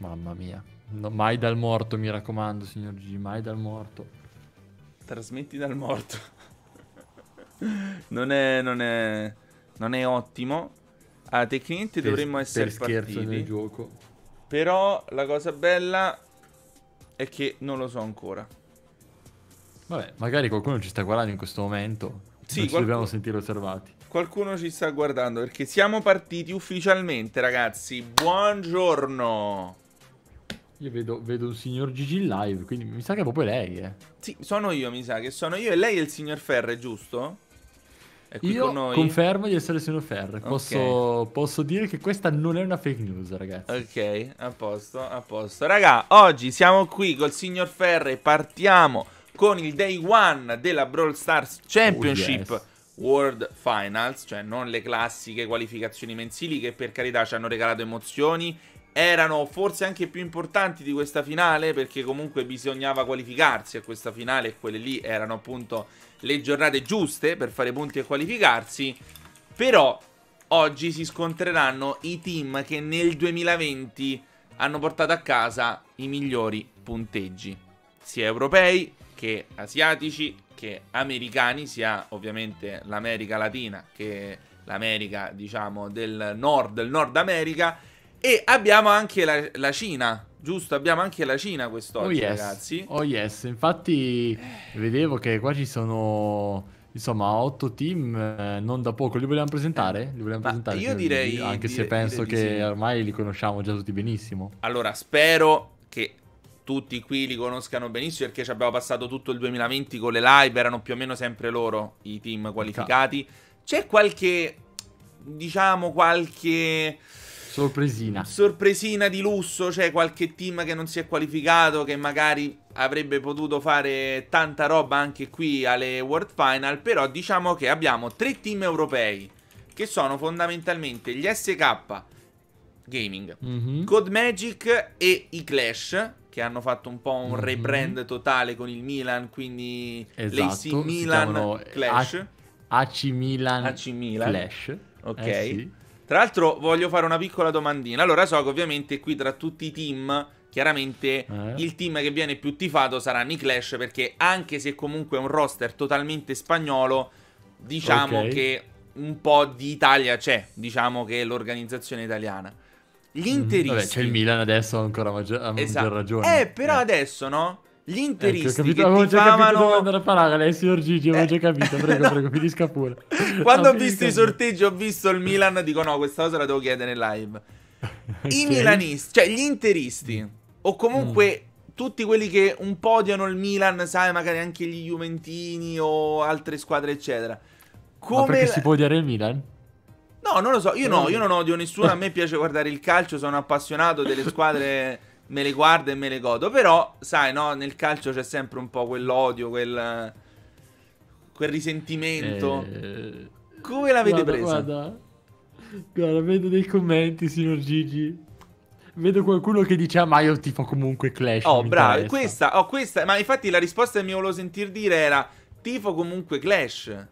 Mamma mia. No, mai dal morto, mi raccomando, signor G, mai dal morto. Trasmetti dal morto. non, è, non, è, non è ottimo. Ah, tecnicamente dovremmo essere per scherzo partiti, nel gioco. Però la cosa bella è che non lo so ancora. Vabbè, magari qualcuno ci sta guardando in questo momento. Sì, non ci dobbiamo sentire osservati. Qualcuno ci sta guardando perché siamo partiti ufficialmente, ragazzi. Buongiorno. Io vedo, vedo, un signor Gigi in live, quindi mi sa che è proprio lei. Eh. Sì, sono io, mi sa che sono io e lei è il signor Ferre, giusto? È qui io con noi. confermo di essere il signor Ferre. Okay. Posso, posso, dire che questa non è una fake news, ragazzi. Ok, a posto, a posto. Raga, oggi siamo qui col signor Ferre. Partiamo con il day one della Brawl Stars Championship. Oh, yes. World Finals, cioè non le classiche qualificazioni mensili che per carità ci hanno regalato emozioni erano forse anche più importanti di questa finale perché comunque bisognava qualificarsi a questa finale e quelle lì erano appunto le giornate giuste per fare punti e qualificarsi, però oggi si scontreranno i team che nel 2020 hanno portato a casa i migliori punteggi, sia europei che asiatici che americani, sia ovviamente l'America Latina che l'America diciamo del nord, del nord America e abbiamo anche la, la Cina, giusto? Abbiamo anche la Cina oh quest'oggi, oh yes. ragazzi. Oh yes, infatti vedevo che qua ci sono insomma, otto team eh, non da poco. Li vogliamo presentare? Li vogliamo presentare io direi. Anche dire, se penso che sì. ormai li conosciamo già tutti benissimo. Allora, spero che tutti qui li conoscano benissimo perché ci abbiamo passato tutto il 2020 con le live. Erano più o meno sempre loro i team qualificati. C'è qualche. Diciamo qualche Sorpresina. Sorpresina di lusso, cioè qualche team che non si è qualificato, che magari avrebbe potuto fare tanta roba anche qui alle World Final, però diciamo che abbiamo tre team europei, che sono fondamentalmente gli SK Gaming, mm-hmm. Code Magic e i Clash, che hanno fatto un po' un mm-hmm. rebrand totale con il Milan, quindi esatto, l'AC Milan Clash. A- AC Milan, AC Milan Clash. Ok. Eh sì. Tra l'altro voglio fare una piccola domandina. Allora so che ovviamente qui tra tutti i team, chiaramente eh. il team che viene più tifato saranno i Clash, perché anche se comunque è un roster totalmente spagnolo, diciamo okay. che un po' di Italia c'è, diciamo che è l'organizzazione italiana. Gli interisti... Mm, vabbè, c'è il Milan adesso ancora maggi- a maggior esatto. ragione. Eh, però eh. adesso no? Gli eh, interisti ecco, capito, che tifavano... andare a parlare, lei eh, signor Gigi, avevo già capito, eh. prego, no. prego, finisca pure. Quando no, ho visto i sorteggi, ho visto il Milan, dico no, questa cosa la devo chiedere in live. Okay. I milanisti, cioè gli interisti, o comunque mm. tutti quelli che un po' odiano il Milan, sai, magari anche gli Juventini o altre squadre, eccetera. Come... Ma perché si può odiare il Milan? No, non lo so, io no, mm. io non odio nessuno, a me piace guardare il calcio, sono appassionato delle squadre me le guardo e me le godo. Però, sai, no, nel calcio c'è sempre un po' quell'odio, quel, quel risentimento. Eh... Come l'avete guarda, presa? Guarda. guarda, vedo dei commenti, signor Gigi. Vedo qualcuno che dice, ah, ma io tifo comunque Clash. Oh, bravo, questa, oh, questa, ma infatti la risposta che mi volevo sentire dire era, tifo comunque Clash.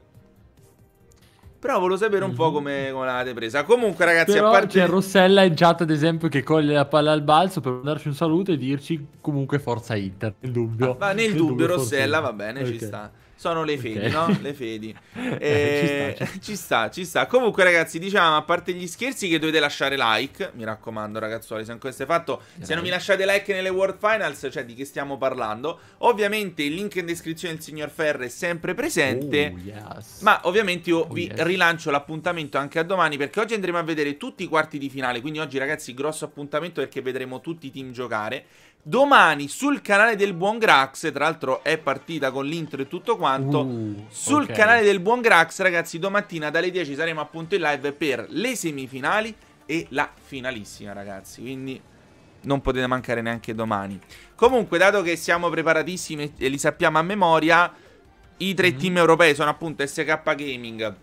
Però volevo sapere un mm-hmm. po' mhm. come, come l'avete presa. Comunque, ragazzi, Però a parte. C'è cioè, Rossella in chat, ad esempio, che coglie la palla al balzo per darci un saluto e dirci comunque forza Inter. Nel dubbio. Ah, ma nel, nel dubbio, dubbio, Rossella, va bene, okay. ci sta sono le fedi, okay. no? Le fedi. E... Eh, eh, ci, sta, ci... sta, ci sta. Comunque, ragazzi, diciamo, a parte gli scherzi, che dovete lasciare like. Mi raccomando, ragazzuoli, se ancora questo è fatto, yeah. se non mi lasciate like nelle World Finals, cioè di che stiamo parlando. Ovviamente il link in descrizione del signor Ferre è sempre presente. Oh, yes. Ma ovviamente io oh, vi yes. rilancio l'appuntamento anche a domani, perché oggi andremo a vedere tutti i quarti di finale. Quindi oggi, ragazzi, grosso appuntamento perché vedremo tutti i team giocare. Domani sul canale del Buon Grax, tra l'altro è partita con l'intro e tutto quanto, uh, sul okay. canale del Buon Grax ragazzi domattina dalle 10 saremo appunto in live per le semifinali e la finalissima ragazzi, quindi non potete mancare neanche domani. Comunque dato che siamo preparatissimi e li sappiamo a memoria, i tre mm -hmm. team europei sono appunto SK Gaming,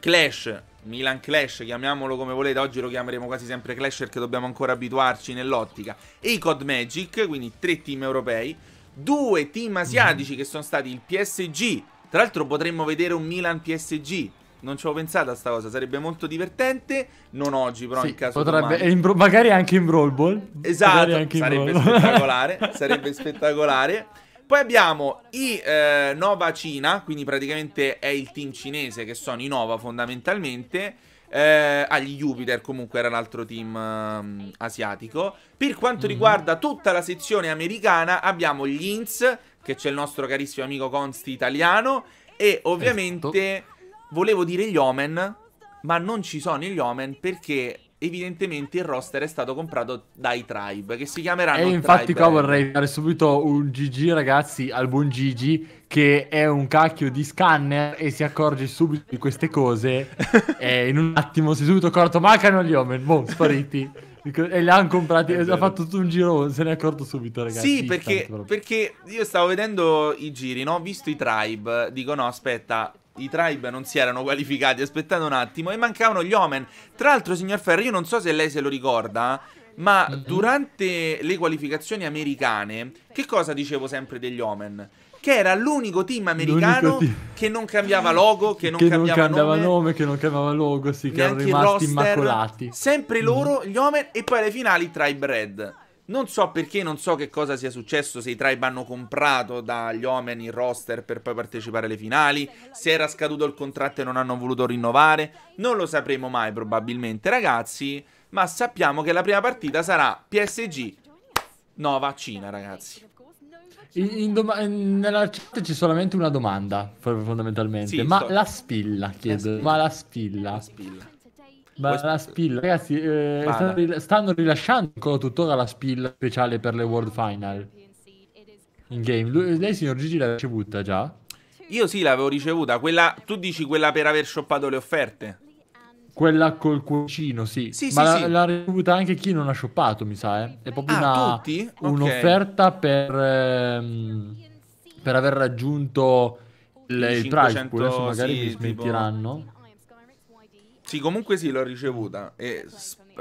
Clash Milan Clash, chiamiamolo come volete, oggi lo chiameremo quasi sempre Clash perché dobbiamo ancora abituarci nell'ottica. E i Cod Magic, quindi tre team europei, due team asiatici che sono stati il PSG. Tra l'altro potremmo vedere un Milan PSG. Non ci avevo pensato a sta cosa, sarebbe molto divertente. Non oggi, però sì, in caso potrebbe, in bro- magari anche in Brawl Ball. Esatto, sarebbe, in brawl. Spettacolare, sarebbe spettacolare. Poi abbiamo i eh, Nova Cina, quindi praticamente è il team cinese che sono i Nova fondamentalmente. Eh, agli Jupiter comunque era l'altro team um, asiatico. Per quanto mhm. riguarda tutta la sezione americana abbiamo gli Inns, che c'è il nostro carissimo amico Consti italiano, e ovviamente volevo dire gli Omen, ma non ci sono gli Omen perché evidentemente il roster è stato comprato dai Tribe, che si chiameranno E infatti Tribe. qua vorrei dare subito un GG, ragazzi, al buon Gigi, che è un cacchio di scanner e si accorge subito di queste cose. e in un attimo si è subito accorto, mancano gli omen, boh, spariti. E li hanno comprati, ha fatto tutto un giro, se ne è accorto subito, ragazzi. Sì, perché, perché io stavo vedendo i giri, no? Ho visto i Tribe, dico no, aspetta, i tribe non si erano qualificati, aspettate un attimo, e mancavano gli Omen. Tra l'altro, signor Ferri, io non so se lei se lo ricorda, ma mm-hmm. durante le qualificazioni americane, che cosa dicevo sempre degli Omen? Che era l'unico team americano l'unico team. che non cambiava logo, che non che cambiava, non cambiava nome, nome, che non cambiava logo, sì, che erano rimasti roster, immacolati. Sempre mhm. loro, gli Omen, e poi alle finali Tribe Red. Non so perché, non so che cosa sia successo, se i Tribe hanno comprato dagli Omen il roster per poi partecipare alle finali, se era scaduto il contratto e non hanno voluto rinnovare, non lo sapremo mai probabilmente ragazzi, ma sappiamo che la prima partita sarà PSG Nova Cina ragazzi. nella chat c'è solamente una domanda fondamentalmente, sì, ma, la spilla, la spilla ma la spilla, la spilla. Ma West... la spilla, ragazzi, eh, stanno, stanno rilasciando ancora tuttora la spilla speciale per le World Final in game. Lui, lei, signor Gigi, l'ha ricevuta già? Io sì, l'avevo ricevuta. Quella, tu dici quella per aver shoppato le offerte? Quella col cuoricino, sì. sì Ma sì, la, sì. l'ha ricevuta anche chi non ha shoppato, mi sa. Eh. È ah, proprio ah, una, un'offerta okay. per, ehm, per, aver raggiunto il, il price. Adesso magari mi smentiranno. Tipo... Sì, comunque sì, l'ho ricevuta. E,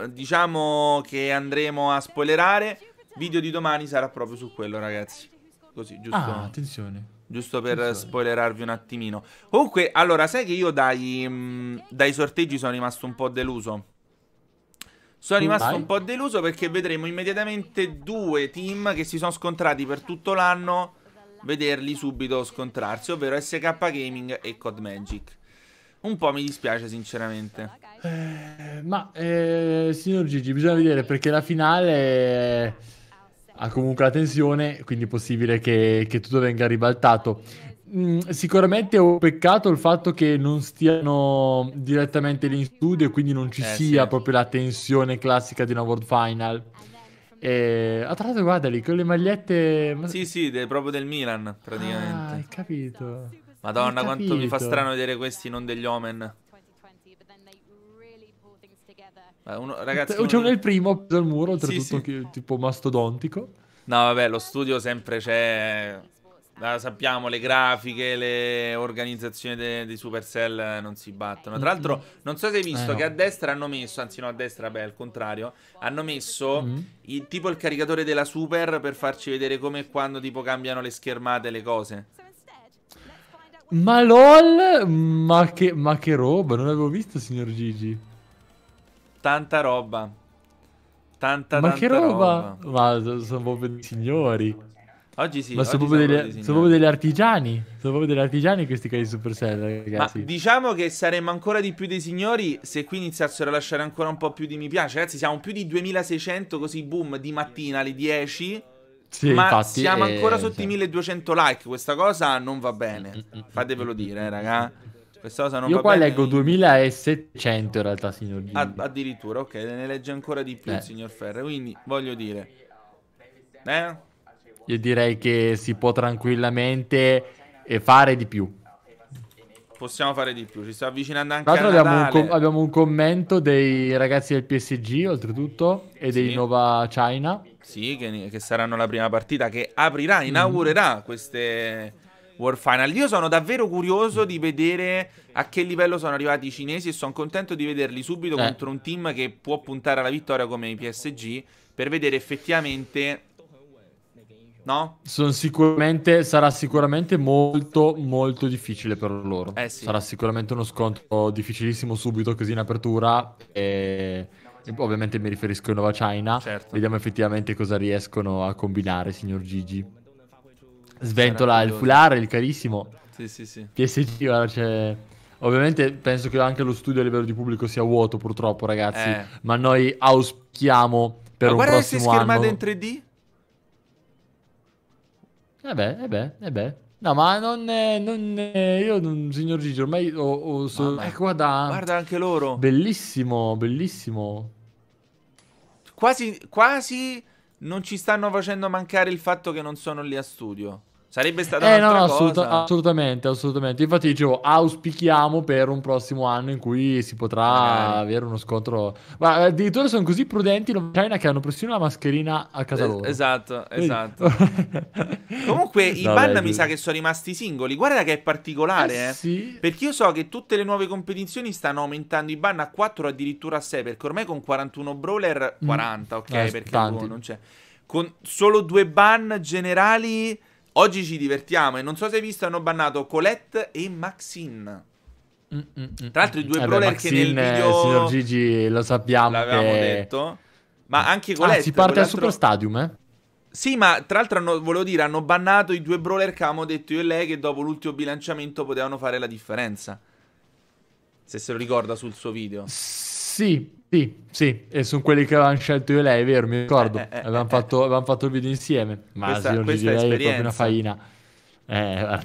diciamo che andremo a spoilerare. Video di domani sarà proprio su quello, ragazzi. Così, giusto? Ah, attenzione. Giusto per attenzione. spoilerarvi un attimino. Comunque, allora, sai che io dai, mh, mm, dai sorteggi sono rimasto un po' deluso. Sono rimasto Vai. un po' deluso perché vedremo immediatamente due team che si sono scontrati per tutto l'anno vederli subito scontrarsi, ovvero SK Gaming e Cod Magic. Un po' mi dispiace sinceramente. Eh, ma eh, signor Gigi, bisogna vedere perché la finale eh, ha comunque la tensione, quindi è possibile che, che tutto venga ribaltato. Mm, sicuramente è un peccato il fatto che non stiano direttamente lì in studio e quindi non ci eh, sia sì. proprio la tensione classica di una World Final. E... Eh, ah, tra l'altro, guarda lì, con le magliette. Sì, sì, de- proprio del Milan, praticamente. Ah, hai capito. Madonna, quanto mi fa strano vedere questi, non degli omen. Uno, ragazzi, c'è cioè, uno... Cioè, il primo al muro, oltretutto, sì, sì. tipo mastodontico. No, vabbè, lo studio sempre c'è. La sappiamo, le grafiche, le organizzazioni di Supercell eh, non si battono. Tra l'altro, mm-hmm. non so se hai visto eh, che a destra hanno messo, anzi no, a destra, beh, al contrario, hanno messo mm -hmm. il, tipo il caricatore della Super per farci vedere come e quando tipo cambiano le schermate, le cose. Ma lol, ma che, ma che roba, non l'avevo visto, signor Gigi. Tanta roba. Tanta, ma tanta che roba. roba. Ma sono proprio dei signori. Oggi sì, ma oggi sono, proprio degli, sono proprio degli artigiani. Sono proprio degli artigiani questi casi Supercell, ragazzi. Ma diciamo che saremmo ancora di più dei signori se qui iniziassero a lasciare ancora un po' più di mi piace. Ragazzi, siamo più di 2600 così boom di mattina alle 10 sì, Ma infatti, siamo eh, ancora sotto i 1200 cioè. like, questa cosa non va bene. Mm, mm, mm, Fatevelo dire, raga. Questa cosa non Io va qua bene. leggo 2700 in realtà, signor Gilli. Ad- addirittura, ok, ne legge ancora di più, eh. signor Ferre. Quindi, voglio dire... Eh? Io direi che si può tranquillamente fare di più possiamo fare di più. Ci sta avvicinando anche Tra l'altro abbiamo, com- abbiamo un, commento dei ragazzi del PSG, oltretutto, e sì. dei Nova China. Sì, che, che saranno la prima partita che aprirà, mhm. inaugurerà mm. queste World Final. Io sono davvero curioso di vedere a che livello sono arrivati i cinesi e sono contento di vederli subito eh. contro un team che può puntare alla vittoria come i PSG per vedere effettivamente No? Sicuramente, sarà sicuramente molto, molto difficile per loro. Eh sì. Sarà sicuramente uno scontro difficilissimo subito, così in apertura. E ovviamente mi riferisco a Nova China, certo. vediamo effettivamente cosa riescono a combinare, signor Gigi. Sventola il fulare, il carissimo. Sì, sì, sì. PSG, guarda, c'è... Ovviamente penso che anche lo studio a livello di pubblico sia vuoto purtroppo, ragazzi, eh. ma noi auspichiamo per ma un prossimo anno... guarda se schermate in 3D? Eh beh, eh beh, eh beh. No, ma non, eh, non eh, io, non, signor Gigi, ormai ho, ho so, Mamma, ecco, guarda, guarda anche loro. Bellissimo, bellissimo. Quasi, quasi non ci stanno facendo mancare il fatto che non sono lì a studio. Sarebbe stata eh, no, assoluta- assolutamente, assolutamente. Infatti, dicevo, auspichiamo per un prossimo anno in cui si potrà Magari. avere uno scontro. Ma eh, addirittura sono così prudenti in China che hanno persino la mascherina a casa loro. Esatto, esatto. Comunque, i no, ban beh, mi sa che sono rimasti singoli. Guarda che è particolare, eh, eh. Sì. Perché io so che tutte le nuove competizioni stanno aumentando i ban a 4 addirittura a 6, perché ormai con 41 brawler 40, mm. ok, eh, perché boh, non c'è. Con solo due ban generali Oggi ci divertiamo e non so se hai visto hanno bannato Colette e Maxine. Mm, mm, mm, tra l'altro i due eh brawler che nel video... Eh, signor Gigi, lo sappiamo L'avevamo che... detto. Ma eh. anche ah, Colette... Ah, si parte al Super Stadium, eh? Sì, ma tra l'altro hanno, volevo dire, hanno bannato i due brawler che avevamo detto io e lei che dopo l'ultimo bilanciamento potevano fare la differenza. Se se lo ricorda sul suo video. Sì. Sì, sì, sì, e sono quelli che avevano scelto io e lei, vero, mi ricordo. Eh, eh, eh avevamo, eh, fatto, eh. avevamo, fatto, il video insieme, ma questa, io questa direi proprio una faina. Eh,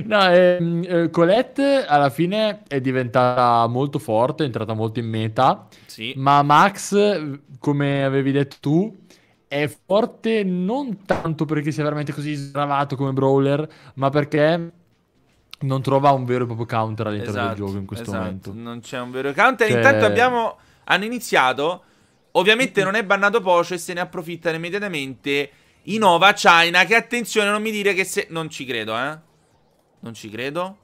no, ehm, eh, Colette alla fine è diventata molto forte, è entrata molto in meta, sì. ma Max, come avevi detto tu, è forte non tanto perché sia veramente così sgravato come Brawler, ma perché non trova un vero e proprio counter all'interno esatto, del gioco in questo esatto. momento. Non c'è un vero counter. Cioè... Intanto abbiamo. Hanno iniziato. Ovviamente non è bannato Poce e se ne approfittano immediatamente. Innova China. Che attenzione, non mi dire che se. Non ci credo, eh. Non ci credo.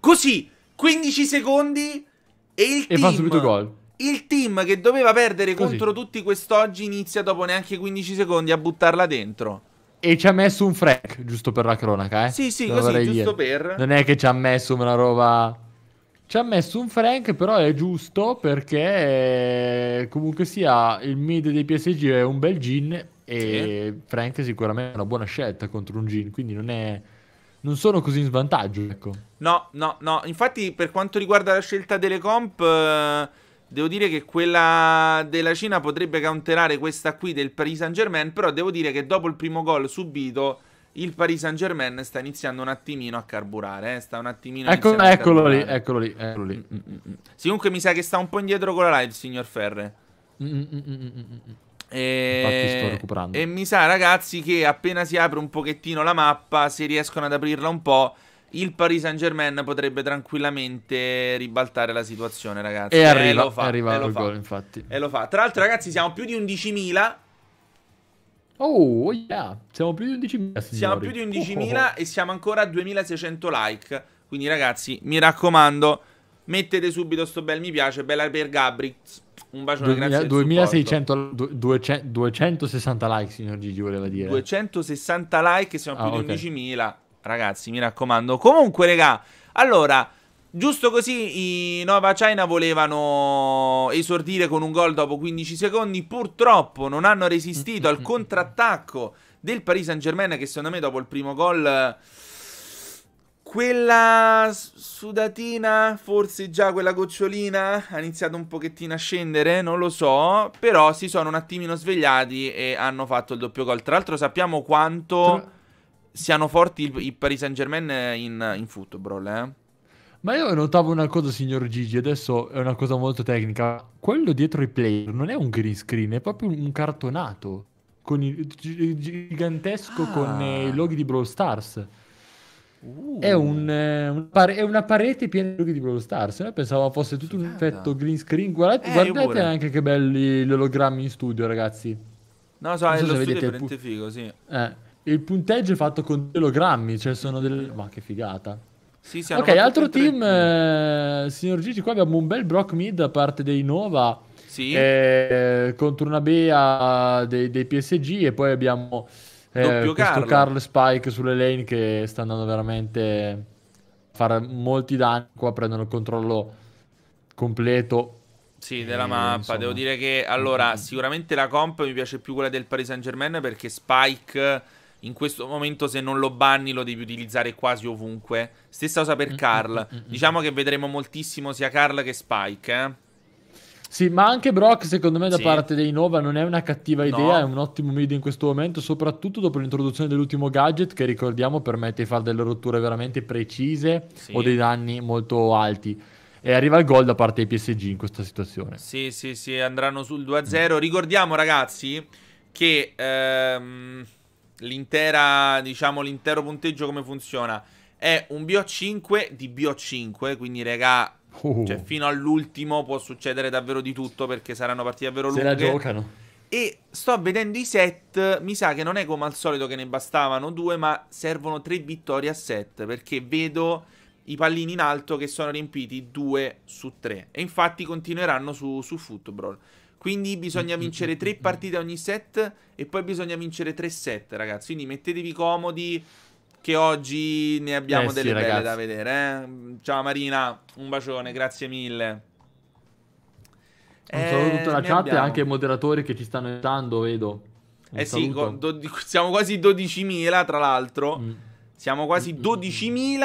Così, 15 secondi. E il e team. fa subito gol. Il team che doveva perdere Così. contro tutti quest'oggi inizia dopo neanche 15 secondi a buttarla dentro. E ci ha messo un frag, giusto per la cronaca, eh? Sì, sì, Lo così, giusto dire. per... Non è che ci ha messo una roba... Ci ha messo un Frank, però è giusto perché eh, comunque sia il mid dei PSG è un bel gin e sì. Frank è sicuramente una buona scelta contro un gin, quindi non, è... non sono così in svantaggio, ecco. No, no, no, infatti per quanto riguarda la scelta delle comp... Eh Devo dire che quella della Cina potrebbe counterare questa qui del Paris Saint Germain, però devo dire che dopo il primo gol subito il Paris Saint Germain sta iniziando un attimino a carburare, eh? sta un attimino Ecco, eccolo, lì, eccolo lì, eccolo mm, lì. Mm, mm, mm. Sì, comunque mi sa che sta un po' indietro con la live, signor Ferre. Mm, mm, e... Eh, e mi sa ragazzi che appena si apre un pochettino la mappa, se riescono ad aprirla un po', il Paris Saint Germain potrebbe tranquillamente ribaltare la situazione, ragazzi. E eh, arriva, eh, lo fa, arriva lo fa. gol, infatti. E lo fa. Tra l'altro, ragazzi, siamo più di 11.000. Oh, yeah. Siamo più di 11.000. Siamo più di 11.000 oh, oh, oh. e siamo ancora a 2.600 like. Quindi, ragazzi, mi raccomando, mettete subito sto bel mi piace. Bella per Gabrix. Un bacio, 2000, grazie. 2600, 200, 260 like, signor Gigi, voleva dire. 260 like e siamo ah, più okay. di 11.000 ragazzi, mi raccomando. Comunque, regà, allora... Giusto così i Nova China volevano esordire con un gol dopo 15 secondi, purtroppo non hanno resistito al contrattacco del Paris Saint Germain che secondo me dopo il primo gol quella sudatina, forse già quella gocciolina, ha iniziato un pochettino a scendere, non lo so, però si sono un attimino svegliati e hanno fatto il doppio gol. Tra l'altro sappiamo quanto... Tra siano forti i Paris Saint Germain in, in football, eh? Ma io notavo una cosa, signor Gigi, adesso è una cosa molto tecnica. Quello dietro i player non è un green screen, è proprio un cartonato con il, gigantesco ah. con eh, i loghi di Brawl Stars. Uh. È, un, eh, un pare- è, una parete piena di loghi di Brawl Stars. Io pensavo fosse tutto Figata. un effetto esatto. green screen. Guardate, eh, guardate anche che belli gli ologrammi in studio, ragazzi. No, so, non so eh, lo se studio vedete è veramente pu- figo, sì. Eh il punteggio è fatto con due ologrammi, cioè sono delle... Ma che figata. Sì, ok, altro team, eh, signor Gigi, qua abbiamo un bel Brock Mid da parte dei Nova. Sì. Eh, contro una Bea dei, dei, PSG e poi abbiamo eh, questo Carlo. Carl Spike sulle lane che sta andando veramente a fare molti danni. Qua prendono il controllo completo sì, della mappa. insomma... Devo dire che allora, sicuramente la comp mi piace più quella del Paris Saint Germain perché Spike in questo momento se non lo banni lo devi utilizzare quasi ovunque. Stessa cosa per mm, mm, Carl. Mm -hmm. Diciamo che vedremo moltissimo sia Carl che Spike, eh? Sì, ma anche Brock, secondo me, da sì. parte dei Nova non è una cattiva idea, no. è un ottimo mid in questo momento, soprattutto dopo l'introduzione dell'ultimo gadget che ricordiamo permette di fare delle rotture veramente precise sì. o dei danni molto alti. E arriva il gol da parte dei PSG in questa situazione. Sì, sì, sì, andranno sul 2-0. Mm. Ricordiamo, ragazzi, che ehm, l'intera, diciamo, l'intero punteggio come funziona. È un BO5 di BO5, quindi regà, uh. cioè, fino all'ultimo può succedere davvero di tutto perché saranno partite davvero lunghe. Se la giocano. E sto vedendo i set, mi sa che non è come al solito che ne bastavano due, ma servono tre vittorie a set, perché vedo i pallini in alto che sono riempiti due su tre. E infatti continueranno su, su Football. Quindi bisogna vincere tre partite ogni set e poi bisogna vincere tre set, ragazzi. Quindi mettetevi comodi che oggi ne abbiamo eh delle sì, belle ragazzi. da vedere. Eh? Ciao Marina, un bacione, grazie mille. Un saluto a tutta eh, la chat abbiamo. e anche i moderatori che ci stanno aiutando, vedo. Un eh sì, do- siamo quasi 12.000 tra l'altro. Mm. Siamo quasi 12.000 mm, mm, mm,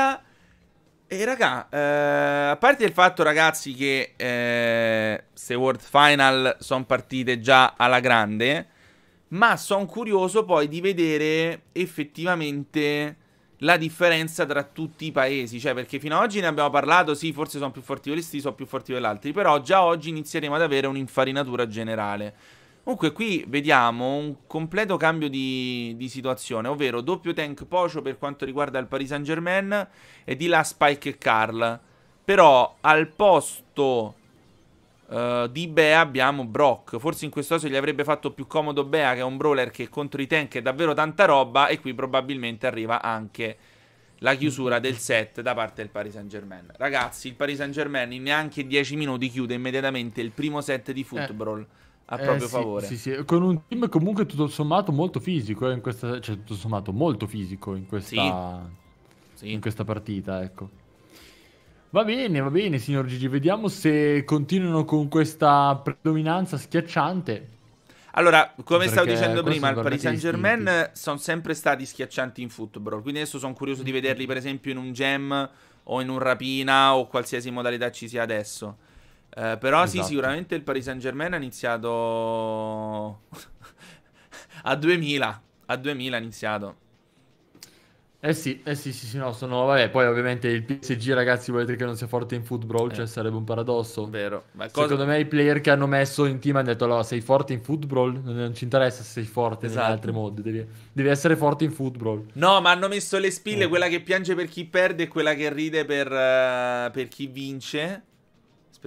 e raga, eh, a parte il fatto ragazzi che eh, queste World Final sono partite già alla grande, ma sono curioso poi di vedere effettivamente la differenza tra tutti i paesi, cioè perché fino ad oggi ne abbiamo parlato, sì forse sono più forti questi, sono più forti altri, però già oggi inizieremo ad avere un'infarinatura generale. Comunque qui vediamo un completo cambio di, di, situazione, ovvero doppio tank Pocio per quanto riguarda il Paris Saint Germain e di là Spike e Carl. Però al posto uh, di Bea abbiamo Brock, forse in questo caso gli avrebbe fatto più comodo Bea che è un brawler che contro i tank è davvero tanta roba e qui probabilmente arriva anche la chiusura mm. del set da parte del Paris Saint Germain. Ragazzi, il Paris Saint Germain in neanche 10 minuti chiude immediatamente il primo set di eh. football. Eh a proprio eh, favore. Sì, sì, Con un team comunque tutto sommato molto fisico, eh, questa, cioè tutto sommato molto fisico in questa, in questa partita, ecco. Va bene, va bene, signor Gigi, vediamo se continuano con questa predominanza schiacciante. Allora, come Perché stavo dicendo prima, il Paris Saint Germain sono sempre stati schiaccianti in football, quindi adesso sono curioso di mm. vederli per esempio in un gem o in un rapina o qualsiasi modalità ci sia adesso. Eh, però esatto. sì, sicuramente il Paris Saint Germain ha iniziato a 2000. A 2000 ha iniziato. Eh sì, eh sì, sì, sì, no, sono... Vabbè, poi ovviamente il PSG, ragazzi, volete che non sia forte in football, eh. cioè sarebbe un paradosso. Vero. Ma cosa... Secondo me i player che hanno messo in team hanno detto, allora, sei forte in football, non ci interessa se sei forte esatto. in altri modi, devi... devi, essere forte in football. No, ma hanno messo le spille, eh. quella che piange per chi perde e quella che ride per, uh, per chi vince.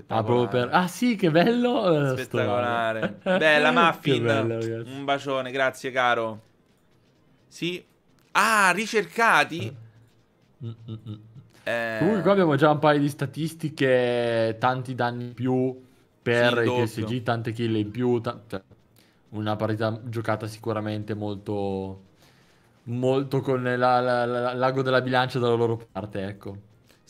Ah, proprio per... ah sì, che bello! Eh, spettacolare. Bella Muffin. Bello, Un bacione, grazie caro. Sì. Ah, ricercati. Mm, mm, mm, mm Eh... Comunque qua abbiamo già un paio di statistiche, tanti danni in più per sì, il PSG, tante kill in più. T- cioè, una partita giocata sicuramente molto, molto con la, la, la, l'ago della bilancia dalla loro parte, ecco.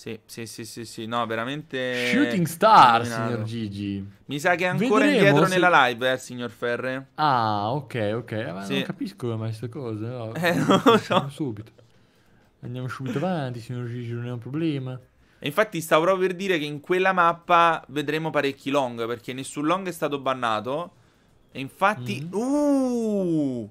Sì, sì, sì, sì, sì, no, veramente... Shooting star, signor Gigi. Mi sa che è ancora Vedremo indietro se... nella live, eh, signor Ferre. Ah, ok, ok. Eh, ma sì. non capisco come mai queste cose. Eh, no. Eh, non lo so. Subito. Andiamo subito avanti, signor Gigi, non è un problema. E infatti stavo proprio per dire che in quella mappa vedremo parecchi long, perché nessun long è stato bannato. E infatti... Mm. Uh!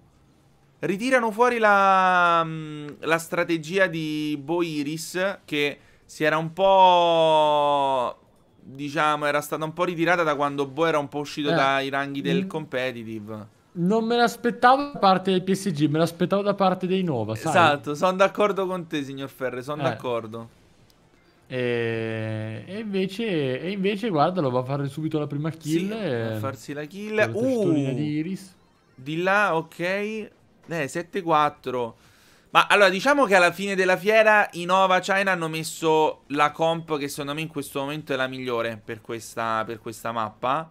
Ritirano fuori la, mm, la strategia di Boiris che si era un po'... Diciamo, era stata un po' ritirata da quando Bo era un po' uscito eh. dai ranghi del mm. competitive. Non me l'aspettavo da parte del PSG, me l'aspettavo da parte dei Nova. Sai? Esatto, sono d'accordo con te, signor Ferre, sono eh. d'accordo. E... E, invece... e... invece, guardalo, va a fare subito la prima kill. Sì, e... farsi la kill. Uh, la di Iris. Di là, ok. Eh, 7-4. Ma allora diciamo che alla fine della fiera i Nova China hanno messo la comp che secondo me in questo momento è la migliore per questa, per questa mappa.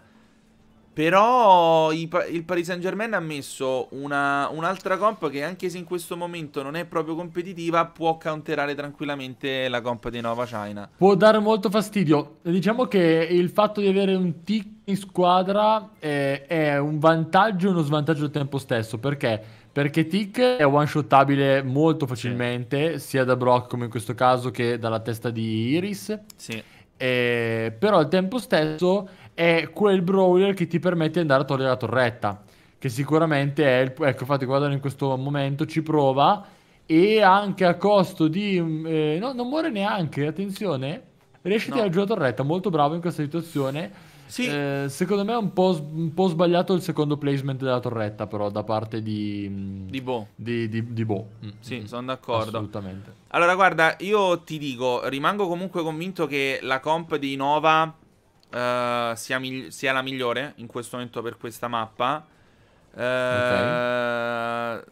Però i, il Paris Saint Germain ha messo un'altra comp che anche se in questo momento non è proprio competitiva può counterare tranquillamente la comp di Nova China. Può dare molto fastidio. Diciamo che il fatto di avere un tick in squadra è, eh, è un vantaggio e uno svantaggio al tempo stesso perché perché Tick è one shotabile molto facilmente, sì. sia da Brock come in questo caso che dalla testa di Iris. Sì. Eh, però al tempo stesso è quel brawler che ti permette di andare a togliere la torretta. Che sicuramente è il. Ecco, fate guardano in questo momento, ci prova. E anche a costo di. Mm, eh, no, non muore neanche. Attenzione, riesce a no. tirare giù la torretta. Molto bravo in questa situazione sì. Eh, secondo me è un po', un po', sbagliato il secondo placement della torretta, però, da parte di... Mm, di Bo. Di, di, di Bo. Mm. Sì, mm, mm. sono d'accordo. Assolutamente. Allora, guarda, io ti dico, rimango comunque convinto che la comp di Nova uh, sia, migli- sia, la migliore in questo momento per questa mappa. Uh, eh, okay.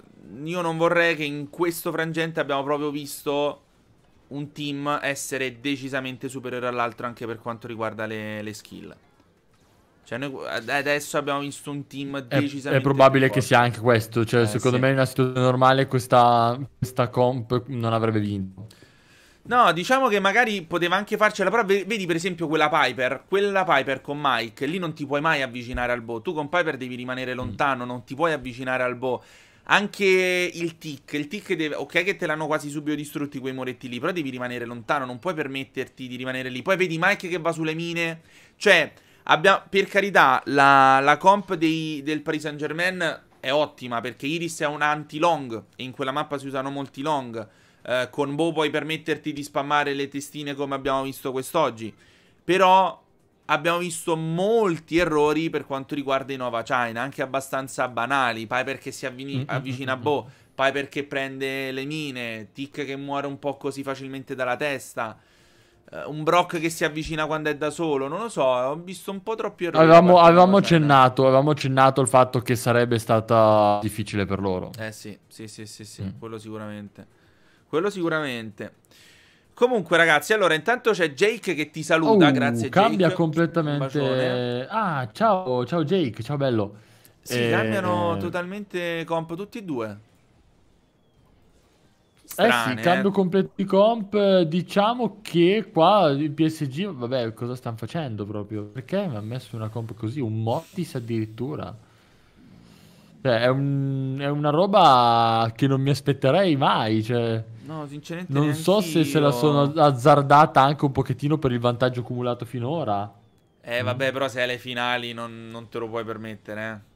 Io non vorrei che in questo frangente abbiamo proprio visto un team essere decisamente superiore all'altro anche per quanto riguarda le, le skill. Cioè noi adesso abbiamo visto un team decisamente. È, probabile che sia anche questo. Cioè, eh, secondo sì. me, in una situazione normale, questa, questa, comp non avrebbe vinto. No, diciamo che magari poteva anche farcela. Però vedi, per esempio, quella Piper. Quella Piper con Mike. Lì non ti puoi mai avvicinare al Bo. Tu con Piper devi rimanere mm. lontano, mm. non ti puoi avvicinare al Bo. Anche il tick, il tick deve... Ok che te l'hanno quasi subito distrutti quei moretti lì, però devi rimanere lontano, non puoi permetterti di rimanere lì. Poi vedi Mike che va sulle mine, cioè Abbia, per carità, la, la comp dei, del Paris Saint Germain è ottima perché Iris è una anti-long e in quella mappa si usano molti long. Eh, con Bo puoi permetterti di spammare le testine come abbiamo visto quest'oggi. Però abbiamo visto molti errori per quanto riguarda i Nova China, anche abbastanza banali. Piper che si avvini- mm, mm, avvicina a mm, Bo, Piper che prende le mine, Tic che muore un po' così facilmente dalla testa. Eh, un Brock che si avvicina quando è da solo, non lo so, ho visto un po' troppi errori. Avevamo, avevamo accennato, avevamo accennato il fatto che sarebbe stata difficile per loro. Eh sì, sì, sì, sì, sì mm. quello sicuramente. Quello sicuramente. Comunque ragazzi, allora intanto c'è Jake che ti saluta, oh, grazie cambia Jake. Cambia completamente... Ah, ciao, ciao Jake, ciao bello. Si eh... cambiano eh. totalmente comp tutti e due. Eh strane. Eh sì, cambio eh. completo di comp. Diciamo che qua il PSG, vabbè, cosa stanno facendo proprio? Perché mi ha messo una comp così? Un Mortis addirittura. Cioè, è, un, è una roba che non mi aspetterei mai. Cioè, no, sinceramente. Non so se io. se la sono azzardata anche un pochettino per il vantaggio accumulato finora. Eh, vabbè, mm. però se alle finali non, non te lo puoi permettere, eh.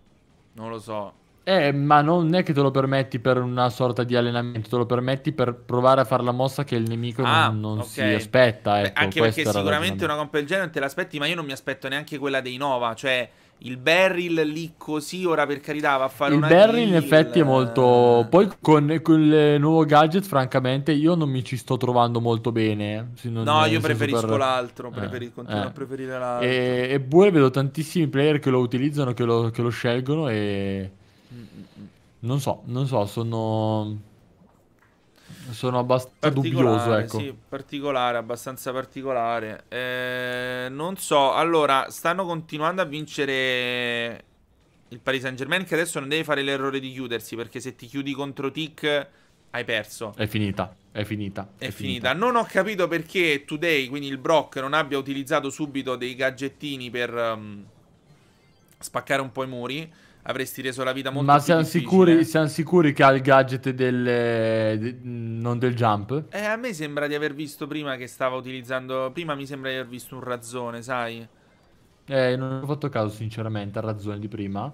Non lo so. Eh, ma non è che te lo permetti per una sorta di allenamento, te lo permetti per provare a fare la mossa che il nemico ah, non, non okay. si aspetta. Ecco, Beh, anche perché sicuramente una comp del genere te l'aspetti, ma io non mi aspetto neanche quella dei Nova, cioè il Beryl lì così, ora per carità va a fare il una Il barrel in effetti è molto... Poi con, con, il nuovo gadget francamente io non mi ci sto trovando molto bene. Eh, non, no, io preferisco per... l'altro, eh, preferi... eh, continuo eh. a preferire l'altro. E, e pure vedo tantissimi player che lo utilizzano, che lo, che lo scelgono e non so, non so, sono... Sono abbastanza dubbioso, ecco. Sì, particolare, abbastanza particolare. Eh, non so, allora, stanno continuando a vincere il Paris Saint-Germain che adesso non deve fare l'errore di chiudersi perché se ti chiudi contro Tic hai perso. È finita, è finita. È, è finita. finita. Non ho capito perché Today, quindi il Brock, non abbia utilizzato subito dei gadgettini per um, spaccare un po' i muri avresti reso la vita molto ma più siamo sicuri, siamo sicuri che ha il gadget del... De, non del jump? Eh, a me sembra di aver visto prima che stava utilizzando... Prima mi sembra di aver visto un razzone, sai? Eh, non ho fatto caso sinceramente al razzone di prima.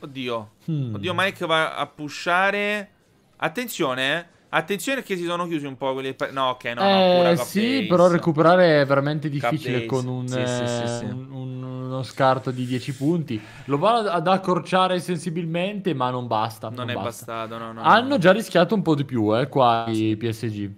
Oddio. Hmm. Oddio, Mike va a pushare... Attenzione, eh. Attenzione che si sono chiusi un po' quelli... No, ok, no, eh, no, Sì, però recuperare è veramente difficile con un, sì, eh, sì, sì, un, un, uno scarto di 10 punti. Lo vanno ad accorciare sensibilmente, ma non basta. Non, non è basta. bastato, no, no. Hanno no. già rischiato un po' di più, eh, qua i PSG.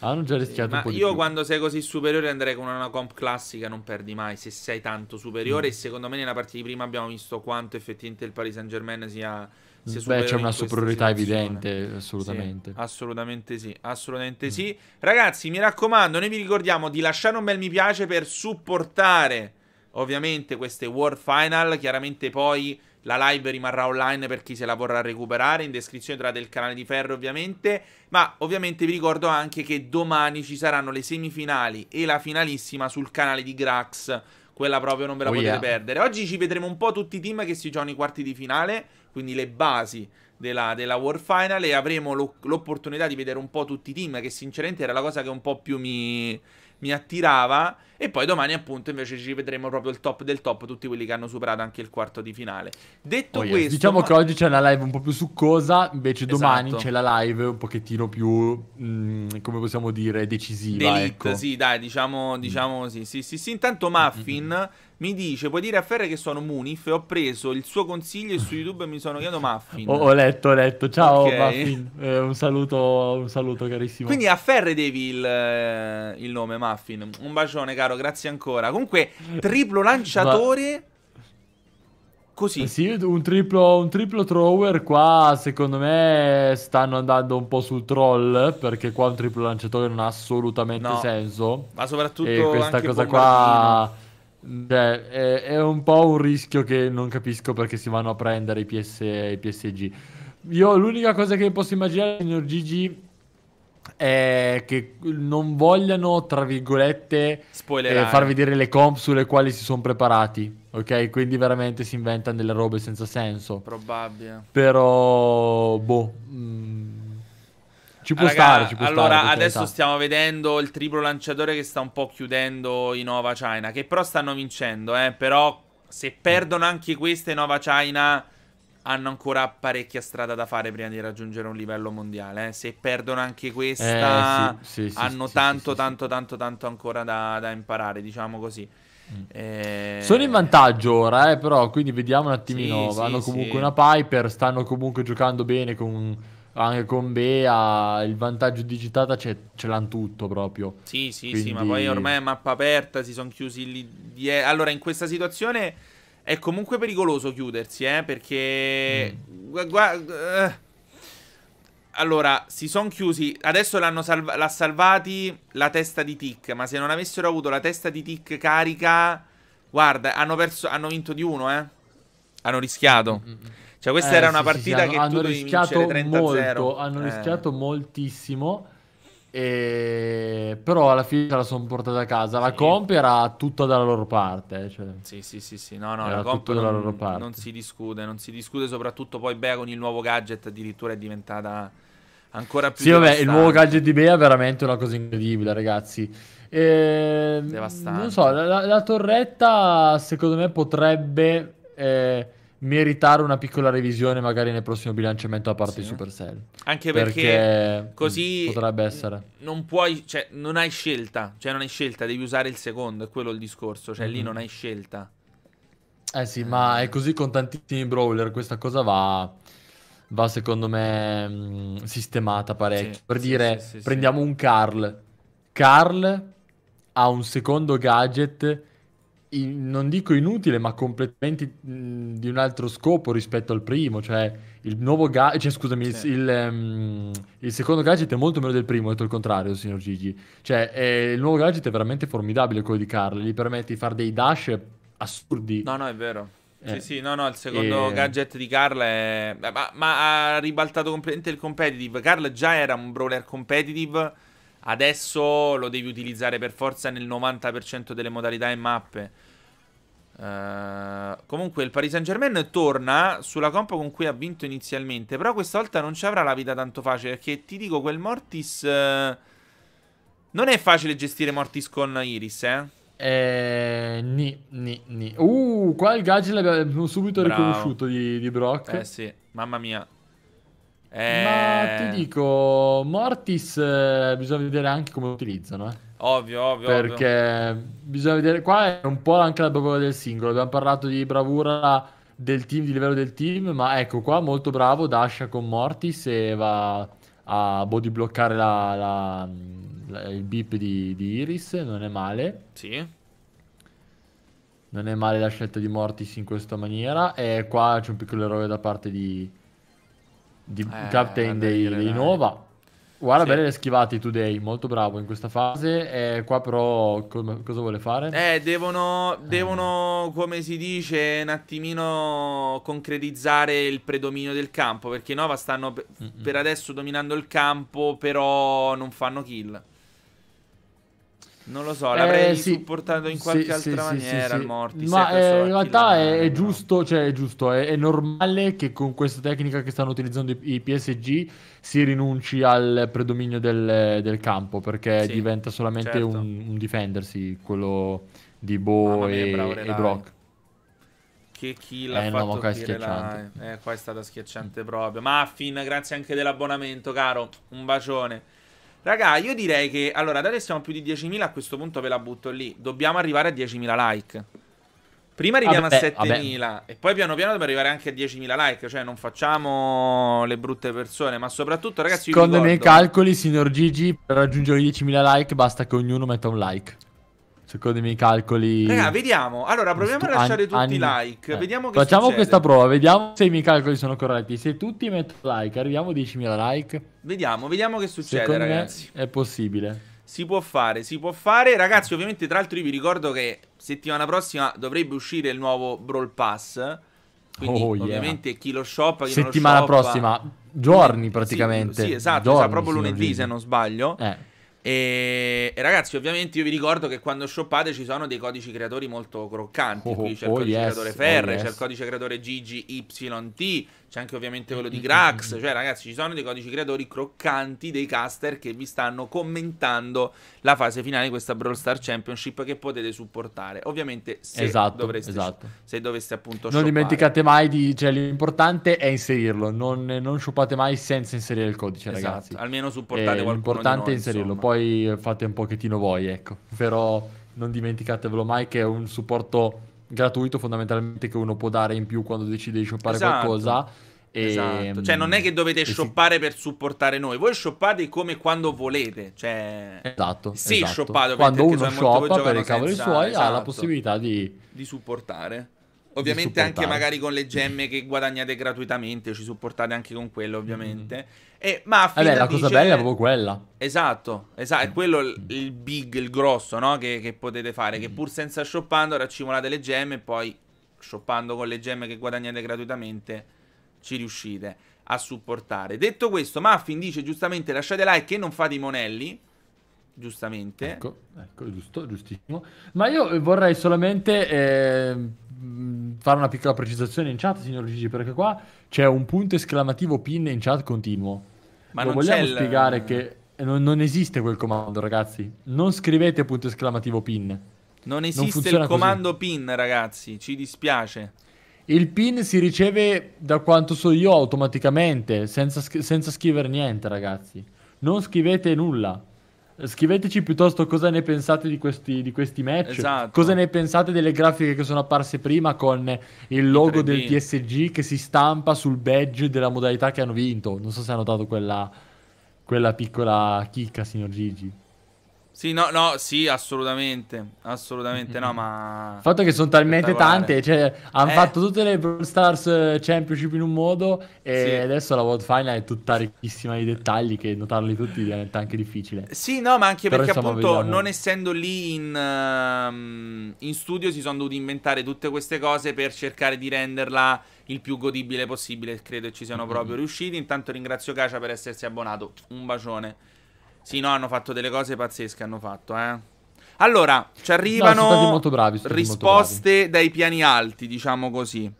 Hanno già rischiato Ma un po' di io quando sei così superiore andrei con una comp classica, non perdi mai se sei tanto superiore. Mm. E secondo me nella partita di prima abbiamo visto quanto effettivamente il Paris Saint Germain sia, sia Beh, c'è una superiorità evidente, assolutamente. Sì, assolutamente sì, assolutamente mm. sì. Ragazzi, mi raccomando, noi vi ricordiamo di lasciare un bel mi piace per supportare ovviamente queste World Final. Chiaramente poi la live rimarrà online per chi se la vorrà recuperare, in descrizione trovate il canale di Ferro ovviamente, ma ovviamente vi ricordo anche che domani ci saranno le semifinali e la finalissima sul canale di Grax, quella proprio non ve la oh, potete yeah. perdere. Oggi ci vedremo un po' tutti i team che si giocano i quarti di finale, quindi le basi della, della World Final e avremo l'opportunità di vedere un po' tutti i team che sinceramente era la cosa che un po' più mi mi attirava. E poi domani, appunto, invece ci rivedremo proprio il top del top, tutti quelli che hanno superato anche il quarto di finale. Detto oh questo, diciamo ma... che oggi c'è una live un po' più succosa, invece esatto. domani c'è la live un pochettino più, mh, mm, come possiamo dire, decisiva. D'elite, ecco. sì, dai, diciamo, diciamo mm. sì, sì, sì, sì, Intanto, Muffin. Mm-hmm mi dice, puoi dire a Ferre che sono Munif ho preso il suo consiglio e su YouTube mi sono chiamato Muffin. Ho, ho letto, ho letto. Ciao okay. Muffin. Eh, un, saluto, un saluto carissimo. Quindi a Ferre devi il, eh, il, nome Muffin. Un bacione caro, grazie ancora. Comunque, triplo lanciatore... Ma... Così. Eh sì, un triplo, un triplo thrower qua secondo me stanno andando un po' sul troll perché qua un triplo lanciatore non ha assolutamente no. senso. Ma soprattutto... E questa cosa qua... Cioè, è, è, un po' un rischio che non capisco perché si vanno a prendere i, PS, i PSG. Io l'unica cosa che posso immaginare, signor Gigi, è che non vogliano, tra virgolette, eh, far vedere le comp sulle quali si sono preparati. Ok, quindi veramente si inventano delle robe senza senso. Probabile. Però, boh. Mh mm, ci può Raga, stare, ci può allora, stare, adesso realtà. stiamo vedendo il triplo lanciatore che sta un po' chiudendo i Nova China, che però stanno vincendo, eh, però se perdono anche queste Nova China hanno ancora parecchia strada da fare prima di raggiungere un livello mondiale. Eh. Se perdono anche questa, eh, sì, sì, hanno sì, tanto, tanto, tanto, tanto ancora da, da imparare, diciamo così. Mm. Eh... Sono in vantaggio ora, eh, però, quindi vediamo un attimino. Hanno comunque una Piper, stanno comunque giocando bene con anche con Bea il vantaggio di Gitata ce, ce l'hanno tutto proprio. Sì, sì, Quindi... sì, ma poi ormai è mappa aperta, si sono chiusi lì. Die... Eh, allora, in questa situazione è comunque pericoloso chiudersi, eh, perché... Mm. Guarda... Eh. Allora, si sono chiusi. Adesso l'hanno salv- l'ha salvati la testa di Tick. Ma se non avessero avuto la testa di Tick carica. Guarda, hanno, perso- hanno vinto di uno, eh. Hanno rischiato. Mm-hmm. Cioè, questa eh, era una partita sì, sì, hanno, che hanno, tu dovevi molto, Hanno eh. rischiato moltissimo. E... Però alla fine la sono portata a casa. La comp era tutta dalla loro parte. Cioè... Sì, sì, sì, sì. No, no, era la comp non, non, si discute, non si discute, soprattutto poi Bea con il nuovo gadget addirittura è diventata ancora più... Sì, devastante. vabbè, il nuovo gadget di Bea è veramente una cosa incredibile, ragazzi. E... Ehm, devastante. Non so, la, la torretta secondo me potrebbe... Eh meritare una piccola revisione magari nel prossimo bilanciamento a parte sì. di Supercell. Anche perché, perché così potrebbe essere. Non puoi, cioè, non hai scelta, cioè non hai scelta, devi usare il secondo, è quello il discorso, cioè mm -hmm. lì mhm. non hai scelta. Eh sì, ma eh. è così con tantissimi brawler, questa cosa va va secondo me mm, sistemata parecchio. Sì, per sì, dire, prendiamo un Carl. Carl ha un secondo gadget in, non dico inutile, ma completamente di un altro scopo rispetto al primo. Cioè, il nuovo gadget, cioè, scusami, sì. il, um, il, secondo gadget è molto meno del primo, ho detto il contrario, signor Gigi. Cioè, eh, il nuovo gadget è veramente formidabile quello di Carl, gli permette di fare dei dash assurdi. No, no, è vero. Eh. Sì, sì, no, no, il secondo e... gadget di Carl è... ma, ma ha ribaltato completamente il competitive. Carl già era un brawler competitive Adesso lo devi utilizzare per forza nel 90% delle modalità e mappe. Uh, comunque il Paris Saint Germain torna sulla comp con cui ha vinto inizialmente. Però questa volta non ci avrà la vita tanto facile. Perché ti dico, quel Mortis. Uh, non è facile gestire Mortis con Iris, eh. Eh, ni, ni, ni. Uh, qua il gadget l'abbiamo subito Bravo. riconosciuto di, di Brock. Eh sì, mamma mia. Eh... Ma ti ehm. dico, Mortis eh, bisogna vedere anche come utilizzano. Eh. Ovvio, ovvio. Perché ovvio. bisogna vedere, qua è un po' anche la bravura del singolo. Abbiamo parlato di bravura del team, di livello del team, ma ecco qua molto bravo Dasha con Mortis e va a body bloccare la, la, la, il beep di, di Iris, non è male. Sì. Non è male la scelta di Mortis in questa maniera. E qua c'è un piccolo errore da parte di di eh, Captain dei, dei Nova. Guarda sì. bene le schivate today, molto bravo in questa fase. Eh, qua però com- cosa vuole fare? Eh, devono, eh. devono, come si dice, un attimino concretizzare il predominio del campo, perché i Nova stanno per, per adesso dominando il campo, però non fanno kill. Non lo so, l'avrei eh, sì. supportato in qualche sì, altra sì, maniera sì, sì. Mortis. Ma eh, in realtà è, è, giusto, cioè è giusto, è, è, normale che con questa tecnica che stanno utilizzando i, i PSG si rinunci al predominio del, del campo perché diventa solamente certo. un, un, difendersi, quello di Bo e, e Brock che chi l'ha eh, fatto no, qua è là, eh, qua è stata schiacciante proprio. Ma Maffin, grazie anche dell'abbonamento, caro. Un bacione. Raga, io direi che... Allora, dato che siamo più di 10.000, a questo punto ve la butto lì. Dobbiamo arrivare a 10.000 like. Prima arriviamo vabbè, a 7.000 e poi piano piano dobbiamo arrivare anche a 10.000 like, cioè non facciamo le brutte persone, ma soprattutto ragazzi... Secondo i miei calcoli, signor Gigi, per raggiungere i 10.000 like basta che ognuno metta un like. Secondo i miei calcoli. Raga, vediamo. Allora, proviamo a lasciare tutti anni... like. Eh. Vediamo che Facciamo succede. questa prova, vediamo se i miei calcoli sono corretti. Se tutti mettono like, arriviamo a 10.000 like. Vediamo, vediamo che succede, Secondo ragazzi. è possibile. Si può fare, si può fare. Ragazzi, ovviamente, tra l'altro, io vi ricordo che settimana prossima dovrebbe uscire il nuovo Brawl Pass. Quindi, oh, yeah. ovviamente, chi lo shoppa, chi Settimana shoppa... prossima, giorni praticamente. Sì, sì esatto, giorni, esatto, proprio lunedì, se non sbaglio. Eh. E, e, ragazzi, ovviamente io vi ricordo che quando shoppate ci sono dei codici creatori molto croccanti. Oh, Qui c'è il oh, codice oh, yes, creatore Ferre, oh yes. c'è il codice creatore GGYT c'è anche ovviamente quello di mm, mm, Grax, mm, cioè ragazzi ci sono dei codici creatori croccanti dei caster che vi stanno commentando la fase finale di questa Brawl Star Championship che potete supportare. Ovviamente se esatto, dovreste esatto. se doveste appunto Non shoppare. dimenticate mai di cioè l'importante è inserirlo, non non shoppate mai senza inserire il codice esatto. ragazzi. Almeno supportate eh, qualcuno L'importante è inserirlo, insomma. poi fate un pochettino voi, ecco. Però non dimenticatevelo mai che è un supporto gratuito fondamentalmente che uno può dare in più quando decide di shoppare esatto. qualcosa Esatto, cioè non è ehm, che dovete shoppare per supportare noi, voi shoppate come quando volete, cioè... Esatto, sì, esatto. shoppate quando uno cioè, shoppa per i cavoli suoi esatto. ha la esatto. possibilità di... di supportare. Ovviamente anche magari con le gemme che guadagnate gratuitamente, ci supportate anche con quello ovviamente. Mm. Mm-hmm. E, eh, ma a eh beh, la dice... cosa bella è proprio quella. Esatto, esatto. Mm. è quello il, il big, il grosso no? che, che, potete fare, mm. che pur senza shoppando raccimolate le gemme e poi shoppando con le gemme che guadagnate gratuitamente ci riuscite a supportare. Detto questo, Muffin dice giustamente lasciate like e non fate i monelli. Giustamente. Ecco, ecco giusto, giustissimo. Ma io vorrei solamente eh, fare una piccola precisazione in chat, signor Gigi, perché qua c'è un punto esclamativo pin in chat continuo. Ma Lo non vogliamo il... spiegare che non, non, esiste quel comando, ragazzi. Non scrivete punto esclamativo pin. Non esiste non il comando così. pin, ragazzi. Ci dispiace. Il pin si riceve da quanto so io automaticamente, senza, senza scrivere niente, ragazzi. Non scrivete nulla. Scriveteci piuttosto cosa ne pensate di questi, di questi match. Esatto. Cosa ne pensate delle grafiche che sono apparse prima con il logo del PSG che si stampa sul badge della modalità che hanno vinto. Non so se ha notato quella, quella piccola chicca, signor Gigi. Sì, no, no, sì, assolutamente, assolutamente, no, mm-hmm. ma... Il fatto che sono talmente tante, cioè, hanno eh. fatto tutte le Brawl Stars eh, Championship in un modo e sì. adesso la World Final è tutta ricchissima di dettagli che notarli tutti diventa anche difficile. Sì, no, ma anche Però perché insomma, appunto vediamo... non essendo lì in, uh, in studio si sono dovuti inventare tutte queste cose per cercare di renderla il più godibile possibile, credo ci siano mm-hmm. proprio riusciti. Intanto ringrazio Cacia per essersi abbonato, un bacione. Sì, no, hanno fatto delle cose pazzesche, hanno fatto, eh. Allora, ci arrivano no, bravi, risposte dai piani alti, diciamo così.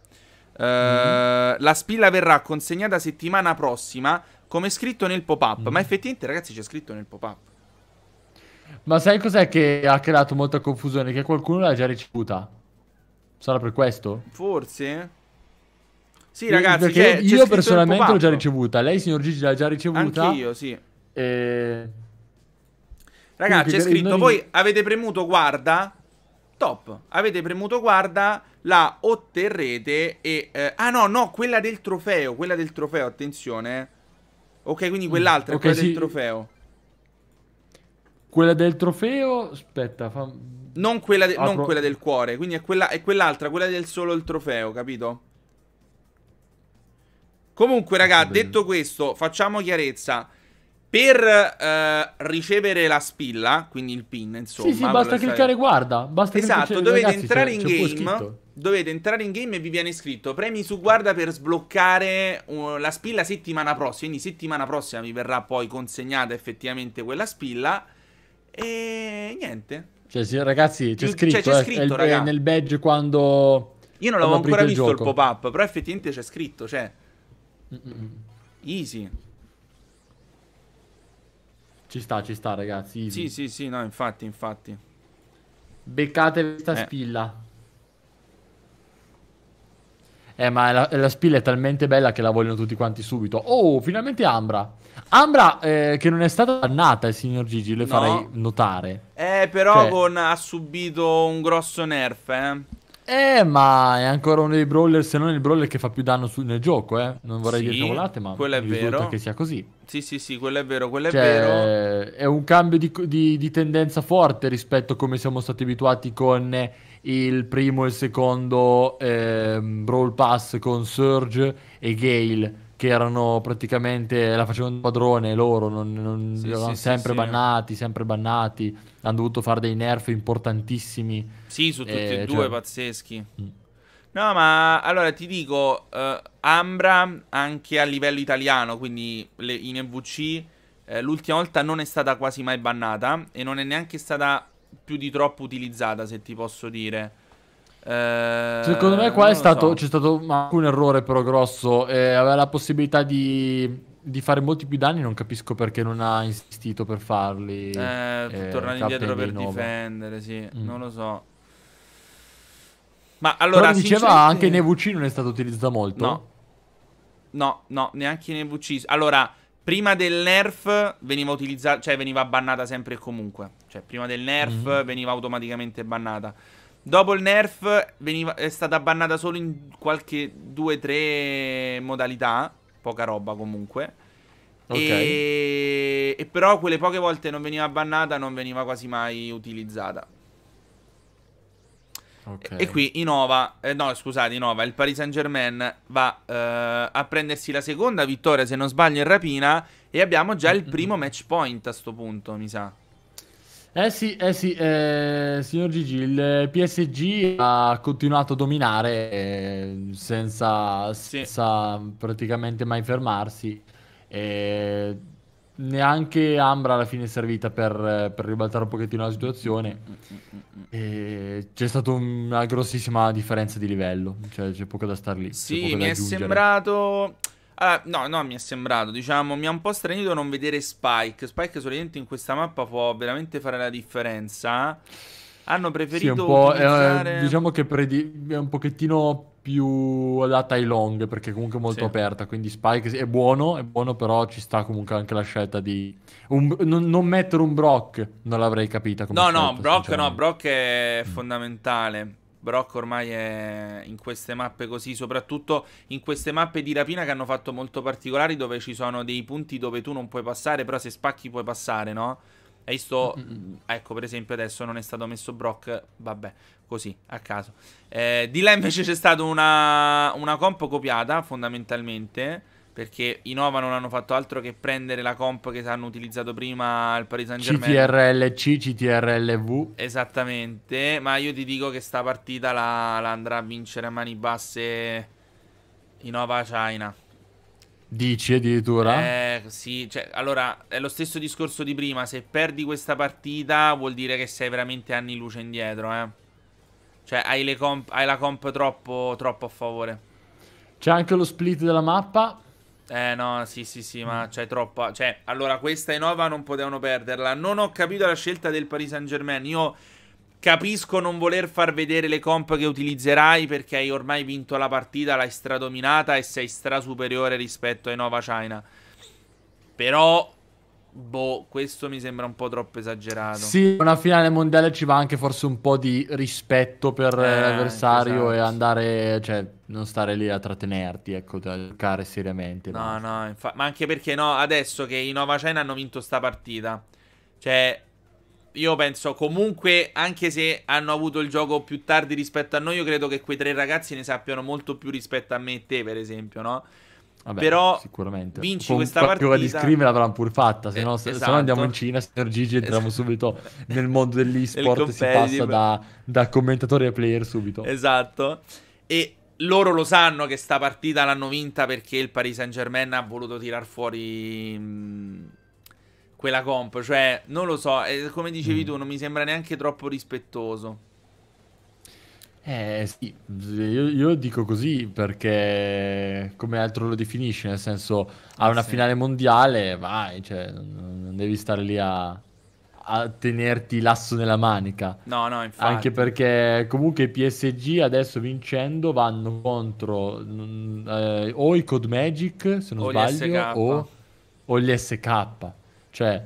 Uh, mm-hmm. La spilla verrà consegnata settimana prossima, come scritto nel pop-up. Mm-hmm. Ma mhm. effettivamente, ragazzi, c'è scritto nel pop-up. Ma sai cos'è che ha creato molta confusione? Che qualcuno l'ha già ricevuta. Sarà per questo? Forse. Sì, ragazzi, perché c'è, io c'è personalmente l'ho già ricevuta. Lei, signor Gigi, l'ha già ricevuta. Anch'io, sì. E... Eh, Ragazzi, c'è scritto, noi... voi avete premuto guarda, top, avete premuto guarda, la otterrete e... Eh, ah no, no, quella del trofeo, quella del trofeo, attenzione. Eh. Ok, quindi mm, quell'altra, okay, quella sì. del trofeo. Quella del trofeo, aspetta, fa... non, quella de... Apro... non quella, del cuore, quindi è, quella... è quell'altra, quella del solo il trofeo, capito? Comunque, raga, detto questo, facciamo chiarezza. Per uh, ricevere la spilla, quindi il pin, insomma. Sì, sì, basta cliccare fare... guarda. Basta esatto, dovete ragazzi, entrare in game. Dovete entrare in game e vi viene scritto premi su guarda per sbloccare uh, la spilla settimana prossima. Quindi settimana prossima vi verrà poi consegnata effettivamente quella spilla. E niente. Cioè, sì, ragazzi, c'è scritto, cioè, c'è scritto eh, è il, nel badge quando... Io non l'avevo ancora visto il, il pop-up, però effettivamente c'è scritto, cioè... Mm-mm. Easy. Ci sta, ci sta, ragazzi. Easy. Sì, sì, sì, no, infatti, infatti. Beccate questa eh. spilla. Eh, ma la, la, spilla è talmente bella che la vogliono tutti quanti subito. Oh, finalmente Ambra. Ambra, eh, che non è stata dannata, il signor Gigi, le no. farei notare. Eh, però cioè... Gon ha subito un grosso nerf, eh. Eh, ma è ancora uno dei brawler, se non il brawler che fa più danno su, nel gioco, eh. Non vorrei sì, dire cavolate, ma quello è vero. risulta che sia così. Sì, sì, sì, quello è vero, quello cioè, è vero. È un cambio di, di, di, tendenza forte rispetto a come siamo stati abituati con il primo e il secondo eh, Brawl Pass con Surge e Gale, che erano praticamente, la facevano padrone loro, non, non sì, erano sì, sempre sì, bannati, sempre bannati, hanno dovuto fare dei nerf importantissimi. Sì, su tutti eh, e due, cioè... pazzeschi. Mm. No, ma allora ti dico, eh, Ambra anche a livello italiano, quindi le, in EVC, eh, l'ultima volta non è stata quasi mai bannata e non è neanche stata più di troppo utilizzata, se ti posso dire. Eh, Secondo me qua stato, so. c'è stato un errore però grosso, aveva la possibilità di, di, fare molti più danni, non capisco perché non ha insistito per farli. Eh, eh tornare indietro per difendere, sì, mm. non lo so. Ma allora... Però diceva anche NVC non è stato utilizzato molto. No. No, no, neanche NVC. Allora, prima del nerf veniva utilizzata, cioè veniva bannata sempre e comunque. Cioè, prima del nerf mm -hmm. veniva automaticamente bannata. Dopo il nerf veniva, è stata bannata solo in qualche 2-3 modalità, poca roba comunque. Okay. E... e però quelle poche volte non veniva bannata, non veniva quasi mai utilizzata. Okay. E qui Inova, eh, no scusate, Inova, il Paris Saint Germain va eh, a prendersi la seconda vittoria se non sbaglio in rapina e abbiamo già il mm, mm, primo mm. match point a sto punto, mi sa. Eh sì, eh sì eh, signor Gigi, il PSG ha continuato a dominare eh, senza, sì. senza praticamente mai fermarsi. Eh, neanche Ambra alla fine è servita per, per ribaltare un pochettino la situazione. E c'è stata una grossissima differenza di livello, cioè c'è poco da star lì. Sì, mi è sembrato... Allora, no, no, mi è sembrato, diciamo, mi ha un po' stranito non vedere Spike. Spike solamente in questa mappa può veramente fare la differenza. Hanno preferito... Sì, un po', eh, utilizzare... eh, diciamo che predi- è un pochettino più adatta ai long perché comunque è molto sì. aperta. Quindi Spike è buono, è buono, però ci sta comunque anche la scelta di un, non, non, mettere un Brock. Non l'avrei capita. Come no, scelta, no, Brock, no, Brock è mm. fondamentale. Brock ormai è in queste mappe così, soprattutto in queste mappe di rapina che hanno fatto molto particolari dove ci sono dei punti dove tu non puoi passare, però se spacchi puoi passare, no? hai visto? mm-hmm. ecco per esempio adesso non è stato messo Brock, vabbè, così, a caso. Eh, di là invece c'è stata una, una comp copiata, fondamentalmente, perché i Nova non hanno fatto altro che prendere la comp che hanno utilizzato prima al Paris Saint Germain. CTRLC, CTRLV. Esattamente, ma io ti dico che sta partita la, la andrà a vincere a mani basse i Nova China. Dici addirittura? Eh, sì, cioè, allora è lo stesso discorso di prima. Se perdi questa partita, vuol dire che sei veramente anni luce indietro, eh. Cioè, hai, comp hai la comp troppo, troppo a favore. C'è anche lo split della mappa. Eh no, sì, sì, sì, ma c'è troppa. Cioè, allora, questa e Nova non potevano perderla. Non ho capito la scelta del Paris Saint Germain. Io capisco non voler far vedere le comp che utilizzerai perché hai ormai vinto la partita, l'hai stradominata e sei stra superiore rispetto ai Nova China. Però Boh, questo mi sembra un po' troppo esagerato. Sì, una finale mondiale ci va anche forse un po' di rispetto per eh, l'avversario eh, esatto. e andare, cioè, non stare lì a trattenerti, ecco, da giocare seriamente. No, no, infa- ma anche perché no, adesso che i Nova Cena hanno vinto sta partita, cioè, io penso comunque, anche se hanno avuto il gioco più tardi rispetto a noi, io credo che quei tre ragazzi ne sappiano molto più rispetto a me e te, per esempio, no? Vabbè, però sicuramente. vinci con questa partita. Quella di Scream l'avranno pur fatta, se no, eh, esatto. andiamo in Cina, signor Gigi, entriamo esatto. subito nel mondo dell'esport, si passa da, da commentatore a player subito. Esatto, e loro lo sanno che sta partita l'hanno vinta perché il Paris Saint Germain ha voluto tirar fuori quella comp, cioè non lo so, come dicevi mm. tu, non mi sembra neanche troppo rispettoso. Eh sì, io, io, dico così perché come altro lo definisci, nel senso a una sì. finale mondiale vai, cioè, non, devi stare lì a, a tenerti l'asso nella manica. No, no, infatti. Anche perché comunque i PSG adesso vincendo vanno contro mm, eh, o i Code Magic, se non o sbaglio, o, o gli SK. Cioè,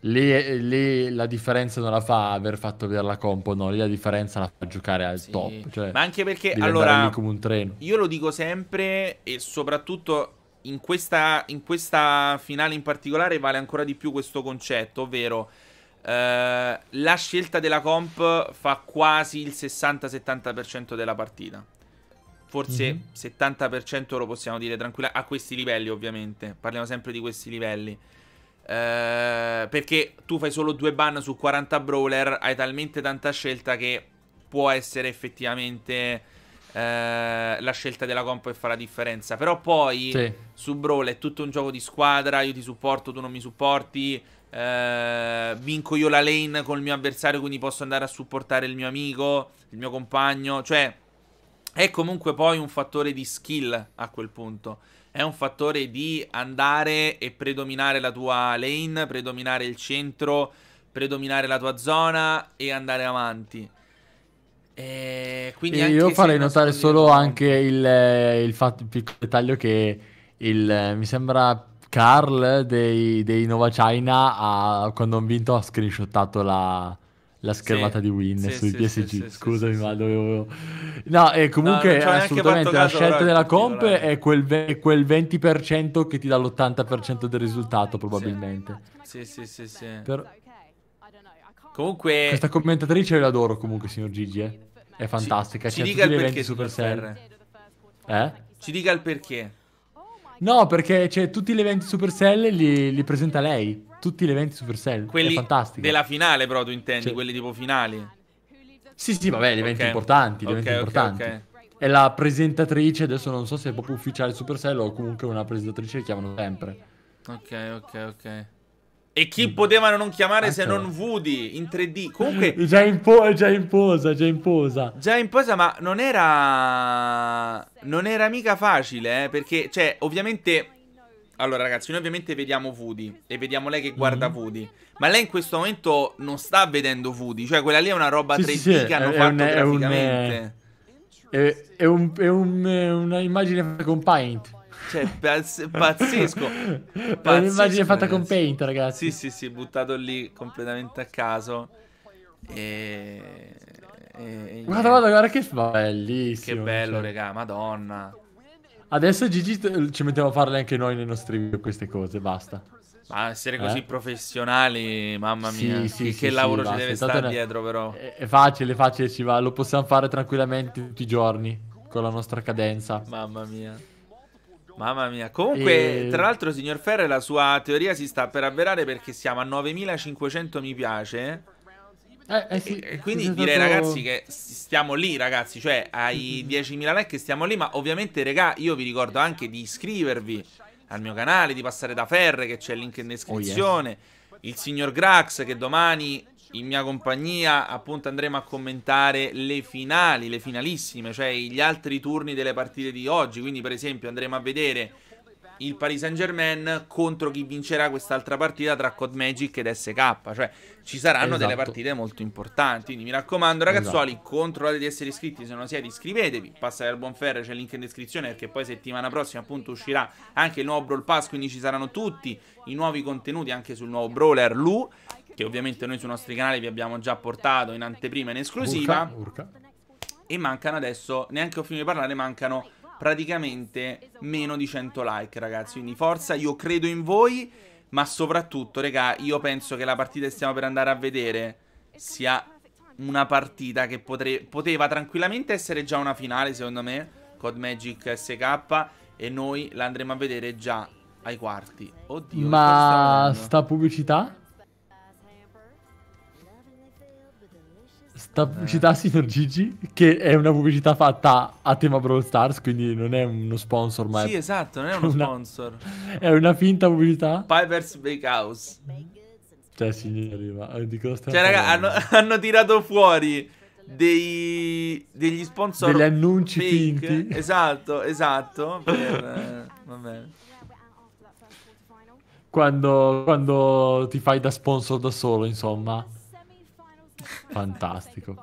Lì, lì, la differenza non la fa aver fatto vedere la compo, no, lì la differenza la fa giocare al sì. top. Cioè, Ma anche perché allora, come un treno. io lo dico sempre e soprattutto in questa, in questa finale in particolare vale ancora di più questo concetto, ovvero eh, la scelta della comp fa quasi il 60-70% della partita. Forse mm-hmm. 70% lo possiamo dire tranquilla, a questi livelli ovviamente, parliamo sempre di questi livelli. Eh, perché tu fai solo due ban su 40 brawler, hai talmente tanta scelta che può essere effettivamente eh, la scelta della compo che fa la differenza. Però poi sì. su brawler è tutto un gioco di squadra, io ti supporto, tu non mi supporti, eh, vinco io la lane con il mio avversario, quindi posso andare a supportare il mio amico, il mio compagno, cioè è comunque poi un fattore di skill a quel punto è un fattore di andare e predominare la tua lane, predominare il centro, predominare la tua zona e andare avanti. E quindi e io farei notare solo anche il, eh, il, fatto, il piccolo dettaglio che il, eh, mi sembra Carl dei, dei Nova China ha, quando hanno vinto ha screenshottato la, la schermata sì, di Win sì, sui sì, PSG. Scusami, ma dovevo. No, e comunque no, assolutamente la scelta della comp eh. è quel, ve- quel, 20% che ti dà l'80% del risultato, probabilmente. Sì, sì, sì. sì, per... Comunque. Questa commentatrice io l'adoro comunque, signor Gigi. Eh. È fantastica. Ci, ci cioè, dica il perché Super Serre. Eh? Ci dica il perché. No, perché cioè, tutti gli eventi Supercell li, li presenta lei tutti gli eventi Supercell. Quelli è fantastico. della finale, però tu intendi, cioè... quelli tipo finali. Sì, sì, vabbè, gli eventi okay. importanti, gli okay, eventi importanti. Okay, È la presentatrice, adesso non so se è proprio ufficiale Supercell o comunque una presentatrice che chiamano sempre. Ok, ok, ok. E chi potevano non chiamare se ecco. non Woody in 3D? Comunque. già, in po- già in posa, già in posa. Già in posa, ma non era. Non era mica facile, eh? Perché, cioè, ovviamente. Allora ragazzi, noi ovviamente vediamo Woody e vediamo lei che guarda mm. Woody, ma lei in questo momento non sta vedendo Woody, cioè quella lì è una roba sì, 3D sì, che hanno è, fatto è un, graficamente. È, eh, un, è, un, è, un, è una immagine con Paint. Cioè, pazz- pazzesco. pazzesco. È un'immagine fatta con Paint, ragazzi. Sì, sì, sì, buttato lì completamente a caso. E... E... Guarda, guarda, guarda che bellissimo. Che bello, cioè. raga, madonna. Adesso Gigi eh, ci mettiamo a farle anche noi nei nostri video queste cose, basta. Ma essere così eh? professionali, mamma mia, sì, sì, che, sì, che lavoro ci deve stare una... dietro però. È facile, è facile, ci va, lo possiamo fare tranquillamente tutti i giorni con la nostra cadenza. Mamma mia. Mamma mia, comunque, e... tra l'altro, signor Ferre, la sua teoria si sta per avverare perché siamo a 9500 mi piace. Eh, eh sì, e quindi direi stato... ragazzi che stiamo lì ragazzi, cioè ai 10.000 like stiamo lì, ma ovviamente regà io vi ricordo anche di iscrivervi al mio canale, di passare da Ferre che c'è il link in oh, descrizione, oh, yeah. il signor Grax che domani in mia compagnia appunto andremo a commentare le finali, le finalissime, cioè gli altri turni delle partite di oggi, quindi per esempio andremo a vedere il Paris Saint Germain contro chi vincerà quest'altra partita tra Cod Magic ed SK. Cioè, ci saranno esatto. delle partite molto importanti. Quindi mi raccomando, ragazzuoli, esatto. controllate di essere iscritti. Se non siete, iscrivetevi. Passate al Bonferre, c'è il link in descrizione. Perché poi settimana prossima, appunto, uscirà anche il nuovo Brawl Pass. Quindi ci saranno tutti i nuovi contenuti anche sul nuovo Brawler Lu. Che ovviamente noi sui nostri canali vi abbiamo già portato in anteprima in esclusiva. Urca, urca. E mancano adesso, neanche ho finito di parlare, mancano praticamente meno di 100 like, ragazzi. Quindi forza, io credo in voi, ma soprattutto, raga, io penso che la partita che stiamo per andare a vedere sia una partita che potre... poteva tranquillamente essere già una finale, secondo me, Cod Magic SK, e noi la andremo a vedere già ai quarti. Oddio, ma sta pubblicità? sta pubblicità eh. Gigi, che è una pubblicità fatta a tema Brawl Stars, quindi non è uno sponsor, mai. Sì, è... esatto, non è uno sponsor. È una finta pubblicità. Piper's Bakehouse. Cioè, signori, ma eh, di cosa stiamo Cioè, raga, hanno, hanno, tirato fuori dei, degli sponsor degli annunci fake. finti. Esatto, esatto, per... Eh, vabbè. Quando, quando ti fai da sponsor da solo, insomma. Fantastico.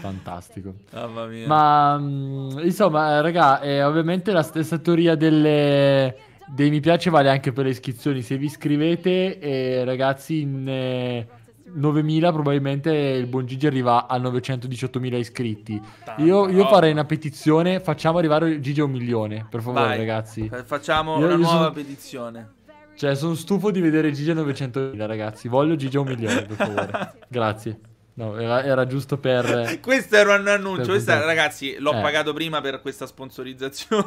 Fantastico. Mamma mia. Ma mh, mm, insomma, eh, raga, eh, ovviamente la stessa teoria delle, dei mi piace vale anche per le iscrizioni. Se vi iscrivete, eh, ragazzi, in eh, 9000 probabilmente il buon Gigi arriva a 918.000 iscritti. io, io farei una petizione, facciamo arrivare Gigi a un milione, per favore, Vai. ragazzi. Eh, facciamo io, una io nuova sono... petizione. Cioè, sono stufo di vedere Gigi a 900.000, ragazzi. Voglio Gigi a un milione, per favore. Grazie. No, era, era giusto per... questo era un annuncio, questa, ragazzi, l'ho eh. pagato prima per questa sponsorizzazione.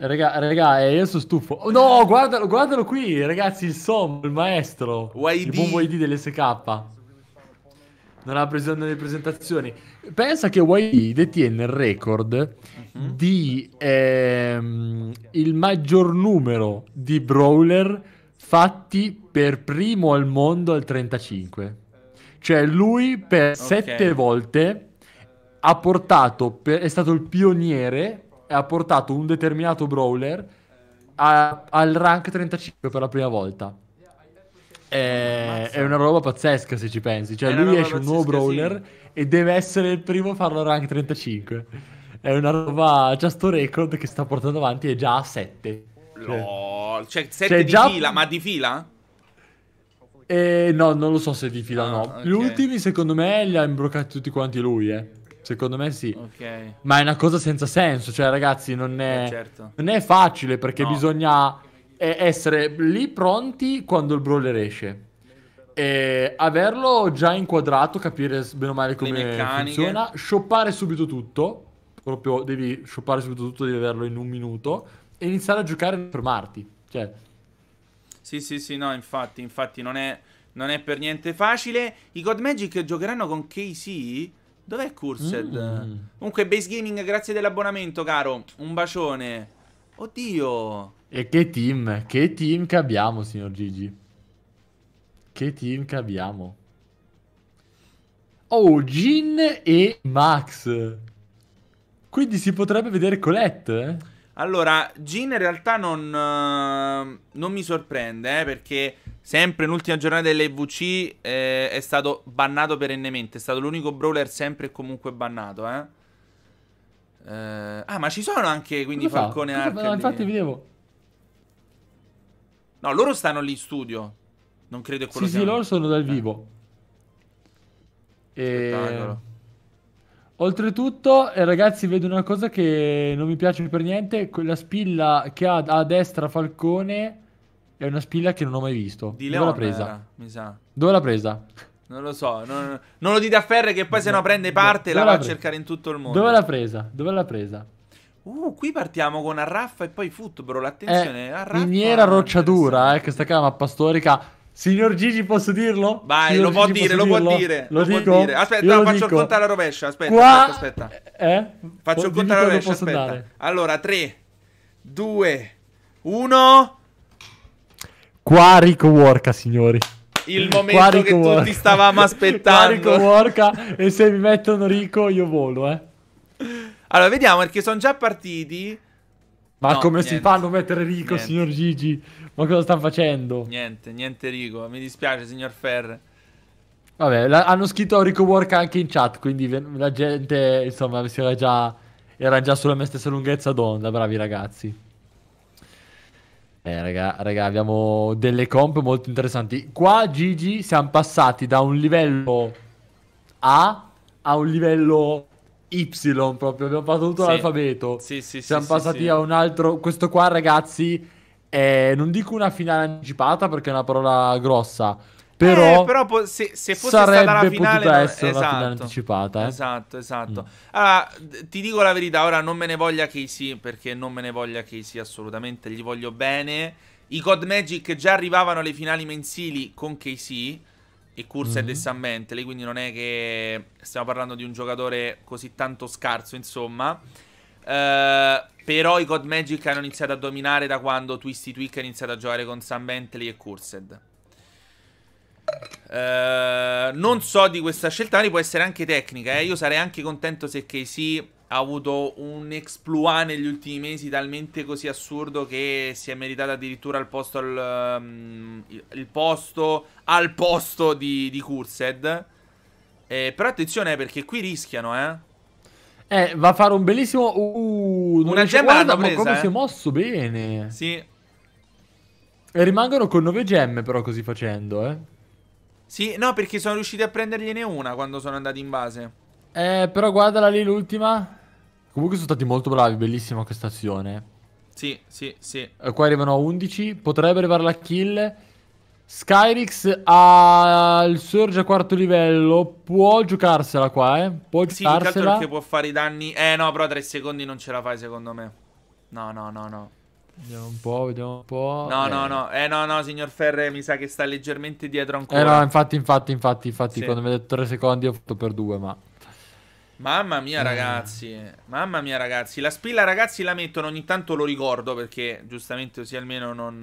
regà, eh, raga, eh, eh, io sono stufo. Oh, no, guardalo, guardalo qui, ragazzi, il SOM, il maestro. YD. Il buon YD dell'SK. Non ha preso nelle presentazioni. Pensa che YD detiene il record mm-hmm. di ehm, il maggior numero di brawler fatti per primo al mondo al 35. Cioè lui per okay. sette volte ha portato, per, è stato il pioniere ha portato un determinato brawler a, al rank 35 per la prima volta. È, è, una roba pazzesca se ci pensi. Cioè, lui esce un nuovo brawler sì. e deve essere il primo a farlo al rank 35. È una roba. C'ha sto record che sta portando avanti è già a 7. LOL. Cioè, 7 cioè, di già... fila, ma di fila? Eh, no, non lo so se di fila o no. Ah, okay. Gli ultimi, secondo me, li ha imbroccati tutti quanti lui, eh. Secondo me sì. Okay. Ma è una cosa senza senso, cioè ragazzi, non è, eh, certo. non è facile perché no. bisogna eh, essere lì pronti quando il brawler esce. E averlo già inquadrato, capire bene o male come funziona, shoppare subito tutto, proprio devi shoppare subito tutto, devi averlo in un minuto, e iniziare a giocare e fermarti. Cioè, sì, sì, sì, no, infatti, infatti non è, non è per niente facile. I God Magic giocheranno con KC? Dov'è Cursed? Mm. Comunque, Base Gaming, grazie dell'abbonamento, caro. Un bacione. Oddio. E che team, che team che abbiamo, signor Gigi. Che team che abbiamo. Oh, Gin e Max. Quindi si potrebbe vedere Colette, eh? Allora, Jin in realtà non, uh, non mi sorprende, eh, perché sempre l'ultima giornata dell'EVC eh, è stato bannato perennemente. È stato l'unico brawler sempre e comunque bannato, eh. Uh, ah, ma ci sono anche quindi Cosa Falcone e Arca. No, infatti vedevo. No, loro stanno lì in studio. Non credo che quello sì, sia. Sì, loro sono dal eh. vivo. Eh. E... Spettacolo. Oltretutto, eh, ragazzi, vedo una cosa che non mi piace per niente. Quella spilla che ha a destra Falcone è una spilla che non ho mai visto. Di Leon Dove l'ha presa? Era, mi sa. Dove l'ha presa? Non lo so, non, non lo dite a Ferre che poi no, se no prende parte e la va a cercare in tutto il mondo. Dove l'ha presa? Dove l'ha presa? Uh, qui partiamo con Arraffa e poi Football. Attenzione, eh, Arraffa. Miniera rocciatura, eh, questa che è la mappa storica. Signor Gigi, posso dirlo? Vai, Signor lo può Gigi, dire, lo può dire. Lo, lo dico? può dire. Aspetta, no, faccio dico. il conto alla rovescia. Aspetta, Qua... aspetta, aspetta. Eh? Faccio il conto alla rovescia. Aspetta. Andare. Allora, 3, 2, 1. Qua Rico Worka, signori il momento che tutti stavamo aspettando. Rico Worka e se mi mettono Rico io volo, eh. Allora, vediamo perché sono già partiti ma no, come niente. si fa a non mettere Rico, niente. signor Gigi? Ma cosa stanno facendo? Niente, niente Rico. Mi dispiace, signor Ferre. Vabbè, la, hanno scritto Rico Work anche in chat, quindi la gente, insomma, si era già, era già sulla mia stessa lunghezza d'onda, bravi ragazzi. Eh, raga, raga, abbiamo delle comp molto interessanti. Qua, Gigi, siamo passati da un livello A a un livello Y proprio, abbiamo fatto tutto sì. l'alfabeto. Sì, sì, Siamo sì, passati sì, a un altro. Questo qua, ragazzi, è... non dico una finale anticipata perché è una parola grossa. Però, eh, però po- se, se fosse stata la finale, non... essere esatto, finale anticipata. Eh? Esatto, esatto. Mm. Allora, ti dico la verità, ora non me ne voglia Casey, perché non me ne voglia Casey assolutamente, gli voglio bene. I God Magic già arrivavano alle finali mensili con Casey e Kurz mm -hmm. è mm-hmm. dessammentele, quindi non è che stiamo parlando di un giocatore così tanto scarso, insomma. Uh, però i God Magic hanno iniziato a dominare da quando Twisty Tweak ha iniziato a giocare con Sam Bentley e Cursed. Uh, eh, non so di questa scelta, magari può essere anche tecnica. Eh? Io sarei anche contento se KC ha avuto un exploit negli ultimi mesi talmente così assurdo che si è meritato addirittura il posto al, um, il posto, al posto di, di Cursed. Eh, però attenzione perché qui rischiano, eh. Eh, va a fare un bellissimo. Uh, una gemma guarda, presa, ma come eh? si è mosso bene. Sì. E rimangono con 9 gemme, però, così facendo, eh. Sì, no, perché sono riusciti a prendergliene una quando sono andati in base. Eh, però guardala lì l'ultima. Comunque sono stati molto bravi, bellissima questa azione. Sì, sì, sì. Eh, qua arrivano a 11, potrebbe arrivare la kill. Skyrix ha il Surge a quarto livello, può giocarsela qua, eh. Può sì, giocarsela. Sì, che può fare i danni. Eh no, però 3 secondi non ce la fai secondo me. No, no, no, no. Vediamo un po', vediamo un po'. No, eh. no, no. Eh no, no, signor Ferre, mi sa che sta leggermente dietro ancora. Eh no, infatti, infatti, infatti, infatti, sì. quando mi ha detto 3 secondi ho fatto per due, ma... Mamma mia, mm. ragazzi. Mamma mia, ragazzi. La spilla, ragazzi, la mettono. Ogni tanto lo ricordo perché, giustamente, così almeno non.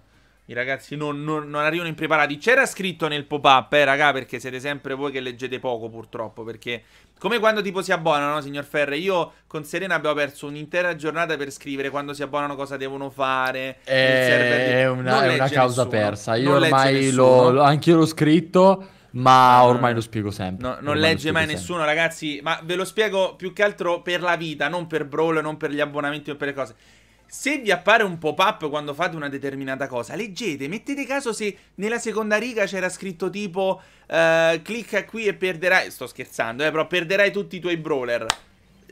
Uh, I ragazzi non, non, non, arrivano impreparati. C'era scritto nel pop-up, eh, raga, perché siete sempre voi che leggete poco, purtroppo. Perché, come quando tipo si abbonano, no, signor Ferre? Io con Serena abbiamo perso un'intera giornata per scrivere quando si abbonano cosa devono fare. È, eh, è una, è una causa nessuno. persa. Io non ormai l'ho, l'ho, anch'io l'ho scritto. Ma eh, ormai lo spiego sempre. No, non legge mai sempre. nessuno, ragazzi. Ma ve lo spiego più che altro per la vita, non per Brawl, non per gli abbonamenti o per le cose. Se vi appare un pop-up quando fate una determinata cosa, leggete, mettete caso se nella seconda riga c'era scritto tipo eh, clicca qui e perderai, sto scherzando, eh, però perderai tutti i tuoi brawler.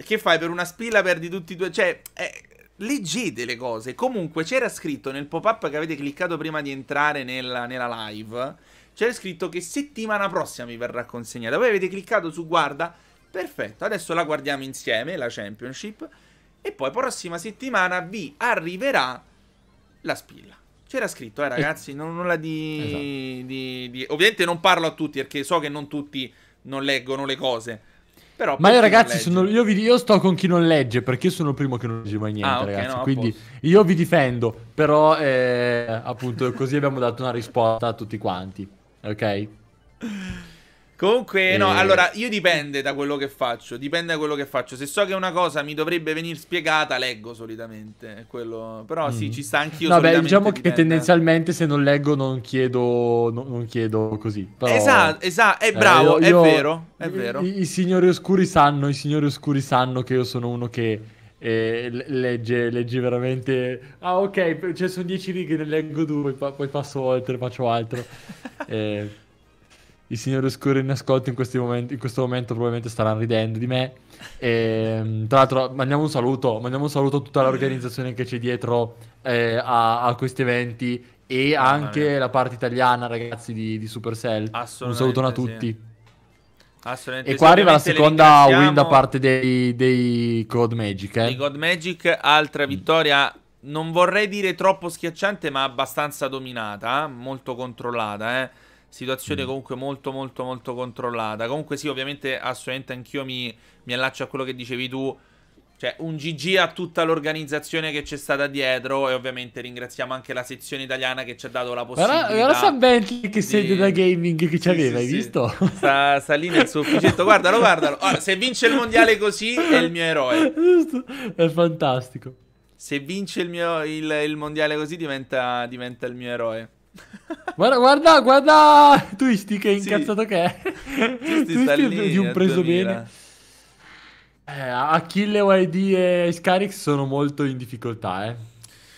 Che fai per una spilla perdi tutti i tuoi, cioè eh, leggete le cose. Comunque c'era scritto nel pop-up che avete cliccato prima di entrare nella, nella live c'è scritto che settimana prossima mi verrà consegnata. Voi avete cliccato su guarda, perfetto, adesso la guardiamo insieme, la Championship, e poi prossima settimana vi arriverà la spilla. C'era scritto, eh ragazzi, eh. non nulla di, esatto. di, di... Ovviamente non parlo a tutti perché so che non tutti non leggono le cose. Però ma io ragazzi, sono, io, vi, io, sto con chi non legge perché io sono il primo che non legge mai niente, ah, okay, ragazzi. No, quindi posso. io vi difendo, però eh, appunto così abbiamo dato una risposta a tutti quanti. Ok. Comunque, no, eh. allora io dipende da quello che faccio. Dipende da quello che faccio. Se so che una cosa mi dovrebbe venire spiegata, leggo solitamente. Quello... Però mm. sì, ci sta anch'io. Vabbè, diciamo dipende. che tendenzialmente se non leggo, non chiedo, no, non chiedo così. Però... Esatto, esatto. È eh, bravo, eh, io, è io, vero. È vero. I, i, signori oscuri sanno, I signori oscuri sanno che io sono uno che e legge, leggi veramente ah ok cioè sono 10 righe ne leggo due poi passo oltre faccio altro eh, il signore oscuro in ascolto in, momenti, in, questo momento probabilmente staranno ridendo di me e, tra l'altro mandiamo un saluto mandiamo un saluto a tutta l'organizzazione che c'è dietro eh, a, a, questi eventi e anche la parte italiana ragazzi di, di Supercell un saluto a tutti sì. E qua arriva la seconda win da parte dei, dei God Magic. Eh? I God Magic, altra mm. vittoria, non vorrei dire troppo schiacciante, ma abbastanza dominata, molto controllata. Eh? Situazione mm. comunque molto, molto, molto controllata. Comunque sì, ovviamente, assolutamente anch'io mi, mi allaccio a quello che dicevi tu cioè, un GG a tutta l'organizzazione che c'è stata dietro. E ovviamente ringraziamo anche la sezione italiana che ci ha dato la possibilità. Guarda, guarda San Bentley che segue da gaming che ci aveva, sì, hai sì. visto? Sta, sta, lì nel suo ufficetto, guardalo, guardalo. Allora, ah, se vince il mondiale così, è il mio eroe. È fantastico. Se vince il, mio, il, il mondiale così, diventa, diventa il mio eroe. Guarda, guarda, guarda Twisty che incazzato sì. che è. Twisty, Twisty sta lì, di un preso 2000. bene. Eh, Achille, YD e Scarix sono molto in difficoltà, eh.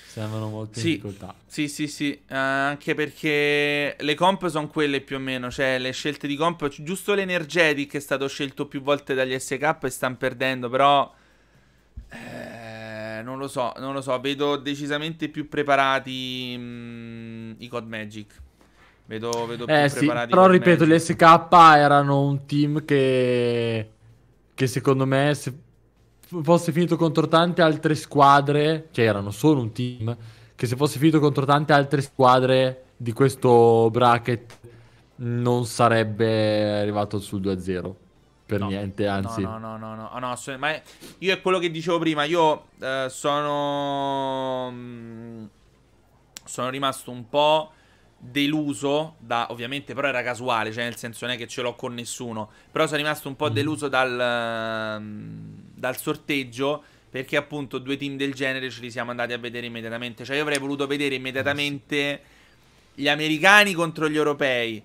Sembrano molto sì, in difficoltà. Sì, sì, sì. Uh, anche perché le comp sono quelle più o meno. Cioè, le scelte di comp. Giusto l'Energetic è stato scelto più volte dagli SK e stanno perdendo, però. Eh, non lo so, non lo so. Vedo decisamente più preparati mh, mm, i Cod Magic. Vedo, vedo eh, più sì, preparati. Però, ripeto, Magic. gli SK erano un team che che secondo me se fosse finito contro tante altre squadre, cioè erano solo un team, che se fosse finito contro tante altre squadre di questo bracket non sarebbe arrivato sul 2-0 per no. niente, anzi. No, no, no, no, ah, no, no ma è... io è quello che dicevo prima, io eh, sono mm, sono rimasto un po' deluso da, ovviamente però era casuale, cioè nel senso non è che ce l'ho con nessuno, però sono rimasto un po' mhm. deluso dal, ehm, dal sorteggio perché appunto due team del genere ce li siamo andati a vedere immediatamente, cioè io avrei voluto vedere eh, immediatamente gli americani contro gli europei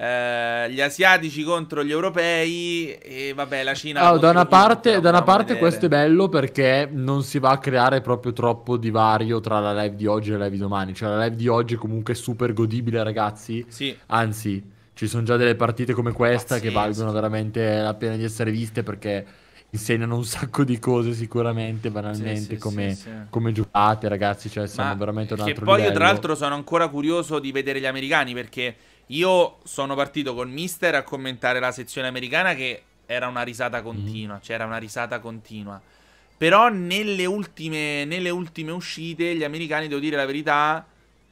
eh, gli asiatici contro gli europei e vabbè la Cina oh, da una parte, da una parte questo è bello perché non si va a creare proprio troppo divario tra la live di oggi e la live di domani cioè la live di oggi è comunque super godibile ragazzi sì. anzi ci sono già delle partite come questa Pazzesco. che valgono veramente la pena di essere viste perché insegnano un sacco di cose sicuramente banalmente sì, sì, come, sì, come, giocate ragazzi cioè siamo Ma veramente un altro che poi livello. io tra l'altro sono ancora curioso di vedere gli americani perché io sono partito con mister a commentare la sezione americana che era una risata continua, mm. c'era cioè una risata continua. Però nelle ultime, nelle ultime, uscite gli americani, devo dire la verità,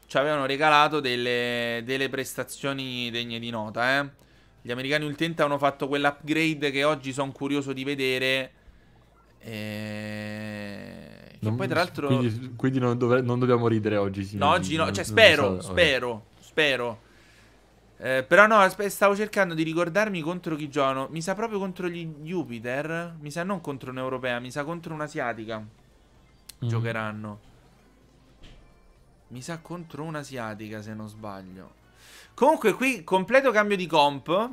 ci avevano regalato delle, delle prestazioni degne di nota. Eh. Gli americani ultenti hanno fatto quell'upgrade che oggi sono curioso di vedere. Eh, e... Non, poi tra l'altro... Quindi, quindi non, dove, non, dobbiamo ridere oggi. Signori. No, oggi no, cioè spero, so, spero, okay. spero. Eh, però no, aspe- stavo cercando di ricordarmi contro chi giocano. Mi sa proprio contro gli Jupiter. Mi sa non contro un'europea, mi sa contro un'asiatica. Mm. Giocheranno. Mi sa contro un'asiatica, se non sbaglio. Comunque, qui completo cambio di comp.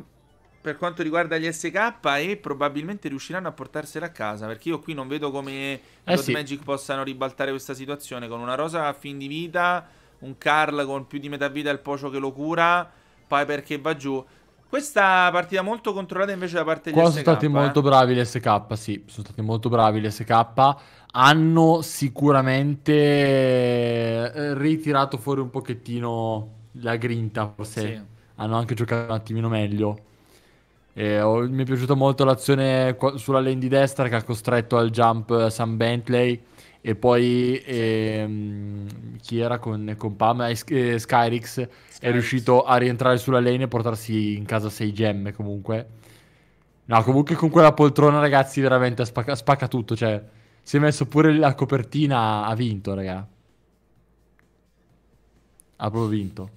Per quanto riguarda gli SK e probabilmente riusciranno a portarsela a casa. Perché io qui non vedo come eh sì. Magic possano ribaltare questa situazione. Con una rosa a fin di vita, un Carl con più di metà vita e il Pocio che lo cura poi perché va giù. Questa partita molto controllata invece da parte di Qua SK. sono stati eh. molto bravi gli SK, sì, sono stati molto bravi gli SK. Hanno sicuramente eh, ritirato fuori un pochettino la grinta, forse. Sì. Hanno anche giocato un attimino meglio. Eh, ho, mi è piaciuta molto l'azione sulla lane di destra che ha costretto al jump Sam Bentley e poi ehm, chi era con, con Pam, eh, eh Skyrix, è riuscito a rientrare sulla lane e portarsi in casa 6 gemme comunque. No, comunque con quella poltrona ragazzi veramente spacca, spacca tutto, cioè si è messo pure la copertina, ha vinto raga. Ha proprio vinto.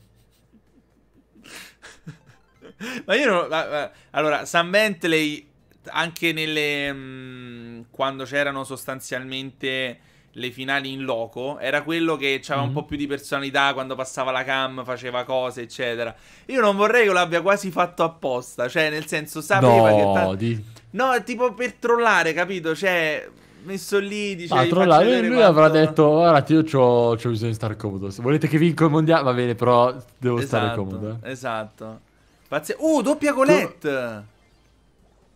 ma io non... Ma, ma, allora, Sam Bentley anche nelle... Mh, mm, quando c'erano sostanzialmente le finali in loco era quello che aveva mm-hmm. un mhm. po' più di personalità quando passava la cam, faceva cose, eccetera. Io non vorrei che l'abbia quasi fatto apposta, cioè nel senso sapeva no, che tanto... di... No, tipo per trollare, capito? Cioè messo lì diceva... ah, trollare, lui, lui quanto... avrà detto guardate io ho bisogno di stare comodo se volete che vinco il mondiale va bene però devo esatto, stare comodo eh. esatto Pazz- uh doppia colette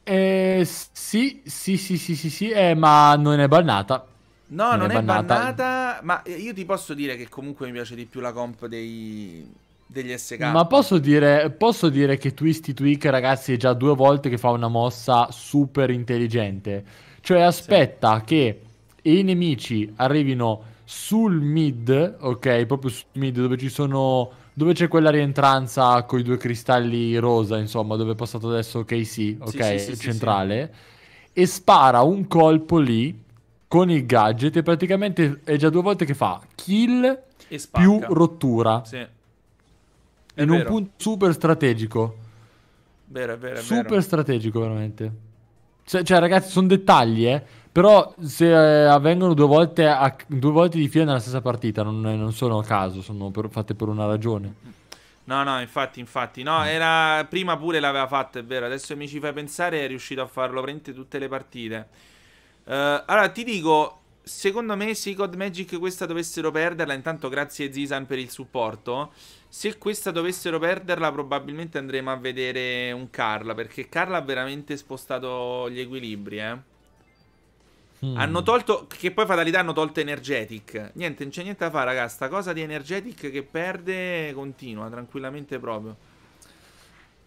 tu... Eh, sì, sì, sì, sì, sì, sì eh, ma non è bannata. No, non, non è, è bannata. bannata. ma io ti posso dire che comunque mi piace di più la comp dei... degli SK. Ma posso dire, posso dire che Twisty Tweak, ragazzi, è già due volte che fa una mossa super intelligente. Cioè aspetta sì. che i nemici arrivino sul mid, ok, proprio sul mid dove ci sono dove c'è quella rientranza con i due cristalli rosa, insomma, dove è passato adesso KC, ok, sì, sì, centrale e spara un colpo lì con il gadget e praticamente è già due volte che fa kill più rottura. Sì. È in vero. un punto super strategico. Vero, è vero, è super vero. strategico veramente. Cioè, cioè ragazzi, sono dettagli, eh. Però se eh, avvengono due volte, a, due volte, di fila nella stessa partita, non, eh, non sono a caso, sono per, fatte per una ragione. No, no, infatti, infatti. No, era, prima pure l'aveva fatto, è vero. Adesso mi ci fai pensare, è riuscito a farlo prendere tutte le partite. Uh, allora, ti dico, secondo me se i God Magic questa dovessero perderla, intanto grazie Zisan per il supporto, se questa dovessero perderla probabilmente andremo a vedere un Carla, perché Carla ha veramente spostato gli equilibri, eh. Mm. Hanno tolto, che poi fatalità hanno tolto Energetic. Niente, non c'è niente da fare, raga, sta cosa di Energetic che perde continua, tranquillamente proprio.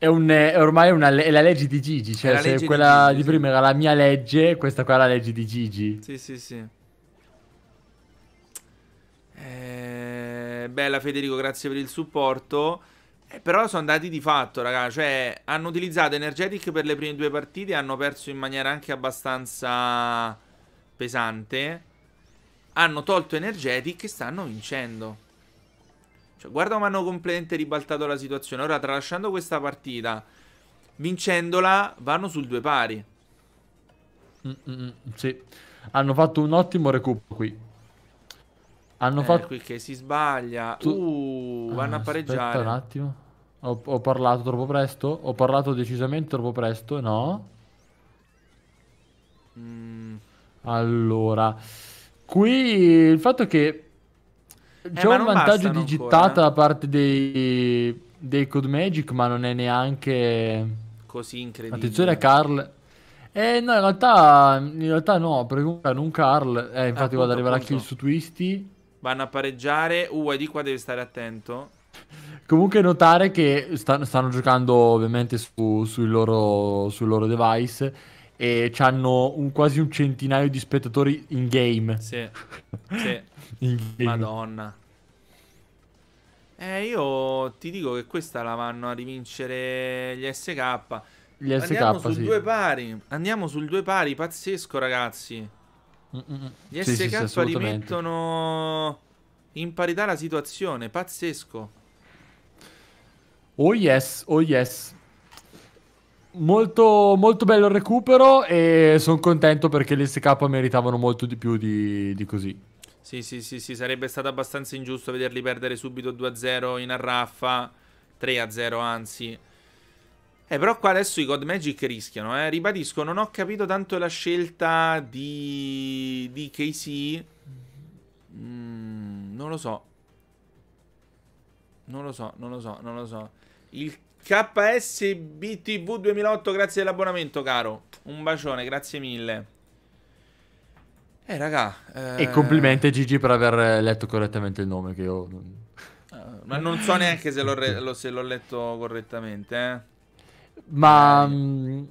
È, un, è ormai una, è la legge di Gigi, cioè se quella di, Gigi, di prima sì. era la mia legge, questa qua è la legge di Gigi. Sì, sì, sì. Eh, bella Federico, grazie per il supporto. Eh, però sono andati di fatto, raga. Cioè, hanno utilizzato Energetic per le prime due partite. Hanno perso in maniera anche abbastanza pesante. Hanno tolto Energetic e stanno vincendo. Cioè, guarda come hanno completamente ribaltato la situazione. Ora, tralasciando questa partita, vincendola, vanno sul due pari. Mm-mm, sì, hanno fatto un ottimo recupero qui. Hanno eh, fatto... Qui che si sbaglia. Tu... Uh, vanno ah, a pareggiare. Aspetta un attimo. Ho, ho, parlato troppo presto? Ho parlato decisamente troppo presto? No? Mm. Allora... Qui il fatto che eh, C'è un vantaggio di gittata eh. da parte dei, dei Code Magic, ma non è neanche così incredibile. Attenzione a Carl. Eh no, in realtà, in realtà no, perché comunque non Carl. Eh, infatti, guarda, arriverà appunto. kill su Twisty. Vanno a pareggiare. Uh, di qua deve stare attento. Comunque notare che stanno, stanno giocando ovviamente su, sui, loro, sui loro device e hanno un, quasi un centinaio di spettatori in game. Sì, sì. in game. Madonna. Eh, io ti dico che questa la vanno a rivincere gli SK. Gli SK, Andiamo sul due pari. Andiamo sul due pari, pazzesco ragazzi. Gli sì, SK sì, rimettono in parità la situazione, pazzesco. Oh yes, oh yes. Molto, molto bello il recupero e sono contento perché le SK meritavano molto di più di, di così. Sì, sì, sì, sì, sarebbe stato abbastanza ingiusto vederli perdere subito 2-0 in arraffa, 3-0 anzi. Eh, però qua adesso i God Magic rischiano, eh. Ribadisco, non ho capito tanto la scelta di, di KC. Mm, non lo so. Non lo so, non lo so, non lo so. Il KSBTV 2008, grazie dell'abbonamento, caro. Un bacione, grazie mille. Eh, raga. Eh... E complimenti a Gigi per aver letto correttamente il nome, che io... Non... Eh, ma non so neanche se l'ho, re- lo, se l'ho letto correttamente, eh. Ma... Mh, mm,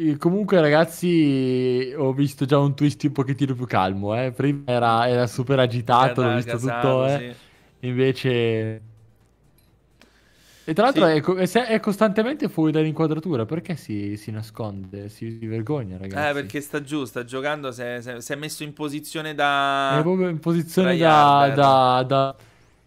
eh, comunque, ragazzi, ho visto già un twist un pochettino più calmo, eh. Prima era, era super agitato, era eh, l'ho visto casato, tutto, eh. Sì. Invece... E tra l'altro sì. è, è, costantemente fuori dall'inquadratura, perché si, si nasconde, si, vergogna eh, ragazzi? Eh, perché sta giù, sta giocando, si è, messo in posizione da... È proprio in posizione da, da, da...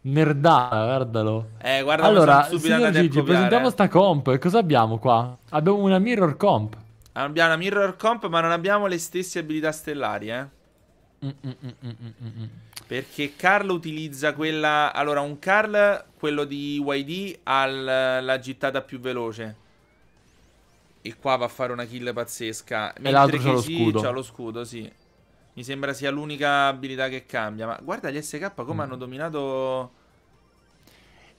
Nerdata, guardalo. Eh, guarda, allora, signor Gigi, presentiamo sta comp. Cosa abbiamo qua? Abbiamo una mirror comp. Abbiamo una mirror comp, ma non abbiamo le stesse abilità stellari, eh. Perché Carl utilizza quella... Allora, un Carl, quello di YD, ha la gittata più veloce. E qua va a fare una kill pazzesca. E l'altro c'ha lo scudo. C'ha lo scudo, sì. Mi sembra sia l'unica abilità che cambia. Ma guarda gli SK come mm. hanno dominato...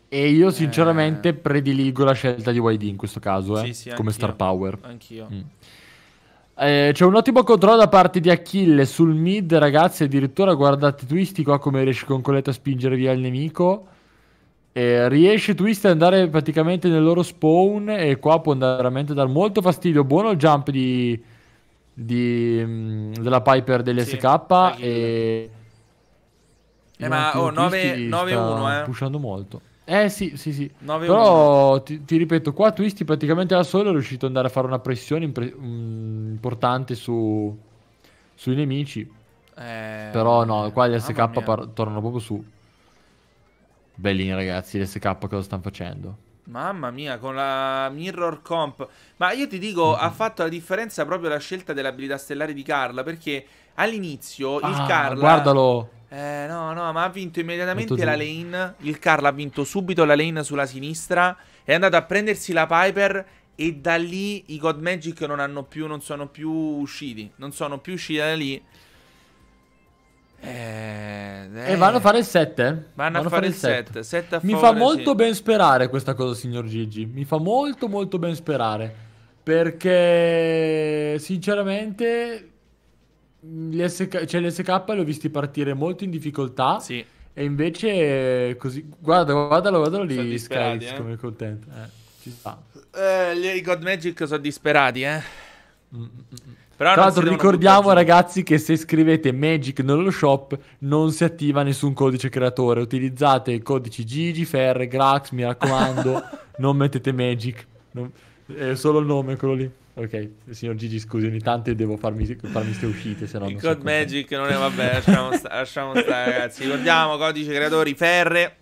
E io eh. sinceramente eh... prediligo la scelta di YD in questo caso, eh, sì, sì, come star power. Anch'io. Mm. Eh, c'è un ottimo controllo da parte di Achille sul mid, ragazzi. Addirittura guardate Twisty qua come riesce con Coletta a spingere via il nemico. Eh, riesce Twisty ad andare praticamente nel loro spawn e qua può andare veramente a dar molto fastidio. Buono il jump di, di, mh, mm, della Piper dell'SK. Sì, e... Eh, ma oh, 9-1, sta eh. Pushando molto. Eh sì, sì, sì. 9, Però ti, ti, ripeto, qua Twisty praticamente da solo è riuscito ad andare a fare una pressione impre- mh, mm, importante su, sui nemici. Eh, Però no, qua gli SK par- tornano proprio su. Bellini ragazzi, gli SK cosa stanno facendo? Mamma mia, con la Mirror Comp. Ma io ti dico, mm-hmm. ha fatto la differenza proprio la scelta dell'abilità stellare di Carla, perché all'inizio ah, il Carla... Guardalo! Eh, no, no, ma ha vinto immediatamente la lane. Il Carl ha vinto subito la lane sulla sinistra. È andato a prendersi la Piper. E da lì i God Magic non, più, non sono più usciti. Non sono più usciti da lì. Eh, eh. E vanno a fare il 7. Vanno, vanno a fare, fare il 7. 7. Mi fa molto sì. ben sperare questa cosa, signor Gigi. Mi fa molto, molto ben sperare. Perché, sinceramente, gli SK, cioè, l'SK l'ho visti partire molto in difficoltà. Sì. E invece eh, così... Guarda, guardalo, guardalo lì, Sky, eh? come contento. Eh, ci sta. Eh, gli God Magic sono disperati, eh. Mm-mm. Però Tra l'altro ricordiamo ragazzi che se scrivete Magic nello shop non si attiva nessun codice creatore, utilizzate i codici Gigi, Fer, Grax, mi raccomando, non mettete Magic, non... è solo il nome quello lì. Ok, signor Gigi, scusi, ogni tanto devo farmi, farmi queste uscite, se no Il non Code so Magic come... non è vabbè, lasciamo stare, lasciamo stare ragazzi. Ricordiamo, codice creatori Ferre,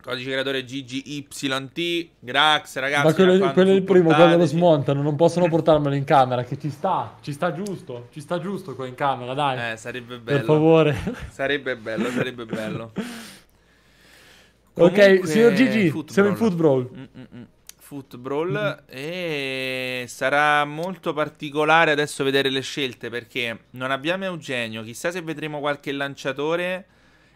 codice creatore GGYT, Grax, ragazzi. Ma quello, quello è il primo, quello lo smontano, non possono portarmelo in camera, che ci sta, ci sta giusto, ci sta giusto qua in camera, dai. Eh, sarebbe bello. Per favore. Sarebbe bello, sarebbe bello. Comunque, ok, signor Gigi, siamo in football. Mm-mm. Football mm e sarà molto particolare adesso vedere le scelte perché non abbiamo Eugenio, chissà se vedremo qualche lanciatore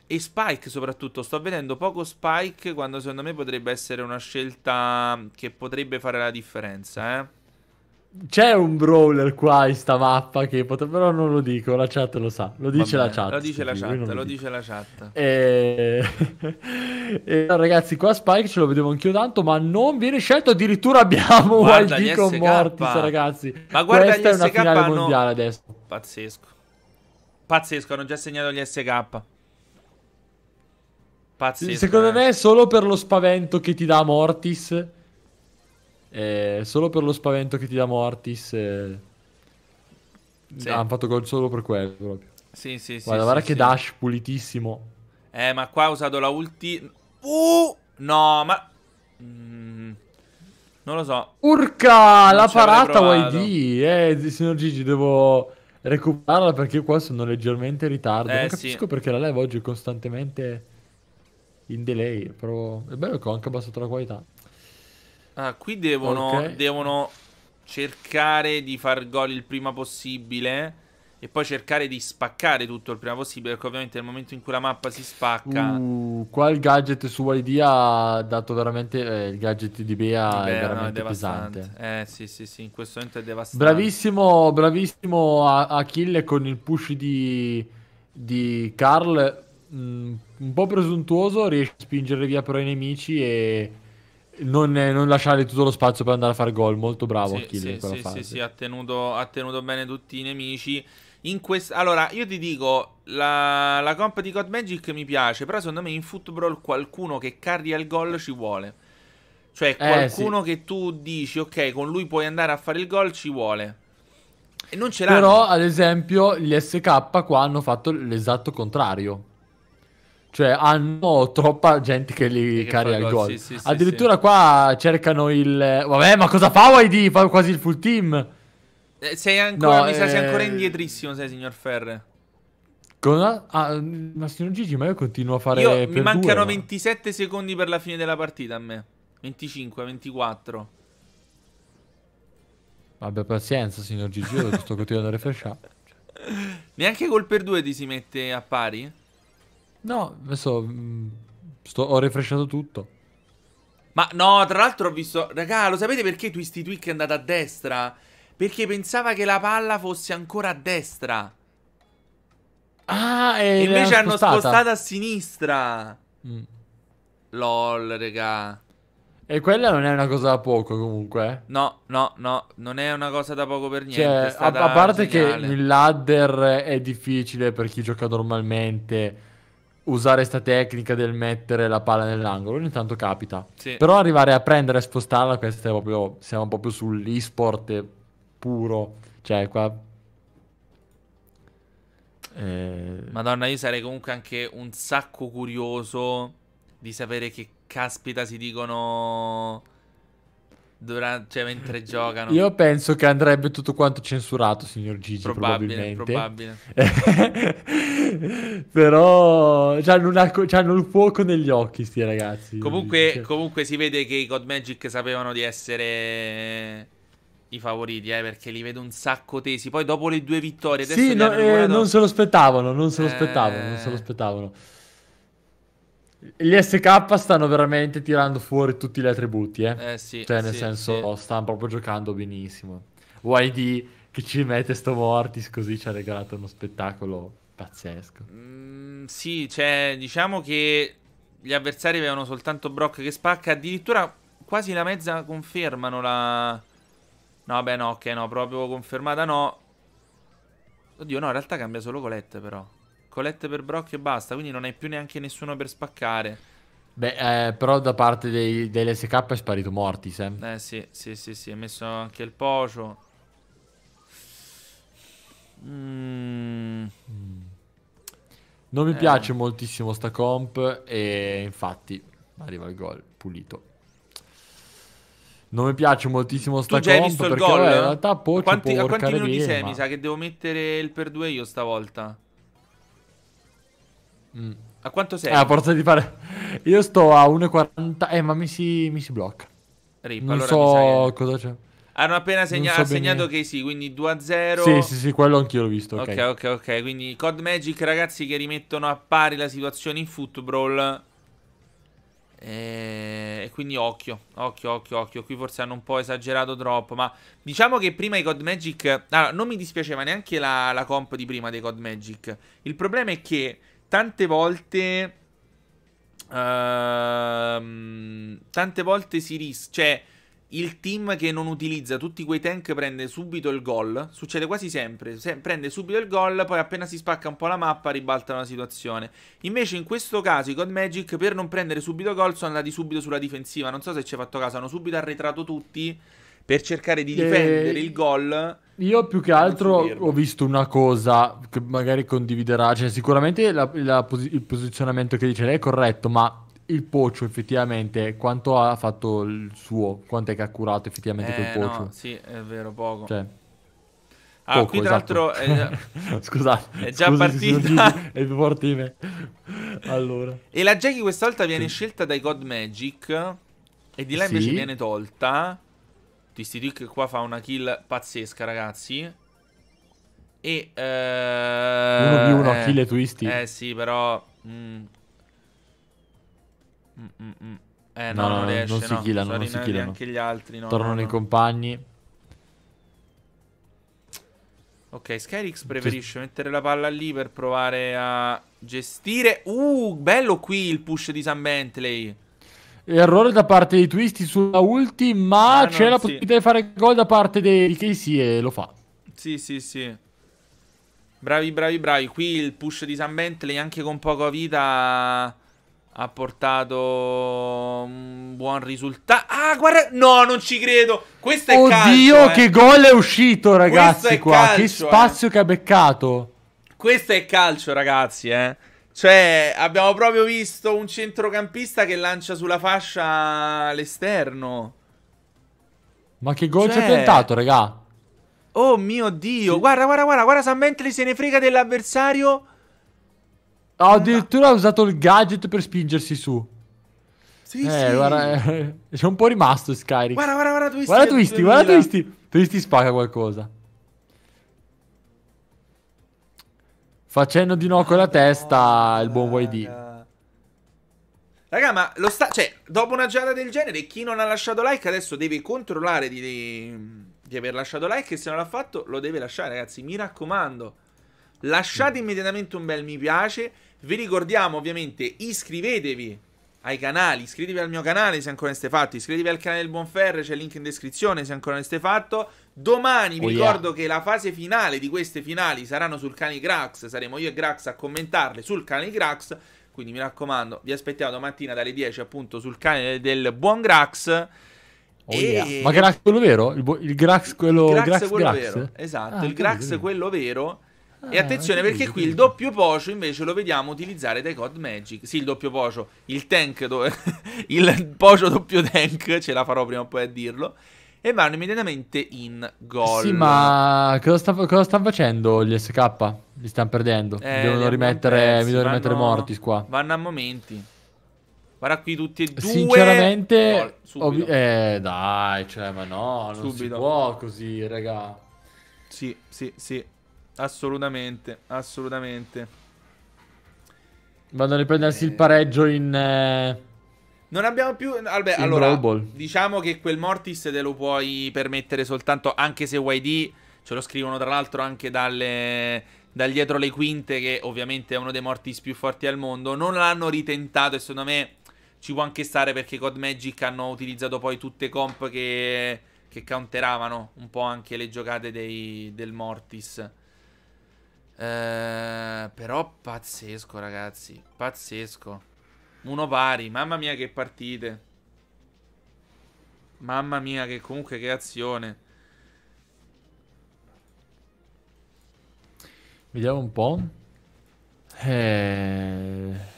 e Spike soprattutto, sto vedendo poco Spike quando secondo me potrebbe essere una scelta che potrebbe fare la differenza, eh. C'è un brawler qua in sta mappa che potrebbe... Però non lo dico, la chat lo sa. Lo dice Vabbè, la chat. Lo dice la chat, lo, lo dice la chat. Eh, e... e... ragazzi, qua Spike ce lo vedevo anch'io tanto, ma non viene scelto. Addirittura abbiamo guarda, YG con Mortis, ragazzi. Ma guarda Questa è una SK finale hanno... mondiale adesso. Pazzesco. Pazzesco, hanno già segnato gli SK. Pazzesco. Secondo eh. me solo per lo spavento che ti dà Mortis eh, solo per lo spavento che ti dà Mortis. Eh, sì. Hanno fatto gol solo per quello proprio. Sì, sì, guarda, sì, guarda sì, che dash pulitissimo. Eh, ma qua ho usato la ulti. Uh! No, ma. Mm. Non lo so. Urca! Non la parata YD! Eh, signor Gigi, devo recuperarla perché qua sono leggermente in ritardo. Eh, non capisco sì. perché la live oggi è costantemente in delay. Però è bello che ho anche abbassato la qualità. Ah, qui devono, okay. devono cercare di far gol il prima possibile e poi cercare di spaccare tutto il prima possibile perché ovviamente nel momento in cui la mappa si spacca uh, qua il gadget su YD ha dato veramente eh, il gadget di Bea Vabbè, è veramente no, è pesante eh sì sì sì in questo momento è devastante bravissimo bravissimo Achille con il push di, di Carl mm, un po' presuntuoso riesce a spingere via però i nemici e non, eh, non, lasciare tutto lo spazio per andare a fare gol. Molto bravo sì, Achille sì, in sì, fase. Sì, sì, ha tenuto, ha tenuto bene tutti i nemici. Quest... Allora, io ti dico, la, la comp di God Magic mi piace, però secondo me in football qualcuno che carri il gol ci vuole. Cioè, eh, qualcuno eh, sì. che tu dici, ok, con lui puoi andare a fare il gol ci vuole. E non ce l'hanno. Però, ad esempio, gli SK qua hanno fatto l'esatto contrario. Cioè, hanno troppa gente che li che carica il gol. Sì, sì, Addirittura sì. qua cercano il... Vabbè, ma cosa fa YD? Fa quasi il full team. Eh, sei ancora, no, mi eh... sa, sei ancora eh, indietrissimo, sei, signor Ferre. Cosa? Ah, ma signor Gigi, ma io continuo a fare... Io, mi mancano due, 27 ma... secondi per la fine della partita a me. 25, 24. Abbia pazienza, signor Gigi, io sto continuando a refresciare. Neanche col per due ti si mette a pari? No, adesso mm, sto, ho refresciato tutto. Ma no, tra l'altro ho visto... Raga, lo sapete perché Twisty Tweak è andato a destra? Perché pensava che la palla fosse ancora a destra. Ah, e invece hanno spostata. spostata a sinistra. Mm. LOL, raga. E quella non è una cosa da poco comunque. Eh. No, no, no, non è una cosa da poco per cioè, niente. Cioè, a, parte geniale. che il ladder è difficile per chi gioca normalmente usare questa tecnica del mettere la palla nell'angolo, ogni tanto capita. Sì. Però arrivare a prendere e spostarla, questa è proprio, siamo proprio sull'esport puro. Cioè, qua... Eh... Madonna, io sarei comunque anche un sacco curioso di sapere che caspita si dicono durante, cioè, mentre giocano. Io penso che andrebbe tutto quanto censurato, signor Gigi. Probabile, probabilmente. probabile. Però hanno, hanno il fuoco negli occhi, sti ragazzi. Comunque, cioè comunque si vede che i God Magic sapevano di essere i favoriti, eh, perché li vedo un sacco tesi. Poi dopo le due vittorie, sì, no, eh, non se lo aspettavano, non se lo aspettavano, eh... non se lo eh. aspettavano. Gli SK stanno veramente tirando fuori tutti gli attributi, eh? eh sì, cioè, nel sì, senso, sì. stanno proprio giocando benissimo. YD che ci mette sto Mortis così ci ha regalato uno spettacolo pazzesco. Mm, sì, cioè, diciamo che gli avversari avevano soltanto Brock che spacca, addirittura quasi la mezza confermano la... No, beh, no, ok, no, proprio confermata no. Oddio, no, in realtà cambia solo Colette, però. Colette per Brock e basta. Quindi non hai più neanche nessuno per spaccare. Beh, eh, però da parte dei, dell'SK è sparito Mortis, eh. Eh sì, sì, sì, sì, è messo anche il Pocio. Mm. Non mi eh. piace moltissimo sta comp e infatti arriva il gol pulito. Non mi piace moltissimo sta comp visto perché il gol, vabbè, in realtà Pocio Quanti, a quanti minuti sei? Ma... Mi sa che devo mettere il per due io stavolta. Mm. A quanto sei? Eh, a forza di fare... Io sto a 1,40... Eh, ma mi si, mi si blocca. Rip, non allora so che... cosa c'è. Hanno appena segna... so segnato che sì, quindi 2 a 0. Sì, sì, sì, quello anch'io l'ho visto. Ok, ok, ok. okay. Quindi Cod Magic, ragazzi, che rimettono a pari la situazione in football. Eh, e quindi occhio, occhio, occhio, occhio. Qui forse hanno un po' esagerato troppo. Ma diciamo che prima i Cod Magic. Allora, ah, non mi dispiaceva neanche la, la comp di prima dei Cod Magic. Il problema è che tante volte. Uh, tante volte si rischia. Cioè, il team che non utilizza tutti quei tank prende subito il gol. Succede quasi sempre. Se prende subito il gol, poi appena si spacca un po' la mappa, ribalta la situazione. Invece, in questo caso, i God Magic, per non prendere subito gol, sono andati subito sulla difensiva. Non so se ci hai fatto caso, hanno subito arretrato tutti per cercare di eh, difendere eh... il gol io più che altro ho visto una cosa che magari condividerà, cioè sicuramente la, la pos- il posizionamento che dice lei è corretto, ma il Pocio effettivamente quanto ha fatto il suo, quanto è che ha curato effettivamente eh, quel Pocio? No, sì, è vero, poco. Cioè, ah, poco, qui tra esatto. l'altro esatto. è... scusate, è già scusi, partita è più forte fortime. allora. E la Jackie quest'altra viene sì. scelta dai God Magic e di là invece sì. viene tolta. Twisty Dick qua fa una kill pazzesca, ragazzi. E... Eh, uno di uno, eh, kill e Twisty. Eh sì, però... Mm. Mm, mm, mm. eh no, no, non riesce, non si no. killano, Sorry, non si killano. Anche gli altri, no, Tornano no, i compagni. Ok, Skyrix preferisce Gest mettere la palla lì per provare a gestire. Uh, bello qui il push di Sam Bentley errore da parte dei Twisty sulla ulti, ma ah, c'è no, la possibilità di fare gol da parte dei Casey e lo fa. Sì, sì, sì. Bravi, bravi, bravi. Qui il push di San Bentley anche con poca vita ha portato un buon risultato. Ah, guarda, no, non ci credo. Questo è Oddio, calcio. Oddio, che eh. gol è uscito, ragazzi. È qua. Calcio, che eh. spazio eh. che ha beccato. Questo è calcio, ragazzi, eh. Cioè, abbiamo proprio visto un centrocampista che lancia sulla fascia l'esterno. Ma che gol cioè... ci ha tentato, raga? Oh mio Dio, sì. guarda, guarda, guarda, guarda, San Bentley se ne frega dell'avversario. Oh, addirittura ha usato il gadget per spingersi su. Sì, eh, sì. Guarda, eh, c'è un po' rimasto Skyrim. Guarda, guarda, guarda, twisti. Guarda twisti, guarda twisti. Twisti spaga qualcosa. Facendo di no con la ah, testa, il buon YD. Raga, ma lo sta. Cioè, dopo una giornata del genere, chi non ha lasciato like adesso deve controllare di, di aver lasciato like. E se non l'ha fatto, lo deve lasciare, ragazzi. Mi raccomando, lasciate mm. immediatamente un bel mi piace. Vi ricordiamo, ovviamente, iscrivetevi ai canali. Iscrivetevi al mio canale se ancora non siete fatto. Iscrivetevi al canale del Bonferre, c'è il link in descrizione se ancora non siete fatto. Domani vi oh, ricordo che la fase finale di queste finali saranno sul canale Grax. Saremo io e Grax a commentarle sul canale Grax. Quindi mi raccomando, vi aspettiamo domattina dalle 10 appunto sul canale del Buon Grax. Oh, e... yeah. Ma Grax quello vero? Il, il Grax quello, il Grax, Grax quello Grax? vero? Esatto, ah, il Grax quello vero. Ah, e attenzione perché qui il doppio pocio invece lo vediamo utilizzare dai Cod Magic. Sì, il doppio pocio, il tank, do... il pocio doppio tank, ce la farò prima o poi a dirlo. E vanno immediatamente in gol. Sì, ma cosa, sta... cosa stanno facendo gli SK? Li stanno perdendo. Eh, devono rimettere, mi devono vanno... rimettere morti qua. Vanno a momenti. Guarda qui tutti e due. Sinceramente, oh, eh, dai, cioè, ma no, non subito. si può così, raga. Sì, sì, sì. Assolutamente, assolutamente. Vanno a riprendersi eh... il pareggio in... Eh... Non abbiamo più. Vabbè, sì, allora, diciamo che quel Mortis te lo puoi permettere soltanto. Anche se YD ce lo scrivono, tra l'altro, anche dalle, dal dietro le quinte, che ovviamente è uno dei Mortis più forti al mondo. Non l'hanno ritentato e secondo me ci può anche stare perché Cod Magic hanno utilizzato poi tutte comp che, che counteravano un po' anche le giocate dei, del Mortis. Eh, però pazzesco, ragazzi. Pazzesco. Uno pari. Mamma mia che partite. Mamma mia che comunque che azione. Vediamo un po'. Eh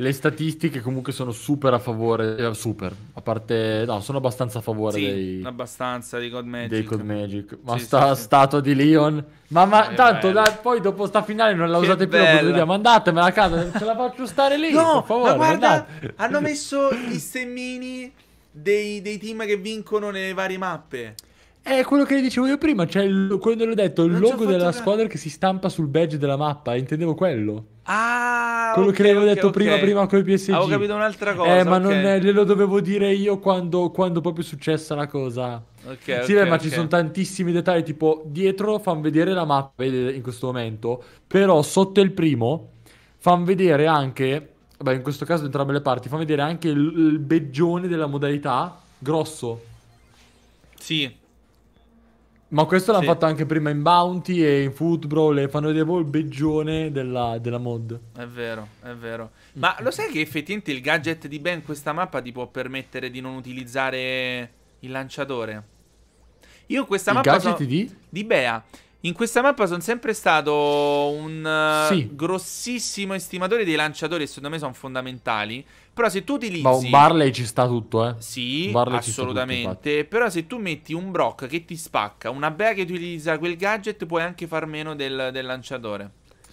le statistiche comunque sono super a favore, eh, super, a parte, no, sono abbastanza a favore sì, dei... abbastanza, dei Code Magic. Dei Code Magic, ma sì, sta sì, statua di Leon, ma, ma tanto la, poi dopo sta finale non la che usate bella. più, dopo andatemela a casa, ce la faccio stare lì, no, favore, ma guarda, andate. hanno messo i semmini dei, dei team che vincono nelle varie mappe. È quello che dicevo io prima, cioè quello che ho detto, il non logo della caso. squadra che si stampa sul badge della mappa, intendevo quello. Ah, quello okay, che avevo okay, detto okay. prima, prima con il PSG. Avevo capito un'altra eh, cosa. Eh, ma non è, glielo dovevo dire io quando, quando proprio è successa la cosa. Ok. sì, beh, ma ci sono tantissimi dettagli, tipo dietro fanno vedere la mappa in questo momento, però sotto il primo fanno vedere anche, beh, in questo caso entrambe le parti, fanno vedere anche il, il beggione della modalità grosso. Sì. Ma questo l'hanno sì. fatto anche prima in Bounty e in Football e fanno vedere il beggione della, della, mod. È vero, è vero. Mm. Ma lo sai che effettivamente il gadget di Ben questa mappa ti può permettere di non utilizzare il lanciatore? Io questa il mappa... Gadget sono... di? Di Bea. In questa mappa sono sempre stato un sì. grossissimo estimatore dei lanciatori e secondo me sono fondamentali. Però se tu utilizzi... Ma un Barley ci sta tutto, eh? Sì, assolutamente. Tutto, però se tu metti un Brock che ti spacca, una Bea che utilizza quel gadget, puoi anche far meno del, del lanciatore.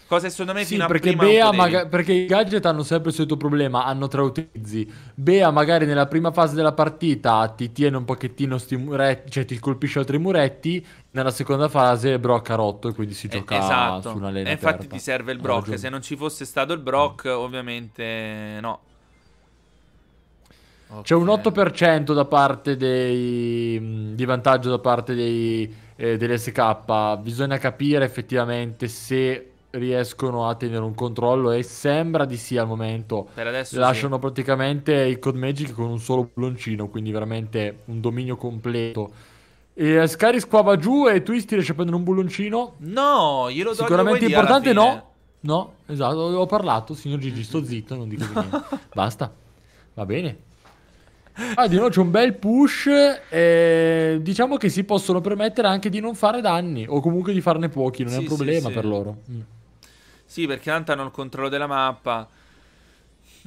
Cosa secondo me sì, fino perché a prima Bea maga- perché i gadget hanno sempre il solito problema, hanno tre utilizzi. Bea magari nella prima fase della partita ti tiene un pochettino sti muretti, cioè ti colpisce altri muretti, nella seconda fase Brock ha rotto e quindi si eh, gioca esatto. su una lena Esatto, infatti terra. ti serve il Brock, se non ci fosse stato il Brock mm. ovviamente no. C'è un 8% da parte dei, mm, di vantaggio da parte dei, eh, dell'SK. Bisogna capire effettivamente se riescono a tenere un controllo e sembra di sì al momento. Per adesso lasciano sì. praticamente i Code Magic con un solo bulloncino, quindi veramente un dominio completo. E Scaris qua va giù e Twisty riesce a prendere un bulloncino? No, glielo do Sicuramente importante no. No, esatto, ho parlato, signor Gigi, sto zitto, non dico niente. Basta. Va bene. Ah, di nuovo c'è un bel push. E diciamo che si possono permettere anche di non fare danni, o comunque di farne pochi, non sì, è un problema sì, per loro. Mm. Sì, perché tanto hanno il controllo della mappa.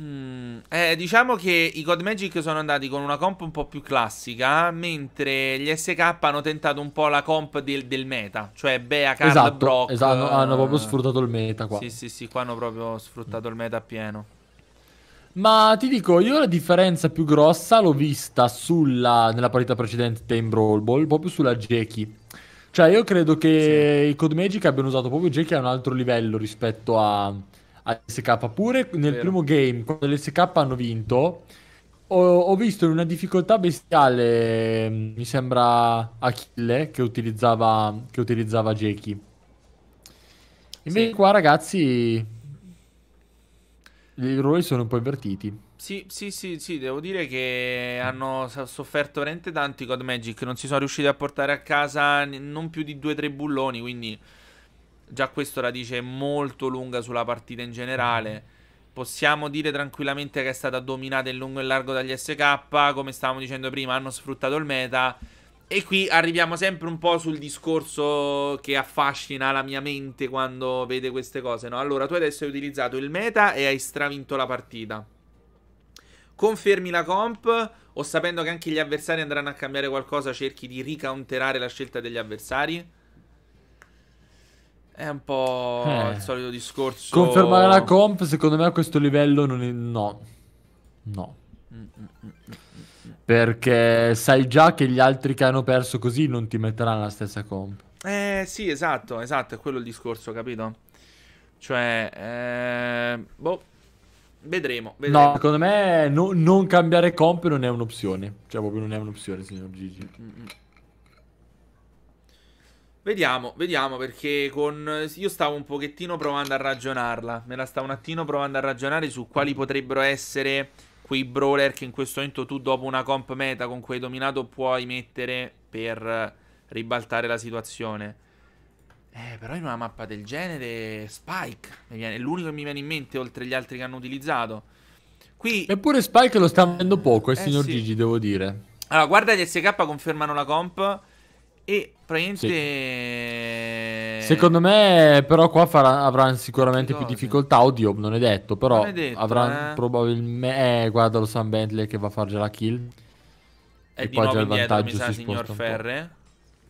Mm. Eh, diciamo che i God Magic sono andati con una comp un po' più classica, mentre gli SK hanno tentato un po' la comp del, del meta, cioè Bea, Carl, esatto, Brock. Esatto, hanno proprio eh. sfruttato il meta qua. Sì, sì, sì, qua hanno proprio sfruttato mm. il meta a pieno. Ma ti dico, io la differenza più grossa l'ho vista sulla, nella partita precedente in Brawl Ball, boh, proprio sulla Jackie. Cioè, io credo che sì. i Code Magic abbiano usato proprio Jackie a un altro livello rispetto a, a SK. Pure nel Vero. primo game, quando l'SK hanno vinto, ho, ho, visto in una difficoltà bestiale, mi sembra Achille, che utilizzava, che utilizzava Jackie. Invece sì. qua, ragazzi, i ruoli sono un po' invertiti. Sì, sì, sì, sì, devo dire che hanno sofferto veramente tanto i Code Magic, non si sono riusciti a portare a casa non più di due o tre bulloni, quindi già questo la dice molto lunga sulla partita in generale. Possiamo dire tranquillamente che è stata dominata in lungo e largo dagli SK, come stavamo dicendo prima, hanno sfruttato il meta e qui arriviamo sempre un po' sul discorso che affascina la mia mente quando vede queste cose, no? Allora, tu adesso hai utilizzato il meta e hai stravinto la partita. Confermi la comp o sapendo che anche gli avversari andranno a cambiare qualcosa cerchi di ricounterare la scelta degli avversari? È un po' eh. il solito discorso. Confermare la comp, secondo me a questo livello non è... no. No. Mm -mm. Perché sai già che gli altri che hanno perso così non ti metteranno la stessa comp. Eh sì, esatto, esatto, è quello il discorso, capito? Cioè, eh, boh, vedremo, vedremo. No, secondo me no, non cambiare comp non è un'opzione. Cioè, proprio non è un'opzione, signor Gigi. Mm-hmm. Vediamo, vediamo perché con... io stavo un pochettino provando a ragionarla, me la stavo un attimo provando a ragionare su quali potrebbero essere quei brawler che in questo momento tu dopo una comp meta con cui hai dominato puoi mettere per ribaltare la situazione. Eh, però in una mappa del genere Spike viene, è l'unico che mi viene in mente oltre gli altri che hanno utilizzato. Qui... Eppure Spike lo sta avendo poco, il eh, eh, signor sì. Gigi, devo dire. Allora, guarda gli SK confermano la comp e praticamente... Sì Secondo me, però, qua farà, avranno sicuramente più difficoltà. Oddio, non è detto. Però è detto, avranno eh. probabilmente. Eh, guarda lo Sam Bentley che va a fare già la kill. È e poi già il vantaggio indietro, si sposta. Ferre.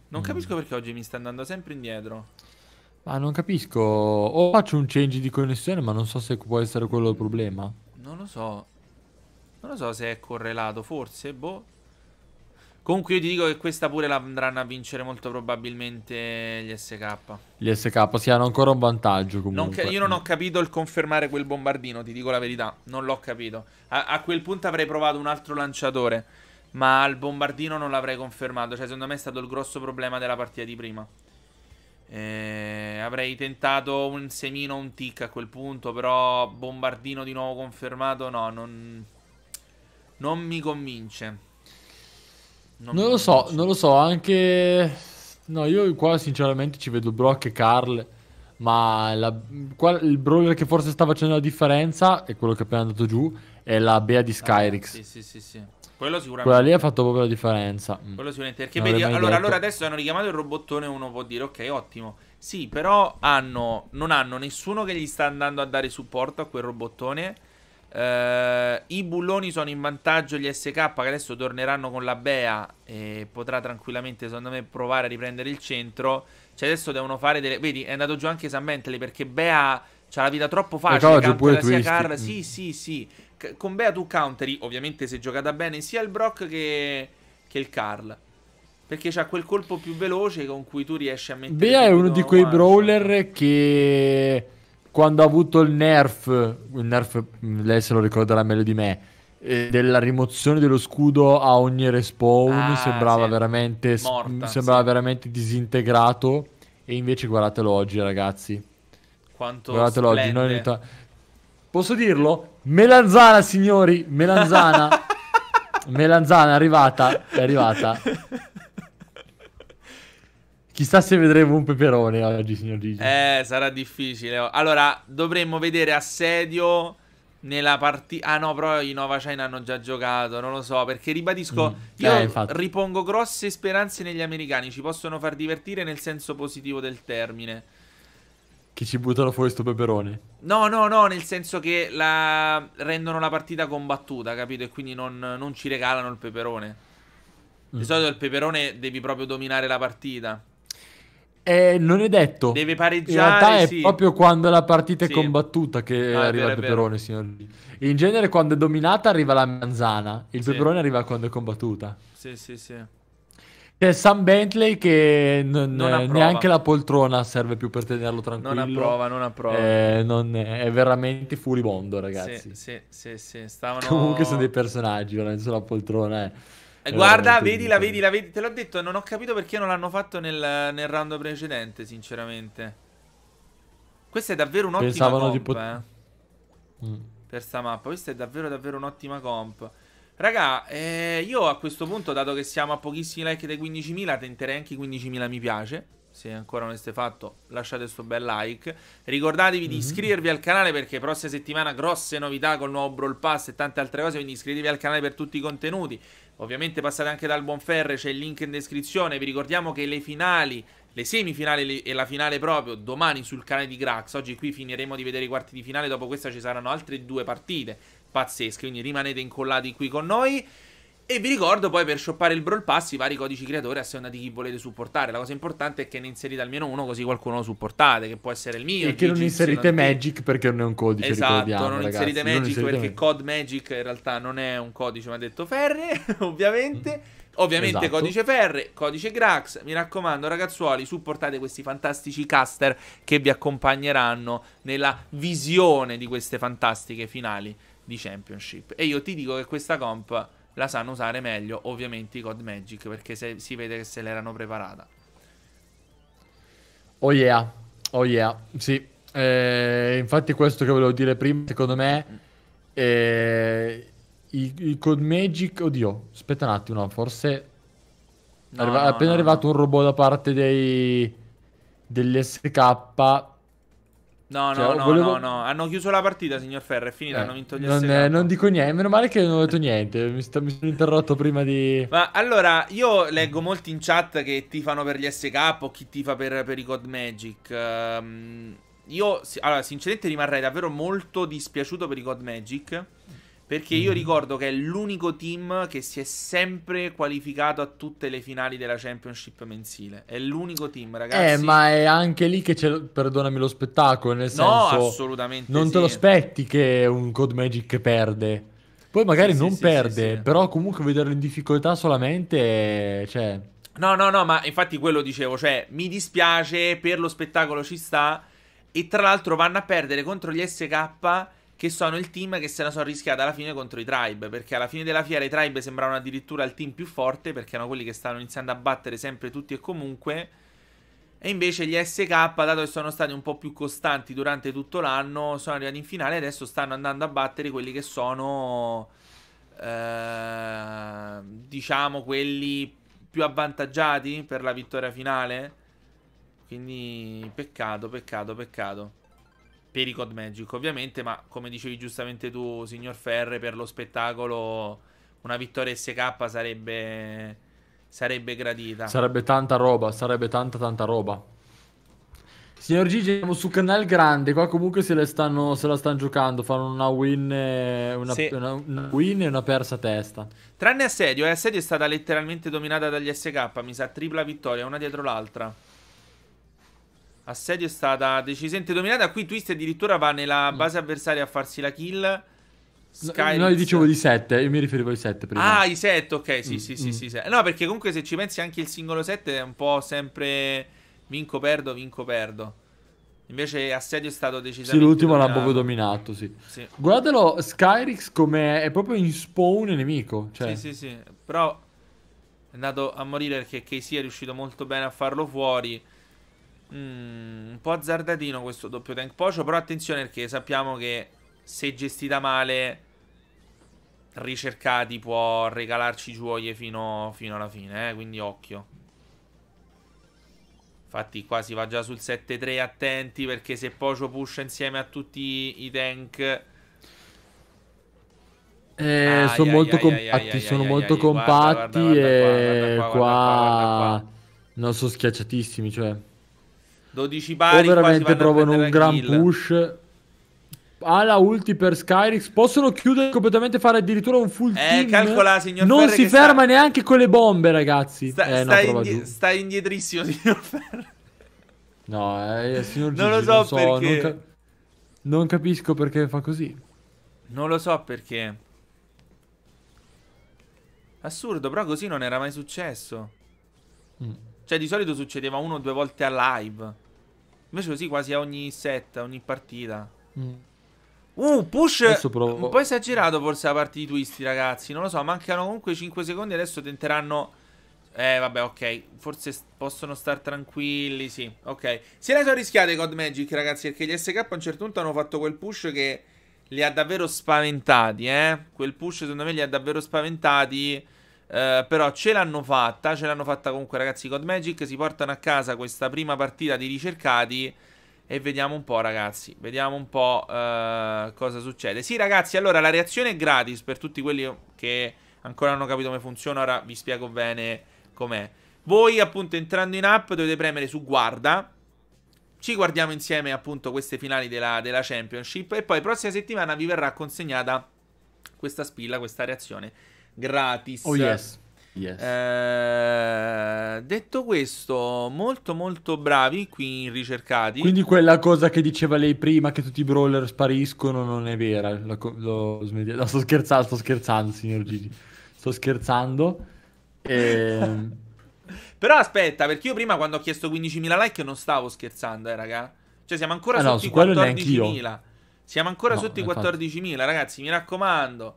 Non mm. capisco perché oggi mi sta andando sempre indietro. Ma non capisco. O faccio un change di connessione, ma non so se può essere quello il problema. Non lo so. Non lo so se è correlato, forse, boh. Comunque io ti dico che questa pure la andranno a vincere molto probabilmente gli SK. Gli SK si hanno ancora un vantaggio comunque. Non io non ho capito il confermare quel bombardino, ti dico la verità. Non l'ho capito. A, a quel punto avrei provato un altro lanciatore, ma al bombardino non l'avrei confermato. Cioè secondo me è stato il grosso problema della partita di prima. Eh, avrei tentato un semino, un tick a quel punto, però bombardino di nuovo confermato, no, non, non mi convince. Non, non lo so, non lo so, anche... No, io qua sinceramente ci vedo Brock e Carl, ma la... qua, il brawler che forse sta facendo la differenza è quello che è appena andato giù, è la Bea di Skyrix. Ah, sì, sì, sì, sì. Quello sicuramente. Quella lì ha fatto proprio la differenza. Mm. Quello sicuramente. Perché vedi, allora, allora, adesso hanno richiamato il robottone uno può dire, ok, ottimo. Sì, però hanno, non hanno nessuno che gli sta andando a dare supporto a quel robottone Uh, I bulloni sono in vantaggio gli SK che adesso torneranno con la Bea e potrà tranquillamente secondo me provare a riprendere il centro. Cioè adesso devono fare delle... Vedi è andato giù anche San Bentley perché Bea ha la vita troppo ecco, facile. Counter pure sia Car... Mm. Sì sì sì. C con Bea tu counteri ovviamente se giocata bene sia il Brock che, che il Carl. Perché c'ha quel colpo più veloce con cui tu riesci a mettere... Bea è uno di quei brawler che quando ha avuto il nerf, il nerf lei se lo ricorderà meglio di me, eh, della rimozione dello scudo a ogni respawn ah, sembrava, sì. veramente, Morta, sembrava sì. veramente disintegrato e invece guardatelo oggi ragazzi. Quanto guardatelo oggi, noi Ita- Posso dirlo? Melanzana signori, melanzana. melanzana è arrivata, è arrivata. Chissà se vedremo un peperone oggi, signor Gigi. Eh, sarà difficile. Allora, dovremmo vedere assedio nella partita. Ah no, però i Nova China hanno già giocato, non lo so, perché ribadisco, mm. Eh, io eh, ripongo grosse speranze negli americani, ci possono far divertire nel senso positivo del termine. Che ci buttano fuori sto peperone. No, no, no, nel senso che la... rendono la partita combattuta, capito? E quindi non, non ci regalano il peperone. Di mm. solito il peperone devi proprio dominare la partita. Eh, non è detto. Deve pareggiare. In realtà è sì. proprio quando la partita sì. è combattuta che ah, arriva vero, il peperone, signor In genere quando è dominata arriva la manzana, il sì. peperone arriva quando è combattuta. Sì, sì, sì. C'è Sam Bentley che non, non neanche la poltrona serve più per tenerlo tranquillo. Non approva, non approva. Eh, non è, è, veramente furibondo, ragazzi. Sì, sì, sì, sì. Stavano... Comunque sono dei personaggi, Lorenzo la poltrona è... Eh. Eh, Guarda, vedi la vedi, la te l'ho detto, non ho capito perché non l'hanno fatto nel, nel, round precedente, sinceramente. Questa è davvero un'ottima Pensavano comp, tipo... eh. Mm. Per sta mappa, questa è davvero davvero un'ottima comp. Raga, eh, io a questo punto, dato che siamo a pochissimi like dei 15.000, tenterei anche i 15.000 mi piace. Se ancora non l'avete fatto, lasciate questo bel like. Ricordatevi mm -hmm. di mhm. iscrivervi al canale perché prossima settimana grosse novità col nuovo Brawl Pass e tante altre cose, quindi iscrivetevi al canale per tutti i contenuti. Ovviamente passate anche dal Bonferre, c'è il link in descrizione. Vi ricordiamo che le finali, le semifinali e la finale proprio domani sul canale di Grax. Oggi qui finiremo di vedere i quarti di finale, dopo questa ci saranno altre due partite pazzesche, quindi rimanete incollati qui con noi. E vi ricordo poi per shoppare il Brawl Pass i vari codici creatori a seconda di chi volete supportare. La cosa importante è che ne inserite almeno uno così qualcuno lo supportate, che può essere il mio. E che non inserite Magic perché non è un codice, esatto, non inserite Magic perché me. Code Magic in realtà non è un codice, ma ha detto Ferre, ovviamente. Mm. Ovviamente esatto. codice Ferre, codice Grax. Mi raccomando, ragazzuoli, supportate questi fantastici caster che vi accompagneranno nella visione di queste fantastiche finali di Championship. E io ti dico che questa comp la sanno usare meglio ovviamente i Cod Magic perché se, si vede che se l'erano preparata. Oh yeah, oh yeah, sì. Eh, infatti questo che volevo dire prima, secondo me, eh, i, i Cod Magic, oddio, aspetta un attimo, forse... No, arriva, no, appena no, arrivato un robot da parte dei, SK No, cioè, no, volevo... no, no, hanno chiuso la partita, signor Ferro, è finita, eh, hanno vinto gli non, eh, non dico niente, meno male che non ho detto niente, mi, sta, mi, sono interrotto prima di... Ma allora, io leggo molti in chat che tifano per gli SK o chi tifa per, per i God Magic. Um, io, allora, sinceramente rimarrei davvero molto dispiaciuto per i God Magic. Perché io mm. ricordo che è l'unico team che si è sempre qualificato a tutte le finali della championship mensile. È l'unico team, ragazzi. Eh, ma è anche lì che c'è, perdonami, lo spettacolo. Nel no, senso, assolutamente. Non sì. te lo aspetti che un Code Magic perde. Poi magari sì, non sì, perde, però comunque vederlo in difficoltà solamente. Cioè... No, no, no, ma infatti quello dicevo. Cioè, mi dispiace, per lo spettacolo ci sta. E tra l'altro vanno a perdere contro gli SK che sono il team che se la sono rischiata alla fine contro i Tribe, perché alla fine della fiera i Tribe sembravano addirittura il team più forte, perché erano quelli che stavano iniziando a battere sempre tutti e comunque, e invece gli SK, dato che sono stati un po' più costanti durante tutto l'anno, sono arrivati in finale e adesso stanno andando a battere quelli che sono, eh, diciamo, quelli più avvantaggiati per la vittoria finale. Quindi peccato, peccato, peccato per i Code Magic ovviamente, ma come dicevi giustamente tu, signor Ferre, per lo spettacolo una vittoria SK sarebbe, sarebbe gradita. Sarebbe tanta roba, sarebbe tanta tanta roba. Signor Gigi, siamo su Canal Grande, qua comunque se, stanno, se la stanno giocando, fanno una win, e una, sì. una, una win e una persa testa. Tranne Assedio, eh, Assedio è stata letteralmente dominata dagli SK, mi sa, tripla vittoria, una dietro l'altra. Assedio è stata decisamente dominata. Qui Twist addirittura va nella mm. base avversaria a farsi la kill. Sky no, io dicevo di 7, io mi riferivo ai 7 prima. Ah, i 7, ok, sì, mm, sì, mm. sì, sì, No, perché comunque se ci pensi anche il singolo 7 è un po' sempre vinco, perdo, vinco, perdo. Invece Assedio è stato decisamente Sì, l'ultimo dominato. l'ha proprio dominato, sì. sì. Guardatelo, Skyrix come è proprio in spawn nemico, cioè. Sì, sì, sì, però è andato a morire perché Casey è riuscito molto bene a farlo fuori. Mm, un po' azzardatino questo doppio tank pocio, però attenzione perché sappiamo che se gestita male ricercati può regalarci gioie fino, fino alla fine, eh? quindi occhio. Infatti qua si va già sul 7-3, attenti perché se Pocio pusha insieme a tutti i tank... Eh, sono molto compatti, sono molto compatti e qua, qua, qua, qua non sono schiacciatissimi, cioè... 12 pari. O veramente provano un gran kill. push. Alla ulti per Skyrix. Possono chiudere completamente, fare addirittura un full eh, team. Calcola, signor non Ferre si ferma sta... neanche con le bombe, ragazzi. Sta, eh, sta, no, indi sta indietrissimo, signor Ferre. No, eh, eh signor Gigi, non lo so, non so perché. Non, ca non capisco perché fa così. Non lo so perché. Assurdo, però così non era mai successo. Mm. Cioè di solito succedeva uno o due volte a live. Invece così quasi a ogni set, ogni partita. Mm. Uh, push un po' esagerato forse la parte di twisty ragazzi. Non lo so, mancano comunque 5 secondi. Adesso tenteranno... Eh, vabbè, ok. Forse possono stare tranquilli, sì. Ok. Se le sono rischiate COD Magic, ragazzi, perché gli SK a un certo punto hanno fatto quel push che li ha davvero spaventati, eh. Quel push, secondo me, li ha davvero spaventati. Eh, però ce l'hanno fatta, ce l'hanno fatta comunque ragazzi God Magic, si portano a casa questa prima partita di ricercati e vediamo un po' ragazzi, vediamo un po' eh, cosa succede. Sì ragazzi, allora la reazione è gratis per tutti quelli che ancora non hanno capito come funziona, ora vi spiego bene com'è. Voi appunto entrando in app dovete premere su guarda, ci guardiamo insieme appunto queste finali della, della Championship e poi prossima settimana vi verrà consegnata questa spilla, questa reazione gratis. Oh yes. Yes. Eh, detto questo, molto molto bravi qui in ricercati. Quindi quella cosa che diceva lei prima che tutti i brawler spariscono non è vera. Lo, lo, lo sto scherzando, sto scherzando, signor Gigi. Sto scherzando. E... Ehm. Però aspetta, perché io prima quando ho chiesto 15.000 like non stavo scherzando, eh, raga. Cioè siamo ancora ah, sotto no, i 14.000. Siamo ancora no, sotto i 14.000, ragazzi, mi raccomando.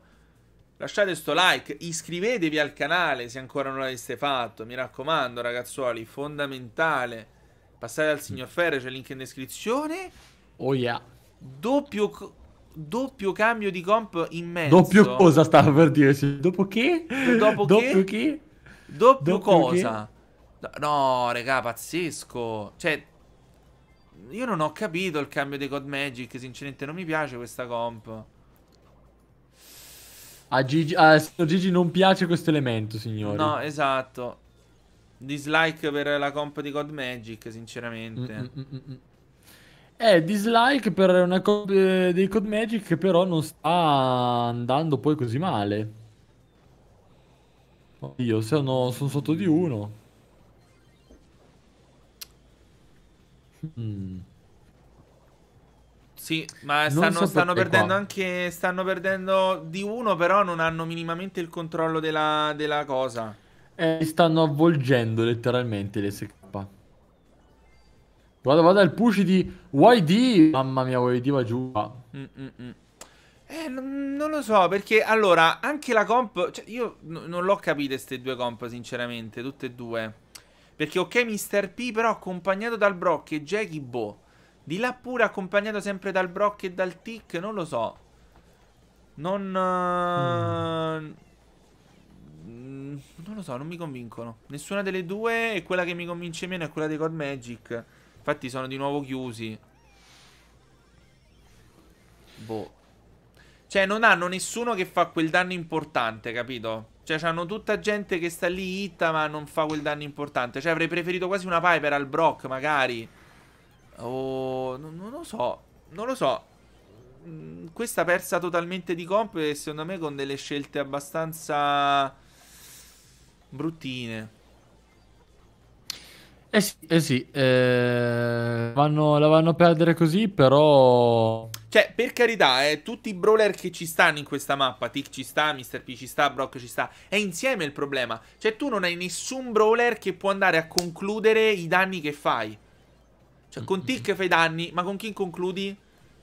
Lasciate sto like, iscrivetevi al canale se ancora non l'aveste fatto, mi raccomando ragazzuoli, fondamentale. Passate al signor Ferre, c'è il link in descrizione. Oh yeah. Doppio, doppio cambio di comp immenso. Doppio cosa stava per dirsi? Dopo che? Dopo, doppio che? che? Doppio, doppio cosa? Che? No, regà, pazzesco. Cioè, io non ho capito il cambio dei Code Magic, sinceramente non mi piace questa comp. A Gigi, a Gigi non piace questo elemento, signore. No, esatto. Dislike per la comp di God Magic, sinceramente. Mm, mm, mm, mm, mm. eh, dislike per una comp eh, di Code Magic che però non sta andando poi così male. Oddio, sono, sono sotto di uno. Mm. Sì, ma stanno, stanno perdendo qua. anche. Stanno perdendo di uno, però non hanno minimamente il controllo della, della cosa. Eh, stanno avvolgendo letteralmente le SK. Guarda, guarda il push di YD. Mamma mia, YD va giù. Ah. Mm, mm, mm, Eh, non lo so, perché allora, anche la comp... Cioè, io non l'ho capita queste due comp, sinceramente, tutte e due. Perché ok, Mr. P, però accompagnato dal Brock e Jackie, boh. Di là pure accompagnato sempre dal Brock e dal Tick, non lo so. Non... Mm. mm. Non lo so, non mi convincono. Nessuna delle due e quella che mi convince meno è quella dei God Magic. Infatti sono di nuovo chiusi. Boh. Cioè, non hanno nessuno che fa quel danno importante, capito? Cioè, hanno tutta gente che sta lì itta ma non fa quel danno importante. Cioè, avrei preferito quasi una Piper al Brock, magari. Oh, non, non lo so, non lo so. Mm, questa persa totalmente di comp e secondo me con delle scelte abbastanza bruttine. Eh sì, eh sì eh, vanno, la vanno a perdere così, però... Cioè, per carità, eh, tutti i brawler che ci stanno in questa mappa, Tick ci sta, Mr. P ci sta, Brock ci sta, è insieme il problema. Cioè, tu non hai nessun brawler che può andare a concludere i danni che fai. Cioè, con Tick mm-hmm. fai danni, ma con chi concludi?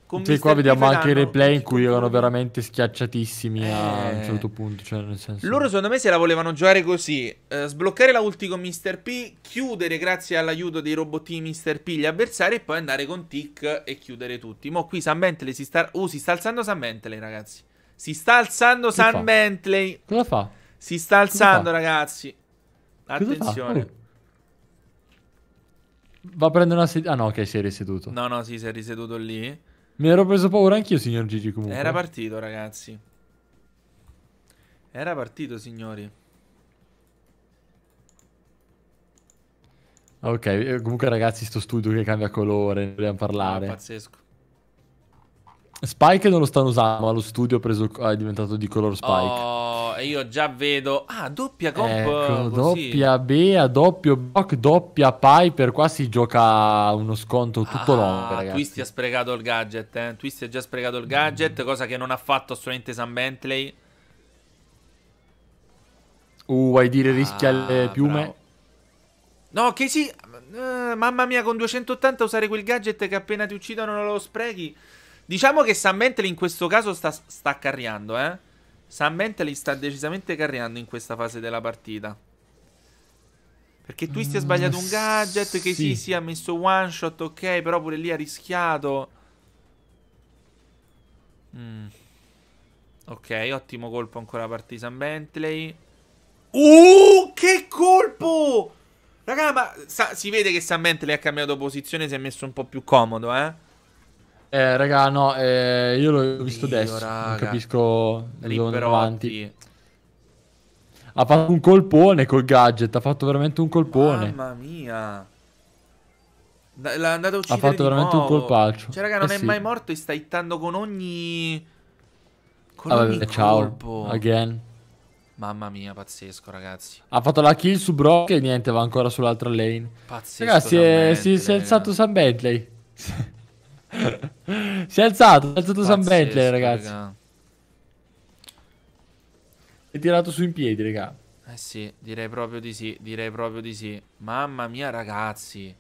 Con sì, qua vediamo anche danno. i replay in cui erano veramente schiacciatissimi eh... a un eh. certo punto. Cioè, nel senso... Loro secondo me se la volevano giocare così: eh, sbloccare la ulti con Mr. P, chiudere grazie all'aiuto dei robottini Mr. P gli avversari e poi andare con Tick e chiudere tutti. Mo qui San Bentley si sta. Uh, si sta alzando San Bentley, ragazzi. Si sta alzando Cosa San fa? Bentley. Cosa fa? Si sta alzando, ragazzi. Attenzione. Oh. Va a prendere una sedia. Ah no, ok, si è riseduto. No, no, sì, si è riseduto lì. Mi ero preso paura anch'io, signor Gigi, comunque. Era partito, ragazzi. Era partito, signori. Ok, eh, comunque ragazzi, sto studio che cambia colore, dobbiamo parlare. È ah, pazzesco. Spike non lo stanno usando, ma lo studio preso, è diventato di color Spike. Oh, e io già vedo. Ah, doppia comp. Ecco, doppia Bea, doppio Block, doppia Piper. Qua si gioca uno sconto tutto ah, longo. Ragazzi. Twisty ha sprecato il gadget. Eh. Twisty ha già sprecato il gadget, mm. cosa che non ha fatto assolutamente Sam Bentley. Uh, vuoi dire rischia ah, le piume? Bravo. No, che sì. Uh, mamma mia, con 280 usare quel gadget che appena ti uccidono non lo sprechi. Diciamo che Sam Bentley in questo caso sta, sta carriando, eh. Sam Bentley sta decisamente carriando in questa fase della partita. Perché Twist uh, ha mm, sbagliato un gadget, sì. che sì, sì, ha messo one shot, ok, però pure lì ha rischiato. Mm. Ok, ottimo colpo ancora partì Sam Bentley. Uh, che colpo! Raga, ma sa, si vede che Sam Bentley ha cambiato posizione, si è messo un po' più comodo, eh. Eh, raga, no, eh, io l'ho visto Dio, adesso. Raga. Non capisco avanti. Ha fatto un colpone col gadget. Ha fatto veramente un colpone. Mamma mia. L'ha andato a uccidere. Ha fatto veramente nuovo. un colpaccio. Cioè, raga, non eh è sì. mai morto e sta hittando con ogni. Con Vabbè, ogni ciao. colpo. Again. Mamma mia, pazzesco, ragazzi. Ha fatto la kill su Brock e niente, va ancora sull'altra lane. Pazzesco. Ragazzi, si, è, si, si è alzato Sam Bentley si è alzato, si è alzato San Bentley, ragazzi. Raga. È tirato su in piedi, raga. Eh sì, direi proprio di sì, direi proprio di sì. Mamma mia, ragazzi.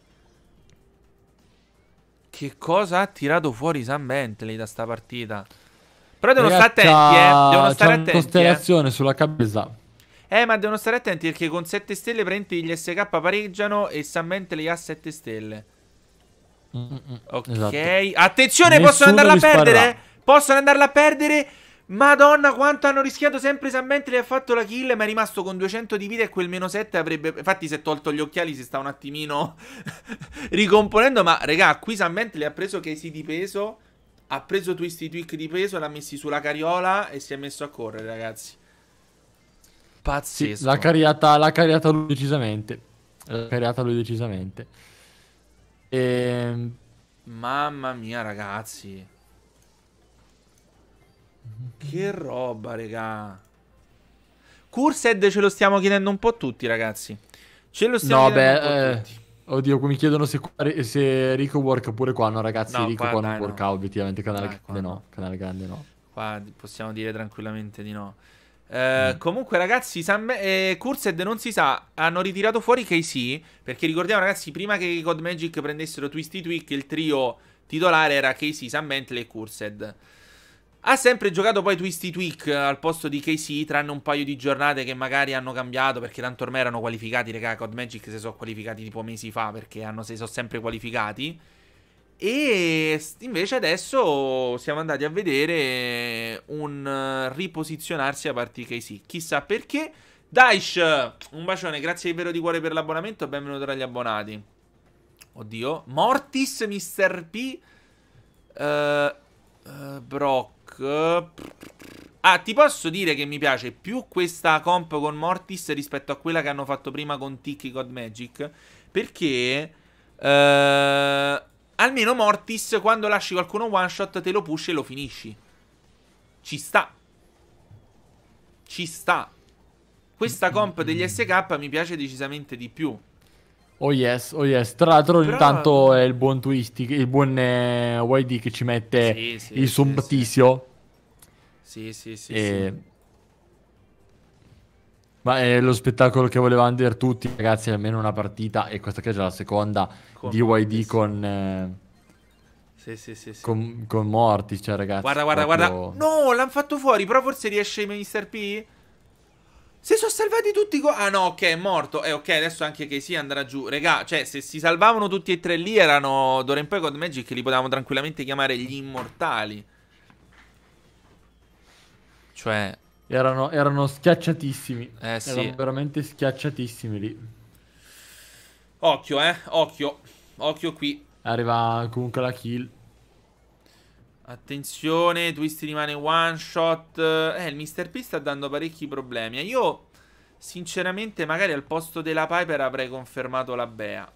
Che cosa ha tirato fuori San Bentley da sta partita? Però devono Ragazza, stare attenti, eh. Devono stare attenti. Eh. costellazione eh. sulla cabeza. Eh, ma devono stare attenti perché con 7 stelle prende gli SK pareggiano e San Bentley ha 7 stelle. Ok, esatto. attenzione, Nessuno possono andarla a perdere? Possono andarla a perdere? Madonna, quanto hanno rischiato sempre San Bentley ha fatto la kill, ma è rimasto con 200 di vita e quel meno 7 avrebbe... Infatti si è tolto gli occhiali, si sta un attimino ricomponendo, ma regà, qui San Bentley ha preso Casey di peso, ha preso Twisty Tweak di peso, l'ha messi sulla cariola e si è messo a correre, ragazzi. Pazzesco. Sì, l'ha cariata, cariata lui decisamente. L'ha cariata lui decisamente. E... Ehm, Mamma mia, ragazzi. Mhm. Che roba, raga. Cursed ce lo stiamo chiedendo un po' tutti, ragazzi. Ce lo stiamo no, chiedendo beh, un po' eh, tutti. Oddio, mi chiedono se, se, Rico work pure qua. No, ragazzi, no, Rico qua, qua non work no. obiettivamente. Canale dai, grande no, canale grande no. Qua possiamo dire tranquillamente di no. Eh, mm. Comunque, ragazzi, Sam, eh, Cursed non si sa. Hanno ritirato fuori KC. Perché ricordiamo, ragazzi, prima che i Code Magic prendessero Twisty Tweak, il trio titolare era KC, Sam Bentley e Cursed. Ha sempre giocato poi Twisty Tweak eh, al posto di KC, tranne un paio di giornate che magari hanno cambiato, perché tanto ormai erano qualificati, raga, Code Magic si sono qualificati tipo mesi fa, perché hanno, si sono sempre qualificati. E invece adesso siamo andati a vedere un eh, riposizionarsi a parte partire KC. Chissà perché. Daish, un bacione, grazie davvero di cuore per l'abbonamento. Benvenuto tra gli abbonati. Oddio. Mortis, Mr. P. Uh, uh, Brock. Ah, ti posso dire che mi piace più questa comp con Mortis rispetto a quella che hanno fatto prima con Tiki God Magic. Perché... Uh, Almeno Mortis, quando lasci qualcuno one shot, te lo push e lo finisci. Ci sta. Ci sta. Questa comp degli SK mi piace decisamente di più. Oh yes, oh yes. Tra l'altro Però... intanto è il buon Twisty, il buon eh, YD che ci mette sì, sì, il sommatizio. Sì, sì, sì. sì, e... sì. Ma è eh, lo spettacolo che volevano dire tutti, ragazzi, almeno una partita, e questa che è già la seconda con di YD con... Eh... Sì, sì, sì, sì. Con, con morti, cioè, ragazzi. Guarda, guarda, proprio... guarda. No, l'hanno fatto fuori, però forse riesce Mr. P? Se sono salvati tutti. Co- ah, no, ok, è morto. Eh, ok, adesso anche che sì andrà giù. Regà, cioè, se si salvavano tutti e tre lì, erano d'ora in poi God Magic. Li potevamo tranquillamente chiamare gli immortali. Cioè, erano, erano schiacciatissimi. Eh sì. veramente schiacciatissimi lì. Occhio, eh. Occhio. Occhio qui. Arriva comunque la kill. Attenzione, Twisty rimane one shot. Eh, il Mr. P sta dando parecchi problemi. Eh, io, sinceramente, magari al posto della Piper avrei confermato la Bea.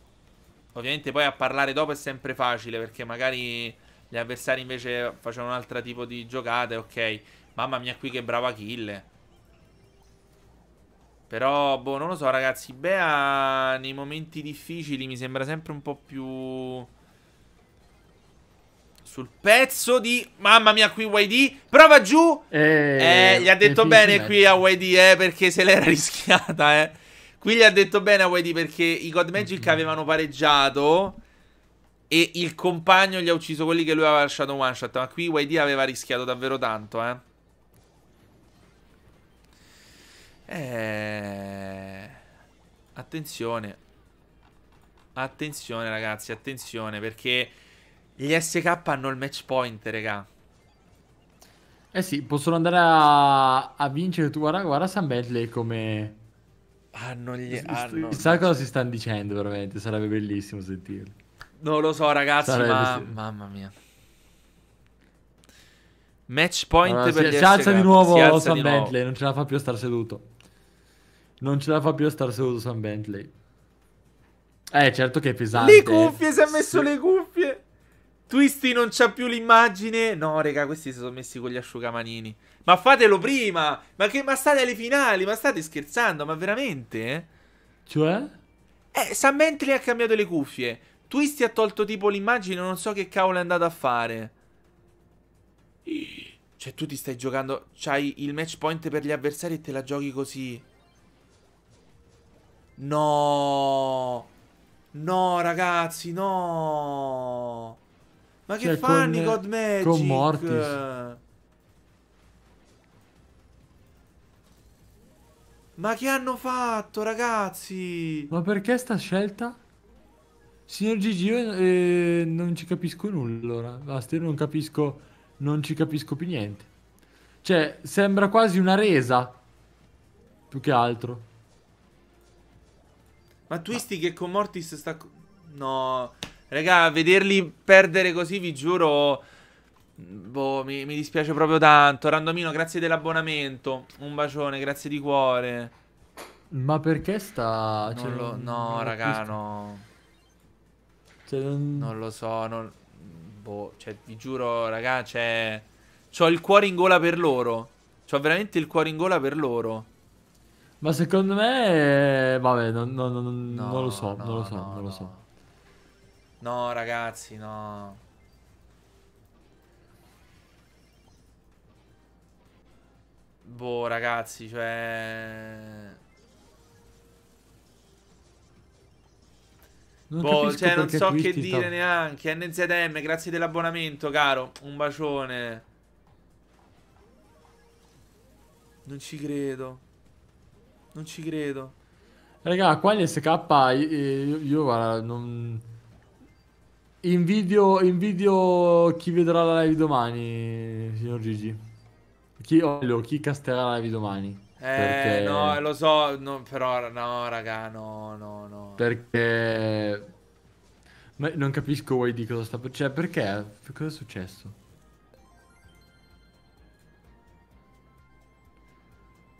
Ovviamente poi a parlare dopo è sempre facile, perché magari gli avversari invece facevano un altro tipo di giocate, ok. Mamma mia, qui che brava kill. Però, boh, non lo so, ragazzi. Bea, nei momenti difficili, mi sembra sempre un po' più... Sul pezzo di... Mamma mia, qui YD. Prova giù. Eh, eh gli ha detto bene qui a YD, eh, perché se l'era rischiata, eh. Qui gli ha detto bene a YD perché i God Magic mm -hmm. avevano pareggiato... E il compagno gli ha ucciso quelli che lui aveva lasciato one shot. Ma qui YD aveva rischiato davvero tanto, eh. Eh... Attenzione. Attenzione ragazzi, attenzione perché gli SK hanno il match point, raga. Eh sì, possono andare a, a vincere. Tu guarda, guarda San Bentley come... Hanno gli... Hanno... Sa cosa si stanno dicendo veramente, sarebbe bellissimo sentirlo. Non lo so ragazzi, sarebbe ma... Sì. Mamma mia. Match point allora, per si, gli si alza di nuovo si San Bentley, non ce la fa più a star seduto. Non ce la fa più a star seduto Sam Bentley. Eh, certo che è pesante. Le cuffie, si è messo sì. le cuffie. Twisty non c'ha più l'immagine. No, raga, questi si sono messi con gli asciugamanini. Ma fatelo prima! Ma, che, ma state alle finali? Ma state scherzando? Ma veramente? Eh? Cioè? Eh, Sam Bentley ha cambiato le cuffie. Twisty ha tolto tipo l'immagine, non so che cavolo è andato a fare. Cioè, tu ti stai giocando. C'hai il match point per gli avversari e te la giochi così. No. No, ragazzi, no. Ma che cioè, fanno con, God Magic? Con Mortis. Ma che hanno fatto, ragazzi? Ma perché sta scelta? Signor Gigi, io eh, non ci capisco nulla. Ora. Basta, io non capisco, non ci capisco più niente. Cioè, sembra quasi una resa. Più che altro. Ma Twisty che con Mortis sta... No... Raga, vederli perdere così, vi giuro... Boh, mi, mi dispiace proprio tanto. Randomino, grazie dell'abbonamento. Un bacione, grazie di cuore. Ma perché sta... Cioè, lo... No, raga, no. Cioè, non... non... lo so, non... Boh, cioè, vi giuro, raga, c'è... Cioè... C'ho il cuore in gola per loro. C'ho veramente il cuore in gola per loro. Ma secondo me, eh, vabbè, non, non, non, no, non lo so, no, non lo so, no, non lo so. No, ragazzi, no. Boh, ragazzi, cioè... Non boh, cioè, non so che dire sta... neanche. NZM, grazie dell'abbonamento, caro. Un bacione. Non ci credo. Non ci credo. Raga, qua gli SK eh, io, io guarda, non... Invidio, invidio chi vedrà la live domani, signor Gigi. Chi, oh, chi casterà la live domani. Eh, perché... no, lo so, no, però no, raga, no, no, no. Perché... Ma non capisco voi di cosa sta... Cioè, perché? Cosa è successo?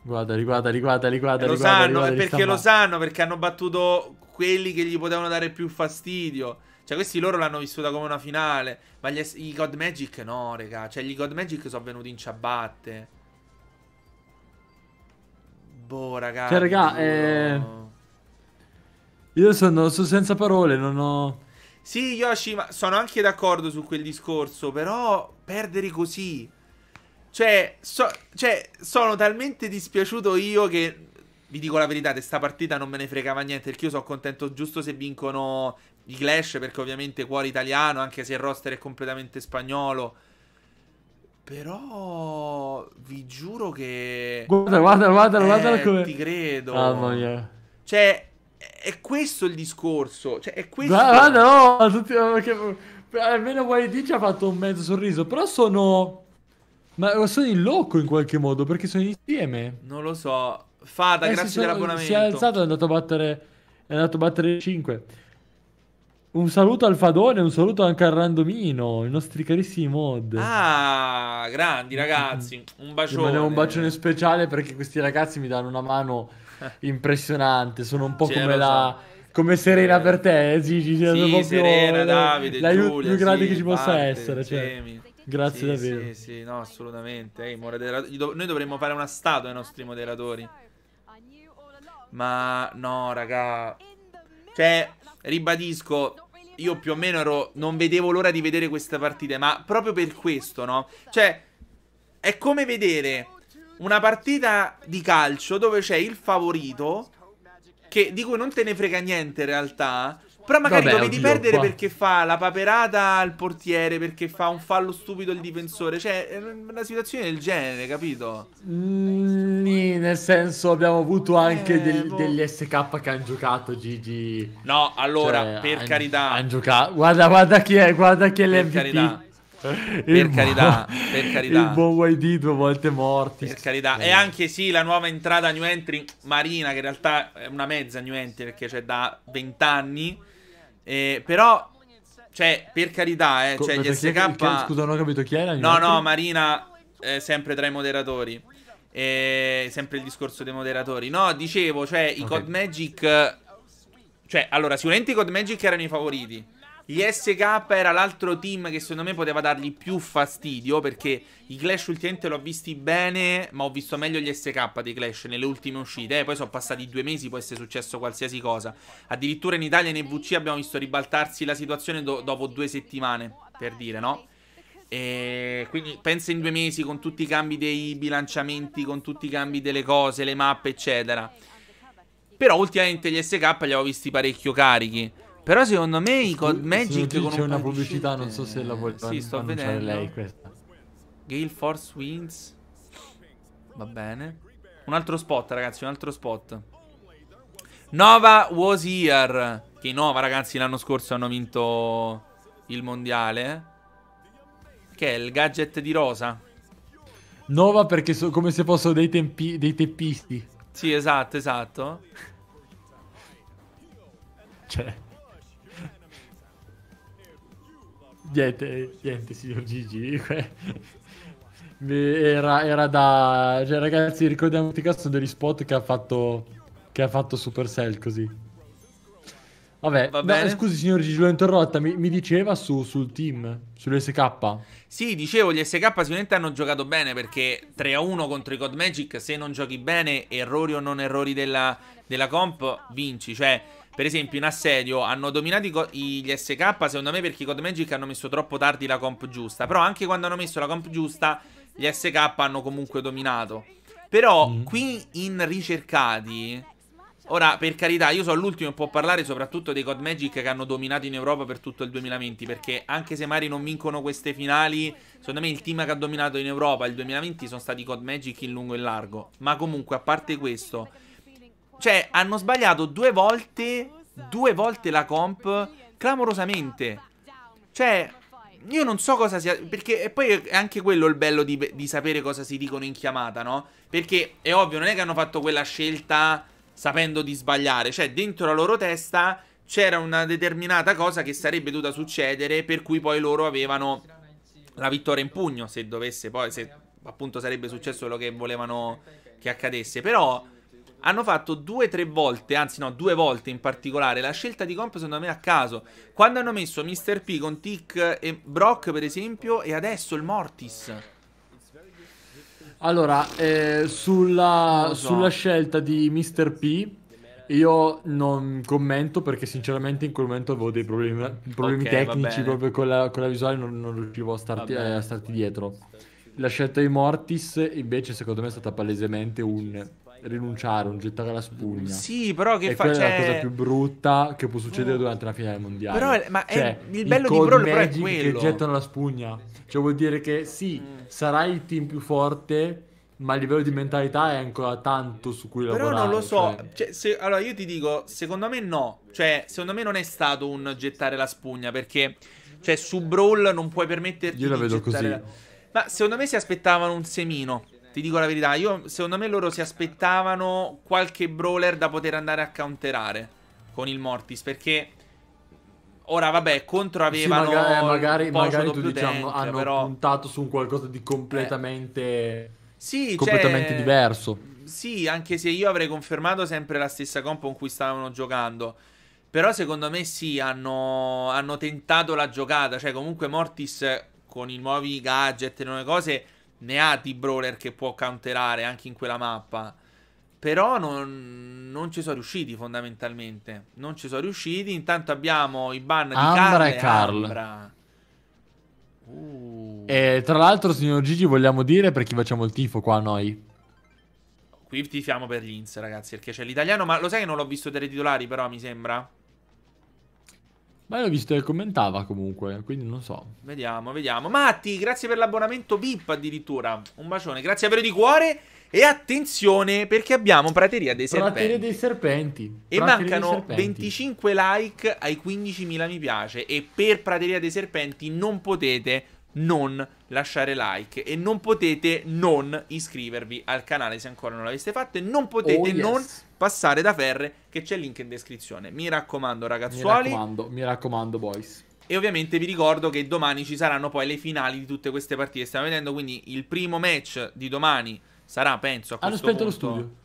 Guarda, riguarda, riguarda, riguarda. Eh, lo sanno, riguarda, eh, perché lo sanno, perché hanno battuto quelli che gli potevano dare più fastidio. Cioè, questi loro l'hanno vissuta come una finale. Ma gli, i God Magic no, raga. Cioè, gli God Magic sono venuti in ciabatte. Boh, raga. Cioè, raga, eh... Io sono, sono senza parole, non ho... Sì, Yoshi, ma sono anche d'accordo su quel discorso, però perdere così... Cioè, so, cioè, sono talmente dispiaciuto io che vi dico la verità, di sta partita non me ne fregava niente, perché io sono contento giusto se vincono i Clash, perché ovviamente cuore italiano, anche se il roster è completamente spagnolo. Però vi giuro che... Guarda, guarda, guarda, eh, guarda come... Ti credo. Mamma mia. Cioè, è questo il discorso. Cioè, è questo... Guarda, no, tutti... Perché... Almeno Guaidici ha fatto un mezzo sorriso, però sono ma sono in loco in qualche modo perché sono insieme. Non lo so. Fada, eh, grazie sono, dell'abbonamento. Si è alzato e è andato a battere. È andato a battere 5. Un saluto al Fadone, un saluto anche al Randomino, i nostri carissimi mod. Ah, grandi mm, ragazzi. Mm, un mm. bacione. Un bacione speciale perché questi ragazzi mi danno una mano impressionante. Sono un po' C'è, come la. So come Serena eh, per te, eh, Gigi. Cioè, sì, proprio, Serena, Davide, l'aiuto Giulia, più grande sì, che ci possa parte, essere. Cioè. Grazie sì, davvero. Sì, sì, no, assolutamente. Ehi, Noi dovremmo fare una statua ai nostri moderatori. Ma no, raga. Cioè, ribadisco, io più o meno ero... Non vedevo l'ora di vedere queste partite, ma proprio per questo, no? Cioè, è come vedere una partita di calcio dove c'è il favorito, che, di cui non te ne frega niente in realtà, però magari Vabbè, lo vedi perdere qua. perché fa la paperata al portiere, perché fa un fallo stupido il difensore. Cioè, una situazione del genere, capito? Mm, nel senso, abbiamo avuto anche eh, del, boh. degli SK che hanno giocato, Gigi. No, allora, cioè, per han, carità. Hanno giocato. Guarda, guarda chi è, guarda chi è l'MVP. Carità. Per carità, per carità, Il buon YD due volte morti. Per carità. Eh. E anche sì, la nuova entrata New Entry Marina, che in realtà è una mezza New Entry, perché c'è da 20 anni eh, però, cioè, per carità, eh, Co cioè, gli SK... Che, scusa, non ho capito chi era? No, no, Marina, eh, sempre tra i moderatori. Eh, sempre il discorso dei moderatori. No, dicevo, cioè, i okay. Code Magic... Cioè, allora, sicuramente i Code Magic erano i favoriti. Gli SK era l'altro team che secondo me poteva dargli più fastidio perché i Clash ultimamente l'ho visti bene, ma ho visto meglio gli SK dei Clash nelle ultime uscite. Eh, poi sono passati due mesi, può essere successo qualsiasi cosa. Addirittura in Italia e in EVC abbiamo visto ribaltarsi la situazione do- dopo due settimane, per dire, no? E quindi pensa in due mesi con tutti i cambi dei bilanciamenti, con tutti i cambi delle cose, le mappe, eccetera. Però ultimamente gli SK li avevo visti parecchio carichi. Però secondo me i Cod Magic c'è un una pubblicità, non so se la eh, vuoi Sì, sto vedendo. lei questa. Gale Force Wins. Va bene. Un altro spot, ragazzi, un altro spot. Nova was here. Che Nova, ragazzi, l'anno scorso hanno vinto il mondiale. Che è il gadget di Rosa. Nova perché sono come se fossero dei, tempi, dei teppisti. Sì, esatto, esatto. Cioè... Niente, niente signor Gigi. Era, era, da... Cioè, ragazzi, ricordiamoci che cazzo degli spot che ha fatto, che ha fatto Supercell così. Vabbè, no, scusi signor Gigi, l'ho interrotta, mi, mi diceva su, sul team, sull'SK? Sì, dicevo, gli SK sicuramente hanno giocato bene perché 3-1 a contro i Cod Magic, se non giochi bene, errori o non errori della, della comp, vinci. Cioè, per esempio in assedio hanno dominato gli SK secondo me perché i Code Magic hanno messo troppo tardi la comp giusta. Però anche quando hanno messo la comp giusta gli SK hanno comunque dominato. Però mm. qui in ricercati... Ora, per carità, io sono l'ultimo che può parlare soprattutto dei Code Magic che hanno dominato in Europa per tutto il 2020, perché anche se magari non vincono queste finali, secondo me il team che ha dominato in Europa il 2020 sono stati i Code Magic in lungo e in largo. Ma comunque, a parte questo, cioè, hanno sbagliato due volte, due volte la comp, clamorosamente. Cioè, io non so cosa sia. Perché. E poi è anche quello il bello di, di, sapere cosa si dicono in chiamata, no? Perché è ovvio, non è che hanno fatto quella scelta sapendo di sbagliare. Cioè, dentro la loro testa c'era una determinata cosa che sarebbe dovuta succedere. Per cui poi loro avevano la vittoria in pugno. Se dovesse poi. Se appunto sarebbe successo quello che volevano che accadesse. Però hanno fatto due o tre volte, anzi no, due volte in particolare, la scelta di comp secondo me a caso. Quando hanno messo Mr. P con Tick e Brock per esempio e adesso il Mortis. Allora, eh, sulla, so. sulla scelta di Mr. P io non commento perché sinceramente in quel momento avevo dei problemi, problemi okay, tecnici proprio con la, con la visuale, non, non riuscivo a starti, eh, a starti, dietro. La scelta di Mortis invece secondo me è stata palesemente un rinunciare, rinunciarono, gettare la spugna. Sì, però che e fa... cioè... è la cioè- cosa più brutta che può succedere uh. durante una finale mondiale. Però, è, ma cioè, è, il bello di Brawl però è quello. che gettano la spugna. Cioè vuol dire che sì, mm. sarai il team più forte, ma a livello di mentalità è ancora tanto su cui Però lavorare. Però non lo so. Cioè... Cioè, se, allora io ti dico, secondo me no. Cioè, secondo me non è stato un gettare la spugna perché cioè su Brawl non puoi permetterti io la vedo gettare... così. Ma secondo me si aspettavano un semino. Ti dico la verità, io secondo me loro si aspettavano qualche brawler da poter andare a counterare con il Mortis perché ora vabbè, contro avevano sì, magari, eh, magari, magari tu, diciamo, tank, hanno però... puntato su un qualcosa di completamente eh. sì, cioè, completamente cioè... diverso. Sì, anche se io avrei confermato sempre la stessa compo con cui stavano giocando. Però secondo me sì, hanno, hanno tentato la giocata. Cioè, comunque Mortis con i nuovi gadget e le nuove cose ne ha di brawler che può counterare anche in quella mappa. Però non, non ci sono riusciti fondamentalmente. Non ci sono riusciti. Intanto abbiamo i ban di Ambra e Carl. Ambra. Uh. E tra l'altro, signor Gigi, vogliamo dire per chi facciamo il tifo qua noi? Qui tifiamo per l'Inz, ragazzi, perché c'è l'italiano. Ma lo sai che non l'ho visto tra i titolari, però mi sembra? Ma io ho visto che commentava comunque, quindi non so. Vediamo, vediamo. Matti, grazie per l'abbonamento VIP addirittura. Un bacione, grazie davvero di cuore. E attenzione perché abbiamo Prateria dei Serpenti. Prateria dei Serpenti. E Prateria mancano serpenti. 25 like ai 15.000 mi piace. E per Prateria dei Serpenti non potete non lasciare like e non potete non iscrivervi al canale se ancora non l'aveste fatto e non potete oh, yes. non passare da ferre che c'è il link in descrizione. Mi raccomando ragazzuoli. Mi raccomando, mi raccomando boys. E ovviamente vi ricordo che domani ci saranno poi le finali di tutte queste partite che stiamo vedendo, quindi il primo match di domani sarà penso a Hanno questo Hanno spento punto... lo studio.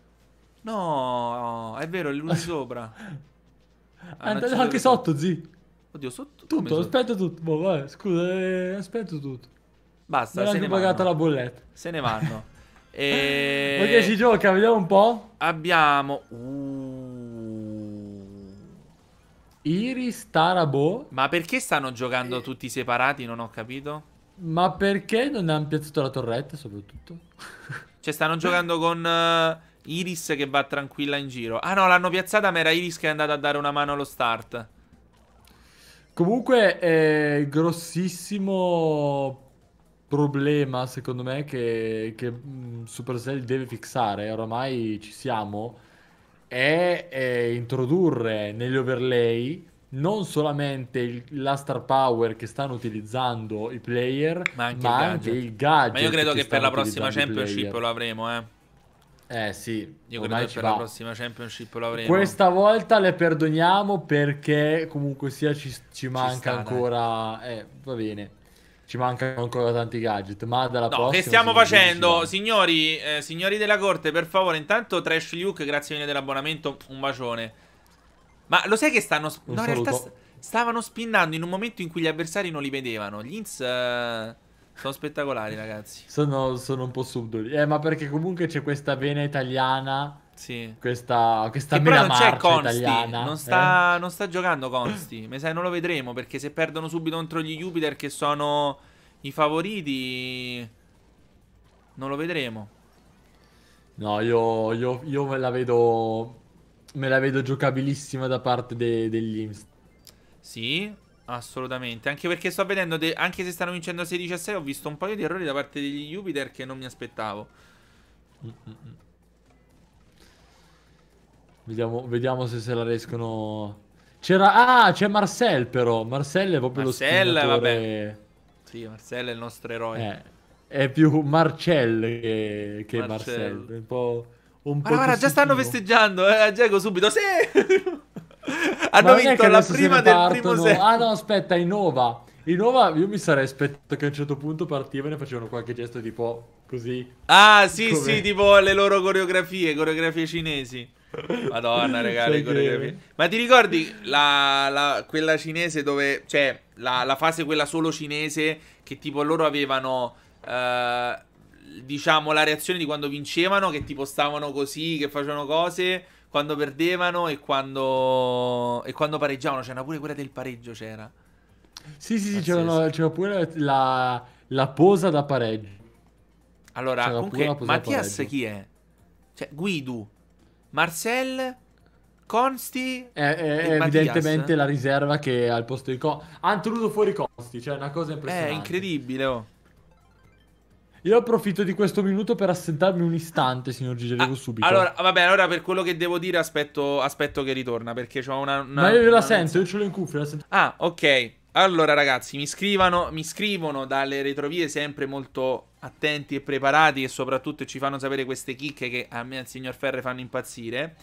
No, è vero, è lui sopra. Ah, è andato anche sotto, zi. Oddio, sotto... Tutto, sono... aspetto tutto. Boh, vabbè, scusa, eh, aspetto tutto. Basta, se ne pagata vanno. la bolletta. Se ne vanno. e... Perché si gioca, vediamo un po'. Abbiamo... Uh... Iris Tarabo. Ma perché stanno giocando e... Eh. tutti separati? Non ho capito. Ma perché non hanno piazzato la torretta, soprattutto? cioè, stanno giocando con... Uh... Iris che va tranquilla in giro. Ah no, l'hanno piazzata, ma era Iris che è andata a dare una mano allo start. Comunque è il grossissimo problema, secondo me, che, che mh, mm, Supercell deve fissare, oramai ci siamo, è, è introdurre negli overlay non solamente il, la star power che stanno utilizzando i player, ma anche, ma il, gadget. anche il gadget. Ma io credo che, che per la prossima championship lo avremo, eh. Eh sì, io credo che per va. la prossima Championship l'avremo. Questa volta le perdoniamo perché comunque sia ci, ci manca ci sta, ancora... Eh, va bene. Ci mancano ancora tanti gadget, ma dalla no, prossima... che stiamo facendo? Signori, eh, signori della corte, per favore, intanto Trash Luke, grazie mille dell'abbonamento, un bacione. Ma lo sai che stanno... Un no, saluto. in realtà stavano spinnando in un momento in cui gli avversari non li vedevano. Gli Inz... Eh... Sono spettacolari, ragazzi. Sono, sono un po' subdoli. Eh, ma perché comunque c'è questa vena italiana. Sì. Questa, questa che mela marcia Consti, italiana. Non eh? sta, eh? non sta giocando Consti. Mi sai, non lo vedremo perché se perdono subito contro gli Jupiter che sono i favoriti, non lo vedremo. No, io, io, io me la vedo... Me la vedo giocabilissima da parte de, degli Sì, Assolutamente, anche perché sto vedendo, anche se stanno vincendo 16 a 6, ho visto un paio di errori da parte degli Jupiter che non mi aspettavo. Mm, mm, mm. Vediamo, vediamo, se se la riescono. C'era. Ah, c'è Marcel, però. Marcel è proprio Marcel, lo Marcel, vabbè. Sì, Marcel è il nostro eroe. Eh, è più Marcel che, che Marcel. Marcel. Un po'. Un ma po guarda, già stanno festeggiando. Eh, Diego, subito. Sì! Hanno vinto la prima del primo ah, set. Ah no, aspetta, Innova. Innova, io mi sarei aspettato che a un certo punto partivano e facevano qualche gesto tipo così. Ah sì, come... sì, tipo le loro coreografie, coreografie cinesi. Madonna, raga, le coreografie. Ma ti ricordi la, la, quella cinese dove... Cioè, la, la, fase quella solo cinese che tipo loro avevano... Eh, diciamo la reazione di quando vincevano che tipo stavano così che facevano cose quando perdevano e quando, e quando pareggiavano. C'era pure quella del pareggio, c'era. Sì, sì, sì, c'era, c'era, pure la, la, posa da pareggio. Allora, c'era comunque, Mattias chi è? Cioè, Guidu, Marcel, Consti. È, è evidentemente la riserva che ha al posto di Consti. Hanno tenuto fuori Consti, cioè una cosa impressionante. È incredibile, oh. Io approfitto di questo minuto per assentarmi un istante, signor Gigi, ah, subito. Allora, vabbè, allora per quello che devo dire aspetto, aspetto che ritorna, perché ho una, una, Ma io la una... sento, io ce l'ho in cuffia, Ah, ok. Allora ragazzi, mi, scrivano, mi scrivono dalle retrovie sempre molto attenti e preparati e soprattutto ci fanno sapere queste chicche che a me e al signor Ferre fanno impazzire.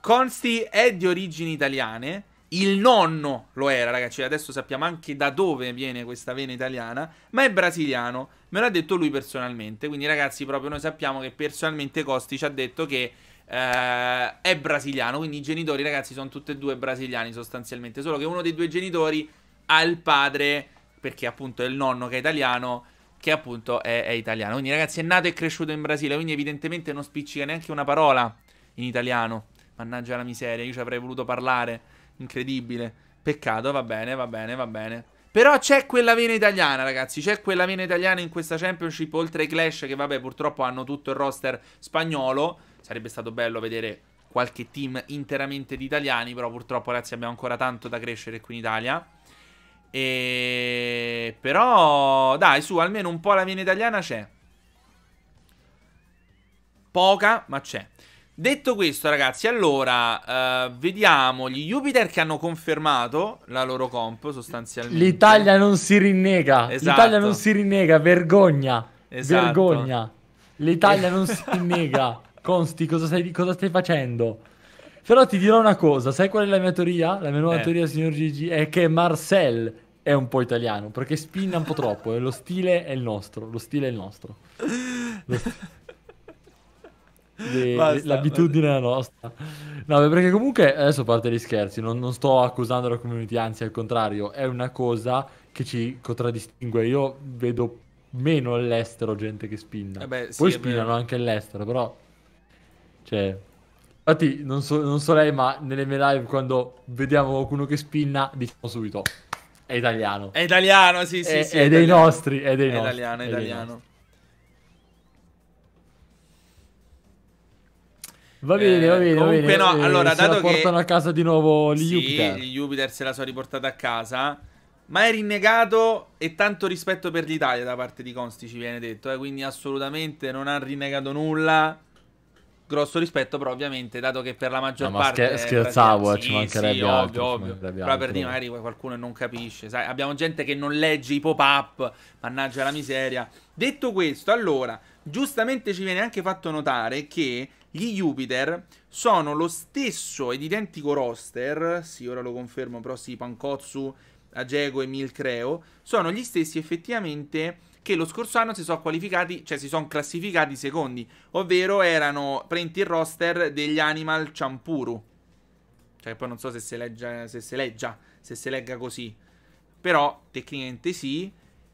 Consti è di origini italiane, il nonno lo era, ragazzi. Cioè adesso sappiamo anche da dove viene questa vena italiana. Ma è brasiliano. Me l'ha detto lui personalmente. Quindi, ragazzi, proprio noi sappiamo che personalmente Costi ci ha detto che eh, è brasiliano. Quindi i genitori, ragazzi, sono tutti e due brasiliani sostanzialmente. Solo che uno dei due genitori ha il padre, perché appunto è il nonno che è italiano. Che appunto è, è italiano. Quindi, ragazzi, è nato e cresciuto in Brasile. Quindi, evidentemente, non spiccica neanche una parola in italiano. Mannaggia la miseria, io ci avrei voluto parlare. Incredibile. Peccato, va bene, va bene, va bene. Però c'è quella vena italiana, ragazzi. C'è quella vena italiana in questa championship. Oltre ai Clash, che vabbè, purtroppo hanno tutto il roster spagnolo. Sarebbe stato bello vedere qualche team interamente di italiani. Però purtroppo, ragazzi, abbiamo ancora tanto da crescere qui in Italia. E... Però, dai, su, almeno un po' la vena italiana c'è. Poca, ma c'è. Detto questo, ragazzi, allora uh, vediamo gli Jupiter che hanno confermato la loro comp sostanzialmente. L'Italia non si rinnega. Esatto. L'Italia non si rinnega, vergogna. Esatto. Vergogna. L'Italia non si rinnega. Consti, cosa stai, cosa stai, facendo? Però ti dirò una cosa, sai qual è la mia teoria? La mia nuova eh. teoria, signor Gigi, è che Marcel è un po' italiano, perché spinna un po' troppo, e eh. lo stile è il nostro, lo stile è il nostro. Lo stile le, basta, l'abitudine basta. nostra. No, perché comunque adesso parte gli scherzi, non, non, sto accusando la community, anzi al contrario, è una cosa che ci contraddistingue. Io vedo meno all'estero gente che spinna. Eh beh, sì, Poi spinano vero. anche all'estero, però... Cioè... Infatti, non so, non so lei, ma nelle mie live quando vediamo qualcuno che spinna, diciamo subito, è italiano. È italiano, sì, sì, è, sì. È, è dei nostri, è dei è nostri. Italiano, è italiano. Va bene, va eh, bene. Comunque, va bene, no, bene. Eh, allora, se dato la portano che... a casa di nuovo gli sì, Jupiter. Gli Jupiter se la sono riportata a casa. Ma è rinnegato e tanto rispetto per l'Italia da parte di Consti ci viene detto, eh, quindi assolutamente non ha rinnegato nulla. Grosso rispetto, però ovviamente, dato che per la maggior no, parte... Scher- scherzavo, eh, sì, ci mancherebbe sì, altro, ovvio, ovvio. Mancherebbe però per dire magari qualcuno non capisce, sai, abbiamo gente che non legge i pop-up, mannaggia la miseria. Detto questo, allora, giustamente ci viene anche fatto notare che gli Jupiter sono lo stesso ed identico roster, sì ora lo confermo però sì, Pankotsu, Agego e Milcreo, sono gli stessi effettivamente che lo scorso anno si sono qualificati, cioè si sono classificati secondi, ovvero erano prenti il roster degli Animal Champuru. Cioè poi non so se si leggia, se si leggia, se si legga così, però tecnicamente sì.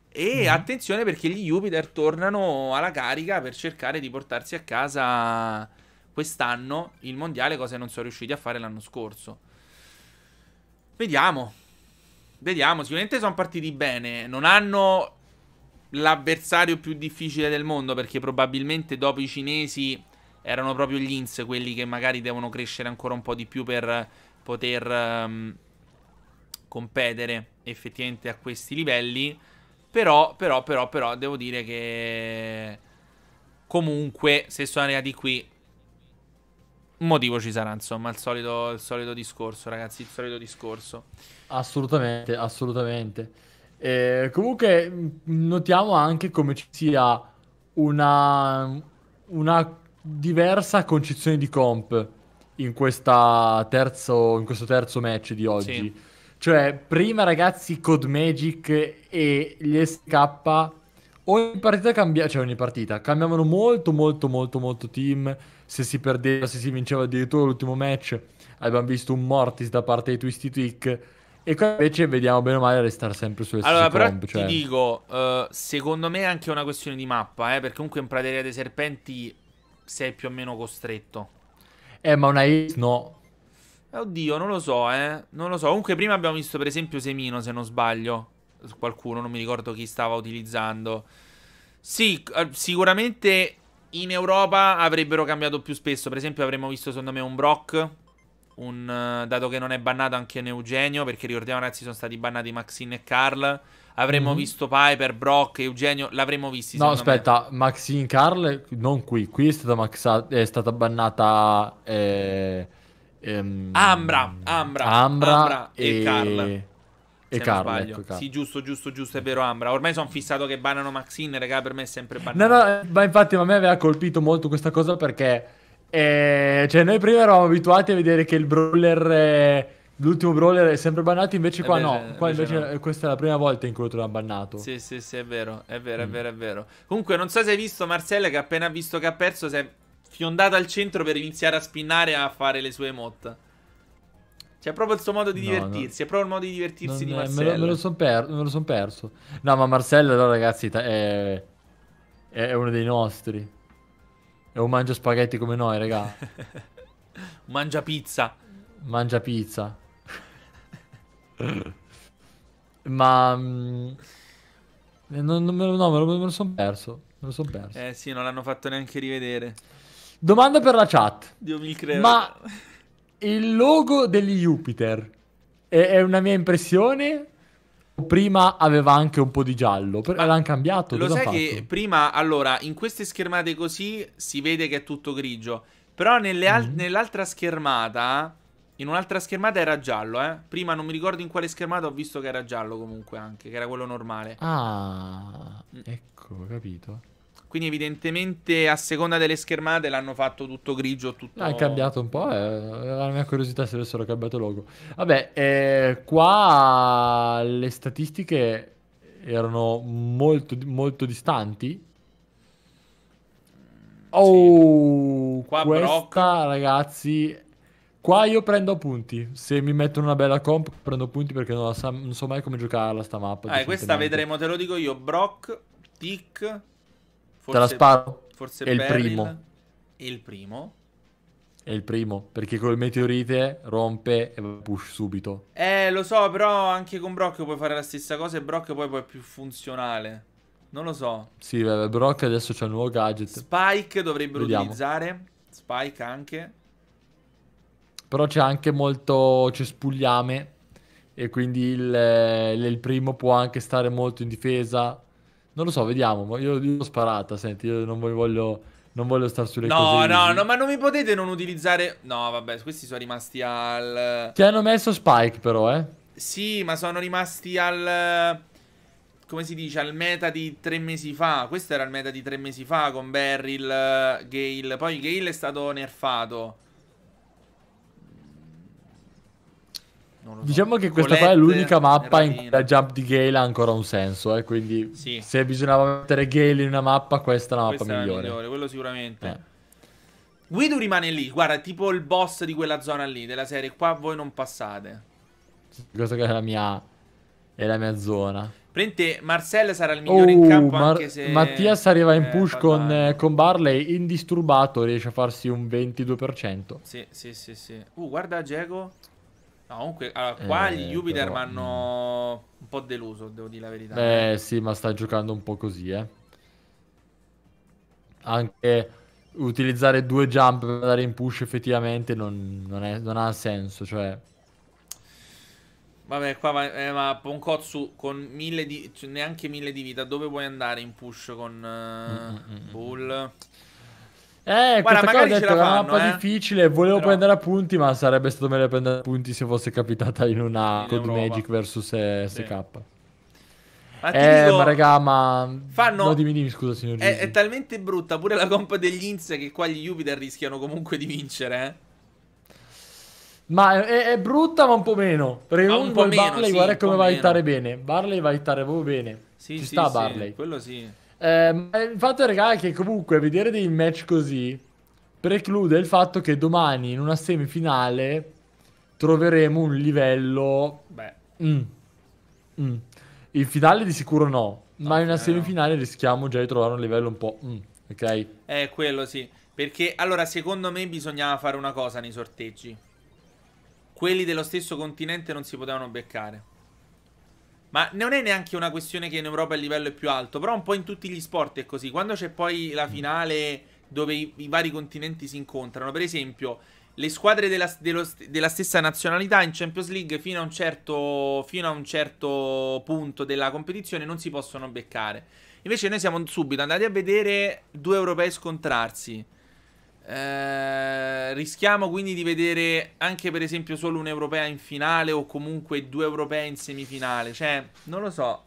E mm. attenzione perché gli Jupiter tornano alla carica per cercare di portarsi a casa quest'anno il mondiale, cosa non sono riusciti a fare l'anno scorso. Vediamo. Vediamo, sicuramente sono partiti bene. Non hanno l'avversario più difficile del mondo perché probabilmente dopo i cinesi erano proprio gli INS quelli che magari devono crescere ancora un po' di più per poter um, competere effettivamente a questi livelli. Però, però, però, però, devo dire che comunque se sono arrivati qui un motivo ci sarà, insomma, il solito, il solito discorso, ragazzi, il solito discorso. Assolutamente, assolutamente. Eh, comunque mm, notiamo anche come ci sia una, una diversa concezione di comp in, terzo, in, questo terzo match di oggi. Sì. Cioè, prima ragazzi Code Magic e gli SK ogni partita cambia, cioè ogni partita cambiavano molto molto molto molto team se si perdeva, se si vinceva addirittura l'ultimo match, abbiamo visto un Mortis da parte dei Twisty Tweak. E qua invece vediamo bene o male restare sempre sulle allora, stesse Allora, però comp, cioè... ti dico, uh, secondo me è anche una questione di mappa, eh, perché comunque in Prateria dei Serpenti sei più o meno costretto. Eh, ma una Ace no. oddio, non lo so, eh. Non lo so. Comunque prima abbiamo visto per esempio Semino, se non sbaglio, qualcuno, non mi ricordo chi stava utilizzando. Sì, eh, sicuramente in Europa avrebbero cambiato più spesso. Per esempio, avremmo visto, secondo me, un Brock. Un, eh, dato che non è bannato anche un Eugenio, perché ricordiamo, ragazzi, sono stati bannati Maxine e Carl. Avremmo mm -hmm. visto Piper, Brock, Eugenio, l'avremmo visto. No, aspetta, me. Maxine Carl, non qui. Qui è stata, maxata, è stata bannata. Eh, ehm, Ambra, Ambra, Ambra, Ambra e, e Carl. E Carl, ecco, Carl, Sì, giusto, giusto, giusto, è vero Ambra. Ormai sono fissato che banano Maxine, raga, per me è sempre banano. No, no, ma infatti a me aveva colpito molto questa cosa perché... Eh, cioè, noi prima eravamo abituati a vedere che il brawler... Eh, l'ultimo brawler è sempre bannato, invece qua vero, no. Qua invece, invece no. questa è la prima volta in cui lo l'ha bannato. Sì, sì, sì, è vero, è vero, mm. è vero, è vero. Comunque, non so se hai visto Marcella che appena visto che ha perso si è fiondata al centro per iniziare a spinnare e a fare le sue emote. Cioè, proprio il suo modo di divertirsi. No. È proprio il modo di divertirsi non, di Marcello. Me lo, lo sono per, son perso. No, ma Marcello, allora, ragazzi, è, è uno dei nostri. È un mangia spaghetti come noi, raga. mangia pizza. Mangia pizza. ma. Mh, mm, non, non me lo, no, me lo, lo sono perso. Me lo sono perso. Eh sì, non l'hanno fatto neanche rivedere. Domanda per la chat. Dio mi credo. Ma il logo degli Jupiter. E- è una mia impressione prima aveva anche un po' di giallo, però l'hanno cambiato. Lo sai che prima, allora, in queste schermate così si vede che è tutto grigio, però al- mm. nell'altra schermata, in un'altra schermata era giallo, eh. Prima non mi ricordo in quale schermata ho visto che era giallo comunque anche, che era quello normale. Ah, ecco, capito. Quindi evidentemente a seconda delle schermate l'hanno fatto tutto grigio, tutto... L'hanno cambiato un po', eh. la mia curiosità se avessero cambiato logo. Vabbè, eh, qua le statistiche erano molto, molto distanti. Mm, oh, sì. qua questa, Brock... ragazzi, Qua io prendo punti. Se mi mettono una bella comp, prendo punti perché non, sa, non so mai come giocarla sta mappa. Eh, questa vedremo, te lo dico io. Brock, Tick, Forse, Te la sparo? Forse è il Beryl primo. È il primo. È il primo, perché col meteorite rompe e push subito. Eh, lo so, però anche con Brock puoi fare la stessa cosa e Brock poi, poi è più funzionale. Non lo so. Sì, beh, Brock adesso c'è un nuovo gadget. Spike dovrebbero Vediamo. utilizzare. Spike anche. Però c'è anche molto cespugliame e quindi il, eh, il primo può anche stare molto in difesa non lo so, vediamo. Io, l'ho sparata, senti, io non voglio... Non voglio stare sulle no, cose. No, no, no, ma non mi potete non utilizzare. No, vabbè, questi sono rimasti al. Ti hanno messo Spike, però, eh? Sì, ma sono rimasti al. Come si dice? Al meta di tre mesi fa. Questo era il meta di tre mesi fa con Beryl, Gale. Poi Gale è stato nerfato. Diciamo so. che questa Colette, qua è l'unica mappa in cui la jump di Gale ha ancora un senso, eh, quindi sì. se bisognava mettere Gale in una mappa, questa è la mappa questa migliore. migliore. Quello sicuramente. Eh. Guido rimane lì, guarda, tipo il boss di quella zona lì, della serie, qua voi non passate. Questa è la mia, è la mia zona. Prende Marcel sarà il migliore oh, in campo Mar se... Mattias arriva in eh, push eh, con, eh, con, Barley indisturbato, riesce a farsi un 22%. Sì, sì, sì, sì. Uh, guarda Diego. No, comunque, allora, qua eh, gli Jupiter però... mi hanno mm. un po' deluso, devo dire la verità. Eh, sì, ma sta giocando un po' così, eh. Anche utilizzare due jump per andare in push effettivamente non, non, è, non ha senso, cioè... Vabbè, qua va, eh, ma Ponkotsu con mille di, cioè, neanche mille di vita, dove vuoi andare in push con uh, mm -mm -mm. mm, mm. Eh, Guarda, magari detto, ce la ah, fanno, mappa eh? difficile, volevo Però... prendere appunti, ma sarebbe stato meglio prendere appunti se fosse capitata in una in Code Europa. Magic vs sì. Ma eh, dico, ma raga, ma... Fanno... No, dimmi, dimmi, scusa, signor è, è, talmente brutta pure la compa degli Inz che qua gli Jupiter rischiano comunque di vincere, eh. Ma è, è, brutta, ma un po' meno. Perché ma un po' meno, Barley, sì, guarda come va a itare bene. Barley va a itare proprio bene. Sì, Ci sì, sta Barley. Quello sì. Eh, il fatto, è che comunque vedere dei match così preclude il fatto che domani in una semifinale troveremo un livello... Beh... Mm, mm. In finale di sicuro no, no ma in una semifinale rischiamo già di trovare un livello un po'... Mm, ok? È eh, quello sì. Perché allora secondo me bisognava fare una cosa nei sorteggi. Quelli dello stesso continente non si potevano beccare. Ma non è neanche una questione che in Europa il livello è più alto, però un po' in tutti gli sport è così. Quando c'è poi la mm. finale dove i, i vari continenti si incontrano, per esempio, le squadre della, dello, della stessa nazionalità in Champions League fino a, un certo, fino a un certo punto della competizione non si possono beccare. Invece noi siamo subito andati a vedere due europei scontrarsi. Eh, rischiamo quindi di vedere anche per esempio solo un'europea in finale o comunque due europee in semifinale. Cioè, non lo so.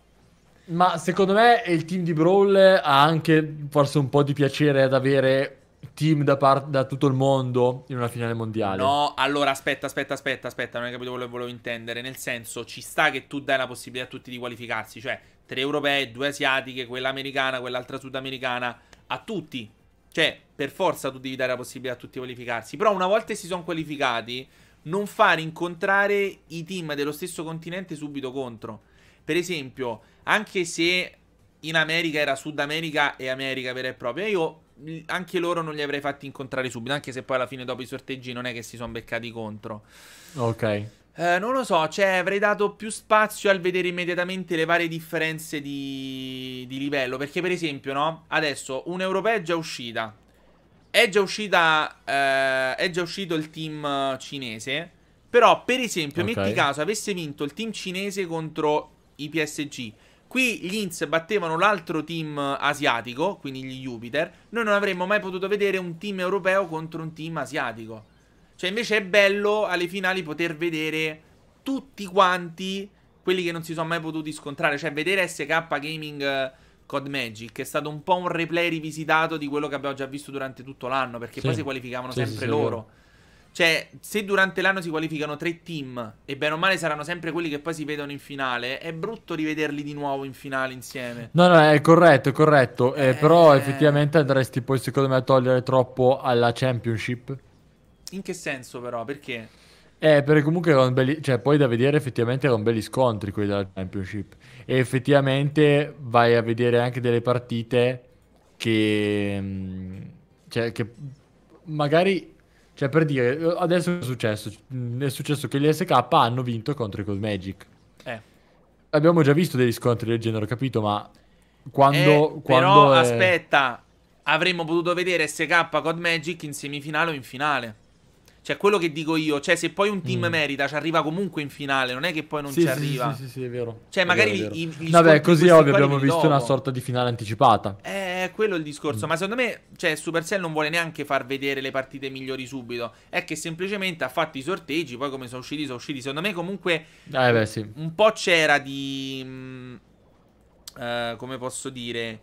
Ma secondo me il team di Brawl ha anche forse un po' di piacere ad avere team da, par- da tutto il mondo in una finale mondiale. No, allora aspetta, aspetta, aspetta, aspetta, non hai capito quello che volevo intendere. Nel senso, ci sta che tu dai la possibilità a tutti di qualificarsi, cioè tre europee, due asiatiche, quella americana, quell'altra sudamericana, a tutti cioè, per forza tu devi dare la possibilità a tutti di qualificarsi. Però una volta che si sono qualificati, non far incontrare i team dello stesso continente subito contro. Per esempio, anche se in America era Sud America e America vera e propria, io anche loro non li avrei fatti incontrare subito, anche se poi alla fine dopo i sorteggi non è che si sono beccati contro. Ok. Eh, non lo so, cioè avrei dato più spazio al vedere immediatamente le varie differenze di, di livello. Perché per esempio, no? Adesso un è già uscita. È già uscita. Eh, è già uscito il team cinese. Però, per esempio, okay. metti caso avesse vinto il team cinese contro i PSG. Qui gli Inz battevano l'altro team asiatico, quindi gli Jupiter. Noi non avremmo mai potuto vedere un team europeo contro un team asiatico. Cioè, invece è bello alle finali poter vedere tutti quanti quelli che non si sono mai potuti scontrare. Cioè, vedere SK Gaming eh, Cod Magic è stato un po' un replay rivisitato di quello che abbiamo già visto durante tutto l'anno, perché sì. poi si qualificavano sì, sempre sì, loro. Cioè, se durante l'anno si qualificano tre team e bene o male saranno sempre quelli che poi si vedono in finale, è brutto rivederli di nuovo in finale insieme. No, no, è corretto, è corretto. Eh, eh... Però effettivamente andresti poi secondo me a togliere troppo alla championship in che senso però? Perché? Eh, perché comunque erano belli, cioè poi da vedere effettivamente erano belli scontri quelli della Championship e effettivamente vai a vedere anche delle partite che, mm, cioè, che magari, cioè per dire, adesso è successo, è successo che gli SK hanno vinto contro i Cold Magic. Eh. Abbiamo già visto degli scontri del genere, ho capito, ma quando... Eh, quando però è... aspetta, avremmo potuto vedere SK Cold Magic in semifinale o in finale. Cioè, quello che dico io, cioè, se poi un team mm. merita, ci arriva comunque in finale, non è che poi non sì, ci sì, arriva. Sì, sì, sì, è vero. Cioè, è magari vero, vero. I, Vabbè, così ovvio, abbiamo visto dopo. una sorta di finale anticipata. Eh, quello è il discorso, mm. ma secondo me, cioè, Supercell non vuole neanche far vedere le partite migliori subito. È che semplicemente ha fatto i sorteggi, poi come sono usciti, sono usciti. Secondo me comunque eh, beh, sì. un po' c'era di... Mh, mm, eh, uh, come posso dire...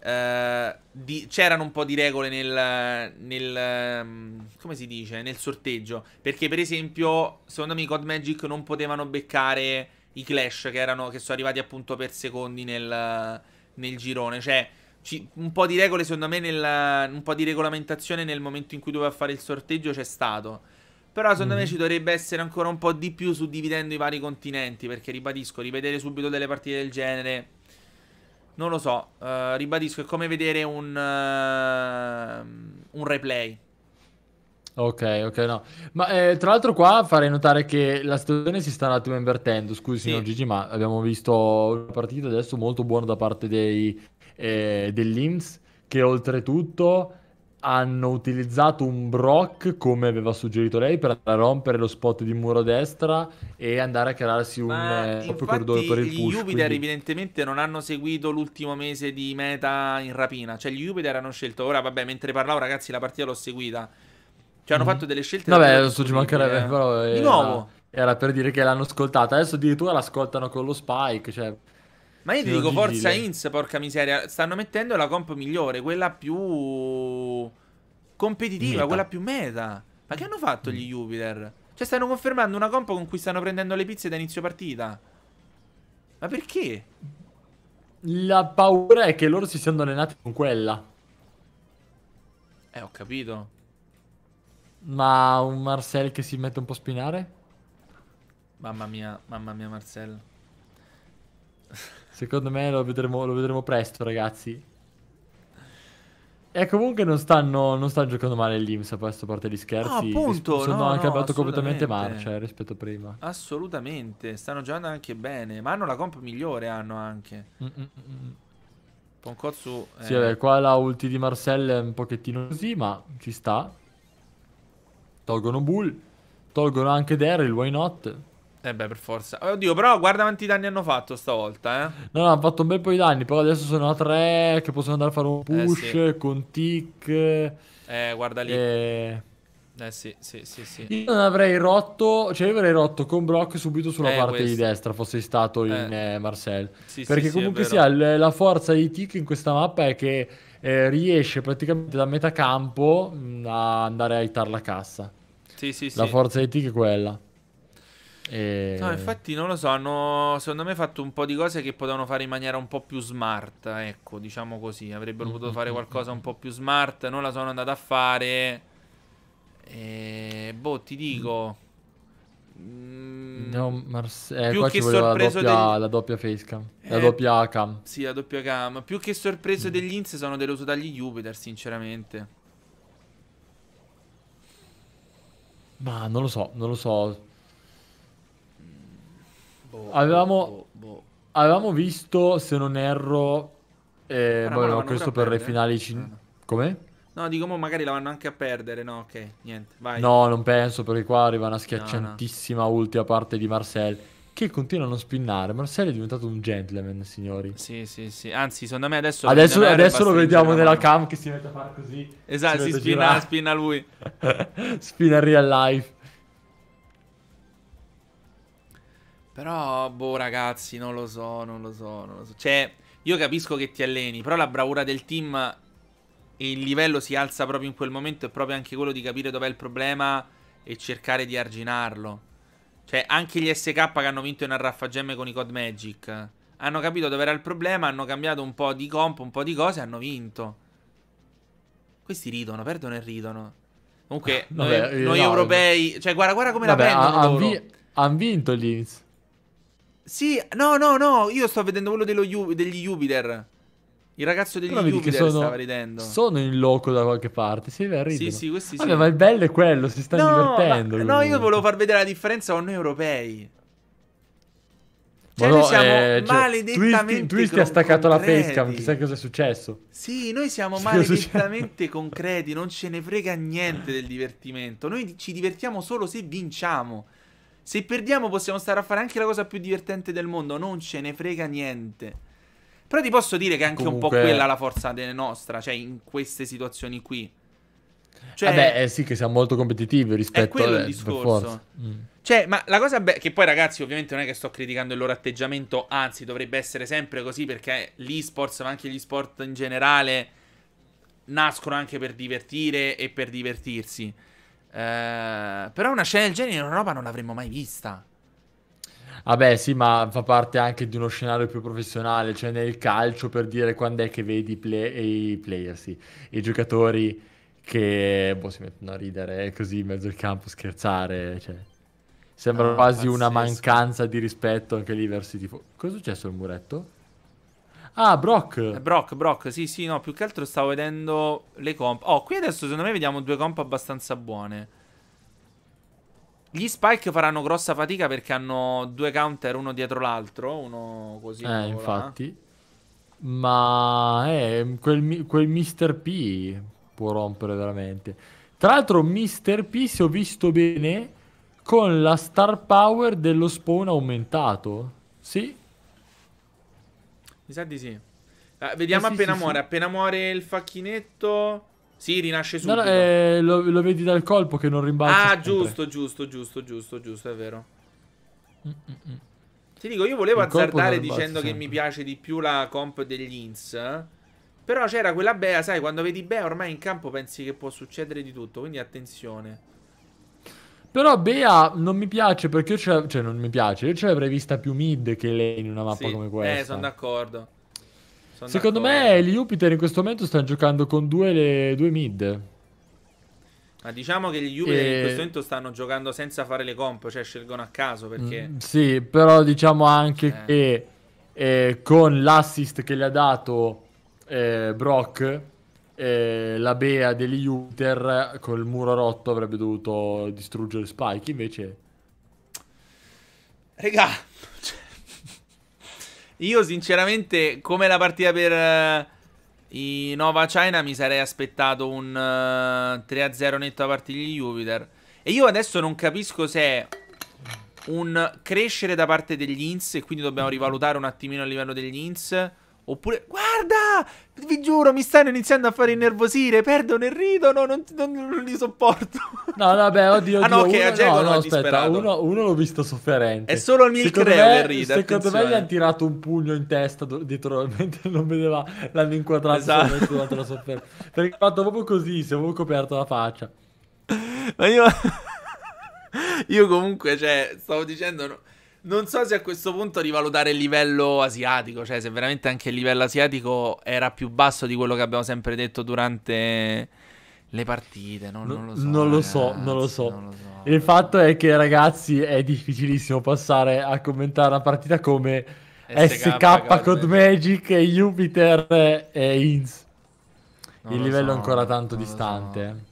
Eh, di, c'erano un po' di regole nel, nel ehm, come si dice nel sorteggio perché per esempio secondo me i Cod Magic non potevano beccare i Clash che, erano, che sono arrivati appunto per secondi nel, nel girone cioè ci, un po' di regole secondo me nel, un po' di regolamentazione nel momento in cui doveva fare il sorteggio c'è stato però secondo mm. me mhm. ci dovrebbe essere ancora un po' di più suddividendo i vari continenti perché ribadisco rivedere subito delle partite del genere non lo so, uh, ribadisco, è come vedere un, uh, un replay. Ok, ok, no. Ma eh, tra l'altro qua farei notare che la situazione si sta un attimo invertendo, scusi sì. signor Gigi, ma abbiamo visto una partita adesso molto buona da parte dei, eh, dell'Inps, che oltretutto hanno utilizzato un Brock come aveva suggerito lei per rompere lo spot di muro destra e andare a crearsi un eh, proprio corridoio per il push. Gli Jupiter quindi... evidentemente non hanno seguito l'ultimo mese di meta in rapina, cioè gli Jupiter hanno scelto ora, vabbè, mentre parlavo ragazzi la partita l'ho seguita. Cioè hanno mm-hmm. fatto delle scelte Vabbè, adesso ci mancherebbe però era... Eh. Eh, nuovo. Era per dire che l'hanno ascoltata. Adesso addirittura l'ascoltano con lo Spike, cioè ma io ti dico Forza Inz, porca miseria, stanno mettendo la comp migliore, quella più competitiva, meta. quella più meta. Ma che hanno fatto mm. gli Jupiter? Cioè stanno confermando una comp con cui stanno prendendo le pizze da inizio partita. Ma perché? La paura è che loro si siano allenati con quella. Eh, ho capito. Ma un Marcel che si mette un po' a spinare? Mamma mia, mamma mia Marcel. Secondo me lo vedremo, lo vedremo presto, ragazzi. E comunque non stanno, non stanno giocando male l'Imps a questo parte gli scherzi. No, ah, appunto, sono no, anche no, cambiato completamente marcia eh, rispetto a prima. Assolutamente, stanno giocando anche bene, ma hanno la comp migliore, hanno anche. Mm, mm, mm. Ponkotsu... Mm, mm. Eh. Sì, vabbè, qua la ulti di Marcel è un pochettino così, ma ci sta. Tolgono Bull, tolgono anche Daryl, why not? Eh beh, per forza. Oddio, però guarda quanti danni hanno fatto stavolta, eh. No, no, hanno fatto un bel po' di danni, però adesso sono a tre che possono andare a fare un push eh, sì. con tick. Eh, guarda lì. Eh... eh sì, sì, sì, sì. Io non avrei rotto, cioè io avrei rotto con Brock subito sulla eh, parte questo. di destra, fossi stato in eh. Eh, Marcel. Sì, Perché sì, comunque sia, l- la forza di Tick in questa mappa è che eh, riesce praticamente da metà campo mm, a andare a hitare la cassa. Sì, sì, la sì. La forza di Tick è quella. E... Eh, no, infatti non lo so, hanno secondo me fatto un po' di cose che potevano fare in maniera un po' più smart, ecco, diciamo così, avrebbero potuto fare mm-hmm. qualcosa un po' più smart, non la sono andata a fare. E... Eh, boh, ti dico... Mm. No, Mars- eh, più che sorpreso la doppia, del... la doppia facecam, eh, la doppia cam. Sì, la doppia cam. Più che sorpreso mm. degli Inz sono deluso dagli Jupiter, sinceramente. Ma non lo so, non lo so. Boh, avevamo, boh, boh, boh. avevamo, visto, se non erro, eh, vabbè, no, questo per le finali... Cin- eh, Come? No, dico, magari la vanno anche a perdere. No, ok, niente, vai. No, non penso, perché qua arriva una schiacciantissima no, no. ultima parte di Marcel. Che continua a non spinnare. Marcel è diventato un gentleman, signori. Sì, sì, sì. Anzi, secondo me adesso. Adesso, adesso lo vediamo nella cam che si mette a fare così. Esatto, si, si spinna, spinna lui. spinna real life. Però, boh, ragazzi, non lo so, non lo so, non lo so. Cioè, io capisco che ti alleni, però la bravura del team e il livello si alza proprio in quel momento è proprio anche quello di capire dov'è il problema e cercare di arginarlo. Cioè, anche gli SK che hanno vinto in arraffagemme con i Cod Magic hanno capito dov'era il problema, hanno cambiato un po' di comp, un po' di cose e hanno vinto. Questi ridono, perdono e ridono. Comunque, ah, Vabbè, noi, eh, noi no, europei... Cioè, guarda, guarda come Vabbè, la prendono loro. Hanno vi, han vinto gli... Sì, no, no, no, io sto vedendo quello Ju degli Jupiter. Il ragazzo degli Però Jupiter sono, stava ridendo. Sono in loco da qualche parte, si vede a ridere. Sì, sì, questi Vabbè, ma il bello è quello, si stanno no, divertendo. Ma, no, io volevo far vedere la differenza con noi europei. Cioè, no, noi siamo eh, cioè, maledettamente. Cioè, Twisty ha staccato concreti. la pesca, non chissà cosa è successo. Sì, noi siamo maledettamente concreti, non ce ne frega niente del divertimento. Noi ci divertiamo solo se vinciamo. Se perdiamo possiamo stare a fare anche la cosa più divertente del mondo, non ce ne frega niente. Però ti posso dire che è anche Comunque... un po' quella la forza nostra, cioè in queste situazioni qui. Cioè, Vabbè, eh sì, che siamo molto competitivi rispetto al discorso. Mm. Cioè, ma la cosa bella, che poi ragazzi, ovviamente non è che sto criticando il loro atteggiamento, anzi, dovrebbe essere sempre così perché l'e-sports, ma anche gli sport in generale, nascono anche per divertire e per divertirsi. Eh, però una scena del genere, una roba non l'avremmo mai vista. Vabbè, ah sì, ma fa parte anche di uno scenario più professionale, cioè nel calcio per dire quando è che vedi play- i player, sì, i giocatori che boh, si mettono a ridere così in mezzo al campo, scherzare, cioè. Sembra ah, quasi pazzesco. una mancanza di rispetto anche lì verso i tifosi. Cosa è successo al muretto? Ah, Brock. Eh, Brock, Brock, sì, sì, no, più che altro stavo vedendo le comp. Oh, qui adesso secondo me vediamo due comp abbastanza buone. Gli Spike faranno grossa fatica perché hanno due counter uno dietro l'altro, uno così. Eh, infatti. Ma eh, quel, quel Mr. P può rompere veramente. Tra l'altro Mr. P, se ho visto bene, con la star power dello spawn aumentato. Sì, mi sa di sì. Ah, vediamo eh sì, appena sì, muore. Sì. Appena muore il facchinetto. Sì, rinasce subito. No, no, eh, lo, lo, vedi dal colpo che non rimbalza. Ah, giusto, giusto, giusto, giusto, giusto, è vero. Mm -mm. mm. Ti dico, io volevo il azzardare dicendo sempre. che mi piace di più la comp degli Ins. Eh. Però c'era quella Bea, sai, quando vedi Bea ormai in campo pensi che può succedere di tutto, quindi attenzione. Però Bea non mi piace perché io ce, cioè, non mi piace, io ce l'avrei vista più mid che lei in una mappa sì, come eh, questa. Eh, sono d'accordo. Son Secondo d'accordo. me gli Jupiter in questo momento stanno giocando con due, le, due mid. Ma diciamo che gli Jupiter e... in questo momento stanno giocando senza fare le comp, cioè scelgono a caso perché... Mm, sì, però diciamo anche eh. che eh, con l'assist che le ha dato eh, Brock eh, la Bea degli Uter col muro rotto avrebbe dovuto distruggere Spike, invece... Regà, io sinceramente come la partita per... Eh, I Nova China mi sarei aspettato un uh, eh, 3-0 netto da parte degli Jupiter. E io adesso non capisco se è un crescere da parte degli Ins e quindi dobbiamo rivalutare un attimino a livello degli Ins Oppure, guarda, vi giuro, mi stanno iniziando a fare innervosire, perdono e ridono, non, non, non li sopporto. No, vabbè, oddio, oddio. Ah no, ok, uno, no, no, aspetta, uno, uno, l'ho visto sofferente. È solo il Milk Revel ride, Secondo attenzione. me gli hanno tirato un pugno in testa dietro, mentre non vedeva, l'hanno inquadrato esatto. durante la Perché ho fatto proprio così, si è proprio coperto la faccia. Ma io... io comunque, cioè, stavo dicendo... Non so se a questo punto rivalutare il livello asiatico, cioè se veramente anche il livello asiatico era più basso di quello che abbiamo sempre detto durante le partite, non, non, lo, so, non, lo, so, non lo so. Non lo so. Il fatto è che, ragazzi, è difficilissimo passare a commentare una partita come SK, SK Code Magic, Jupiter e Inz. il livello so, è ancora tanto distante.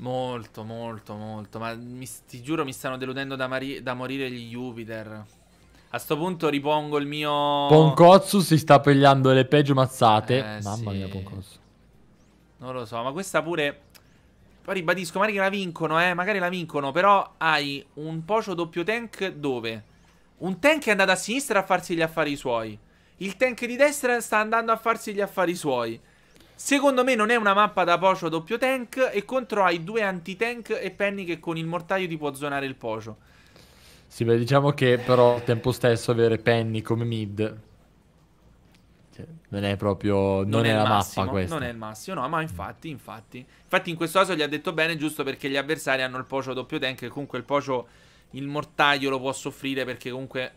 Molto, molto, molto. Ma mi, ti giuro mi stanno deludendo da, da morire gli Jupiter. A sto punto ripongo il mio... Poncozzu si sta pigliando le peggio mazzate. Eh, Mamma sì. mia, Poncozzu. Non lo so, ma questa pure... Poi ribadisco, magari la vincono, eh. Magari la vincono, però hai un pocio doppio tank dove? Un tank è andato a sinistra a farsi gli affari suoi. Il tank di destra sta andando a farsi gli affari suoi. Secondo me non è una mappa da pocio doppio tank e contro hai due anti-tank e Penny che con il mortaio ti può zonare il pocio. Sì, beh, diciamo che però al tempo stesso avere Penny come mid cioè, non è proprio non, non è, è la massimo, mappa questa. Non è il massimo, no, ma infatti, infatti. Infatti in questo caso gli ha detto bene giusto perché gli avversari hanno il pocio doppio tank e comunque il pocio il mortaio lo può soffrire perché comunque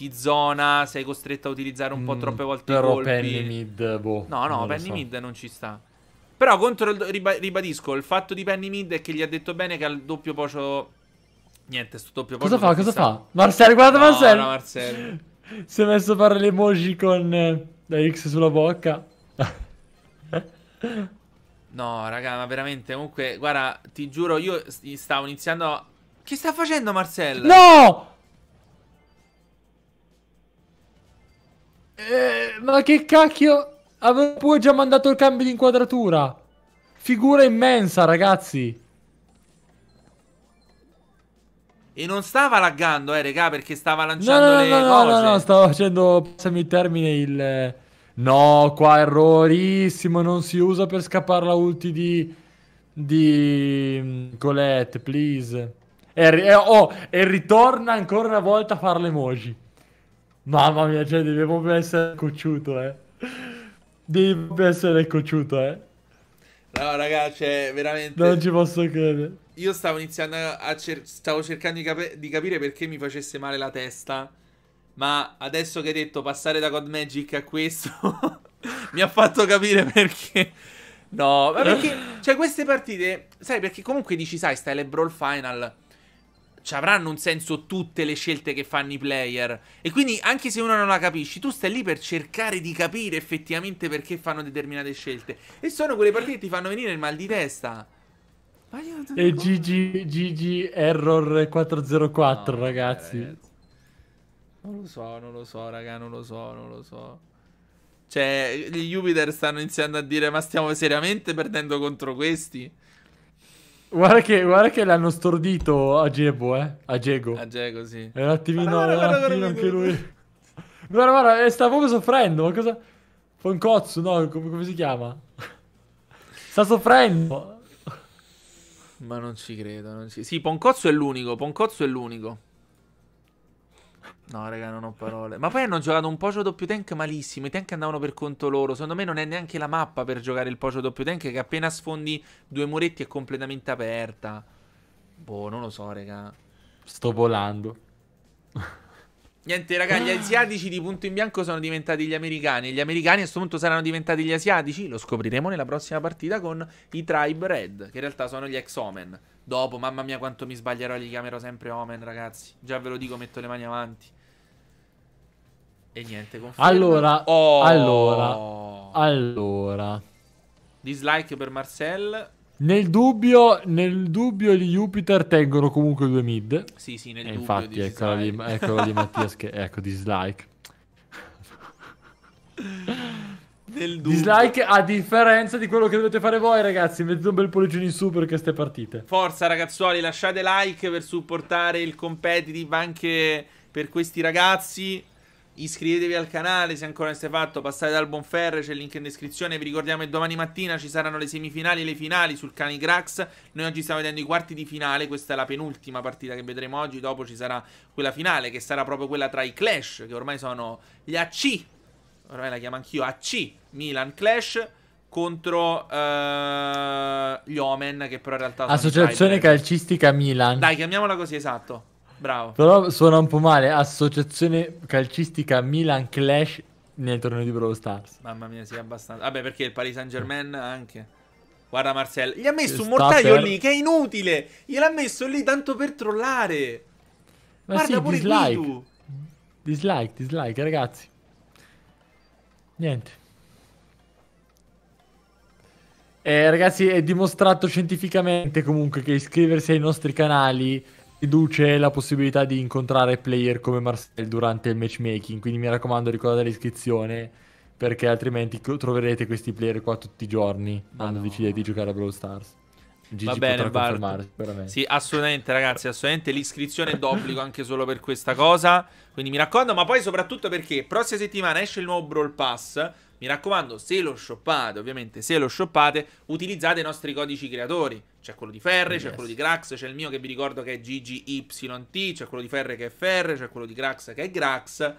ti zona, sei costretto a utilizzare un po' mm, troppe volte mm, però i Penny mid, boh, No, no, Penny so. mid non ci sta. Però contro il, ribadisco, il fatto di Penny mid è che gli ha detto bene che al doppio pocio niente, sto doppio pocio. Cosa fa? Cosa sta... fa? Marcel, guarda no, Marcello. No, Marcello. si è messo a fare le emoji con eh, la X sulla bocca. no, raga, ma veramente, comunque, guarda, ti giuro, io stavo iniziando Che sta facendo Marcel? No! Eh, ma che cacchio? Avevo pure già mandato il cambio di inquadratura. Figura immensa, ragazzi. E non stava laggando, eh, regà, perché stava lanciando no, no, le no, cose. No, no, no, stava facendo, passami il termine, il... No, qua errorissimo, non si usa per scappare la ulti di... di... Colette, please. E, oh, e ritorna ancora una volta a fare le emoji. Mamma mia, cioè, deve proprio essere cocciuto, eh. Devi proprio essere cocciuto, eh. No, raga, cioè, veramente... Non ci posso credere. Io stavo iniziando a... Cer stavo cercando di, cap di, capire perché mi facesse male la testa, ma adesso che hai detto passare da God Magic a questo, mi ha fatto capire perché... No, ma perché... Cioè, queste partite... Sai, perché comunque dici, sai, stai le Brawl Final ci avranno un senso tutte le scelte che fanno i player. E quindi, anche se uno non la capisci, tu stai lì per cercare di capire effettivamente perché fanno determinate scelte. E sono quelle partite che ti fanno venire il mal di testa. E GG, GG Error 404, no, ragazzi. ragazzi. Non lo so, non lo so, raga, non lo so, non lo so. Cioè, gli Jupiter stanno iniziando a dire: Ma stiamo seriamente perdendo contro questi? Guarda che, guarda che l'hanno stordito a Gebo, eh. A Gego. A Gego, sì. È un attimino, guarda, guarda, un attimino anche lui. Guarda, guarda, eh, sta proprio soffrendo. Ma cosa... Foncozzo, no? Come, come si chiama? sta soffrendo. Ma non ci credo. Non ci... Sì, Poncozzo è l'unico. Poncozzo è l'unico. No, raga, non ho parole. Ma poi hanno giocato un Pocio doppio tank malissimo. I tank andavano per conto loro. Secondo me non è neanche la mappa per giocare il Pocio doppio tank. Che appena sfondi due muretti è completamente aperta. Boh, non lo so, raga. Sto volando. Niente, raga, gli asiatici di punto in bianco sono diventati gli americani. E Gli americani a questo punto saranno diventati gli asiatici. Lo scopriremo nella prossima partita con i Tribe Red, che in realtà sono gli ex Omen. Dopo, mamma mia, quanto mi sbaglierò, li chiamerò sempre Omen, ragazzi. Già ve lo dico, metto le mani avanti. E niente, confermo. Allora, oh. allora, allora. Dislike per Marcel. Nel dubbio, nel dubbio di Jupiter tengono comunque due mid. Sì, sì, nel e dubbio. Infatti, eccolo lì, eccolo lì Mattias che... Ecco, dislike. Nel dubbio. Dislike a differenza di quello che dovete fare voi, ragazzi. Mettete un bel pollicino in su per queste partite. Forza, ragazzuoli, lasciate like per supportare il competitive anche per questi ragazzi. Iscrivetevi al canale se ancora non siete fatto, passate dal Bonferre, c'è il link in descrizione. Vi ricordiamo che domani mattina ci saranno le semifinali e le finali sul Cani Grax. Noi oggi stiamo vedendo i quarti di finale, questa è la penultima partita che vedremo oggi, dopo ci sarà quella finale che sarà proprio quella tra i Clash, che ormai sono gli AC, ormai la chiamo anch'io AC, Milan Clash contro uh, gli Omen che però in realtà sono Associazione Calcistica Milan. Dai, chiamiamola così, esatto. Bravo. Però suona un po' male. Associazione calcistica Milan Clash nel torneo di Pro Stars. Mamma mia, sì, abbastanza. Vabbè, perché il Paris Saint Germain anche. Guarda Marcel, gli ha messo un mortaio per... lì che è inutile. Gliel'ha messo lì tanto per trollare. Ma Guarda sì, pure dislike. Dislike, dislike, ragazzi. Niente. Eh, ragazzi, è dimostrato scientificamente comunque che iscriversi ai nostri canali riduce la possibilità di incontrare player come Marcel durante il matchmaking, quindi mi raccomando ricordate l'iscrizione perché altrimenti troverete questi player qua tutti i giorni quando no. decidete di giocare a Brawl Stars. Gigi Va bene, Bart. Sì, assolutamente, ragazzi. Assolutamente l'iscrizione è d'obbligo anche solo per questa cosa. Quindi mi raccomando, ma poi soprattutto perché prossima settimana esce il nuovo Brawl Pass. Mi raccomando, se lo shoppate, ovviamente se lo shoppate, utilizzate i nostri codici creatori. C'è quello di Ferre, yes. c'è quello di Grax, c'è il mio che vi ricordo che è GGYT, c'è quello di Ferre che è Ferre, c'è quello di Grax che è Grax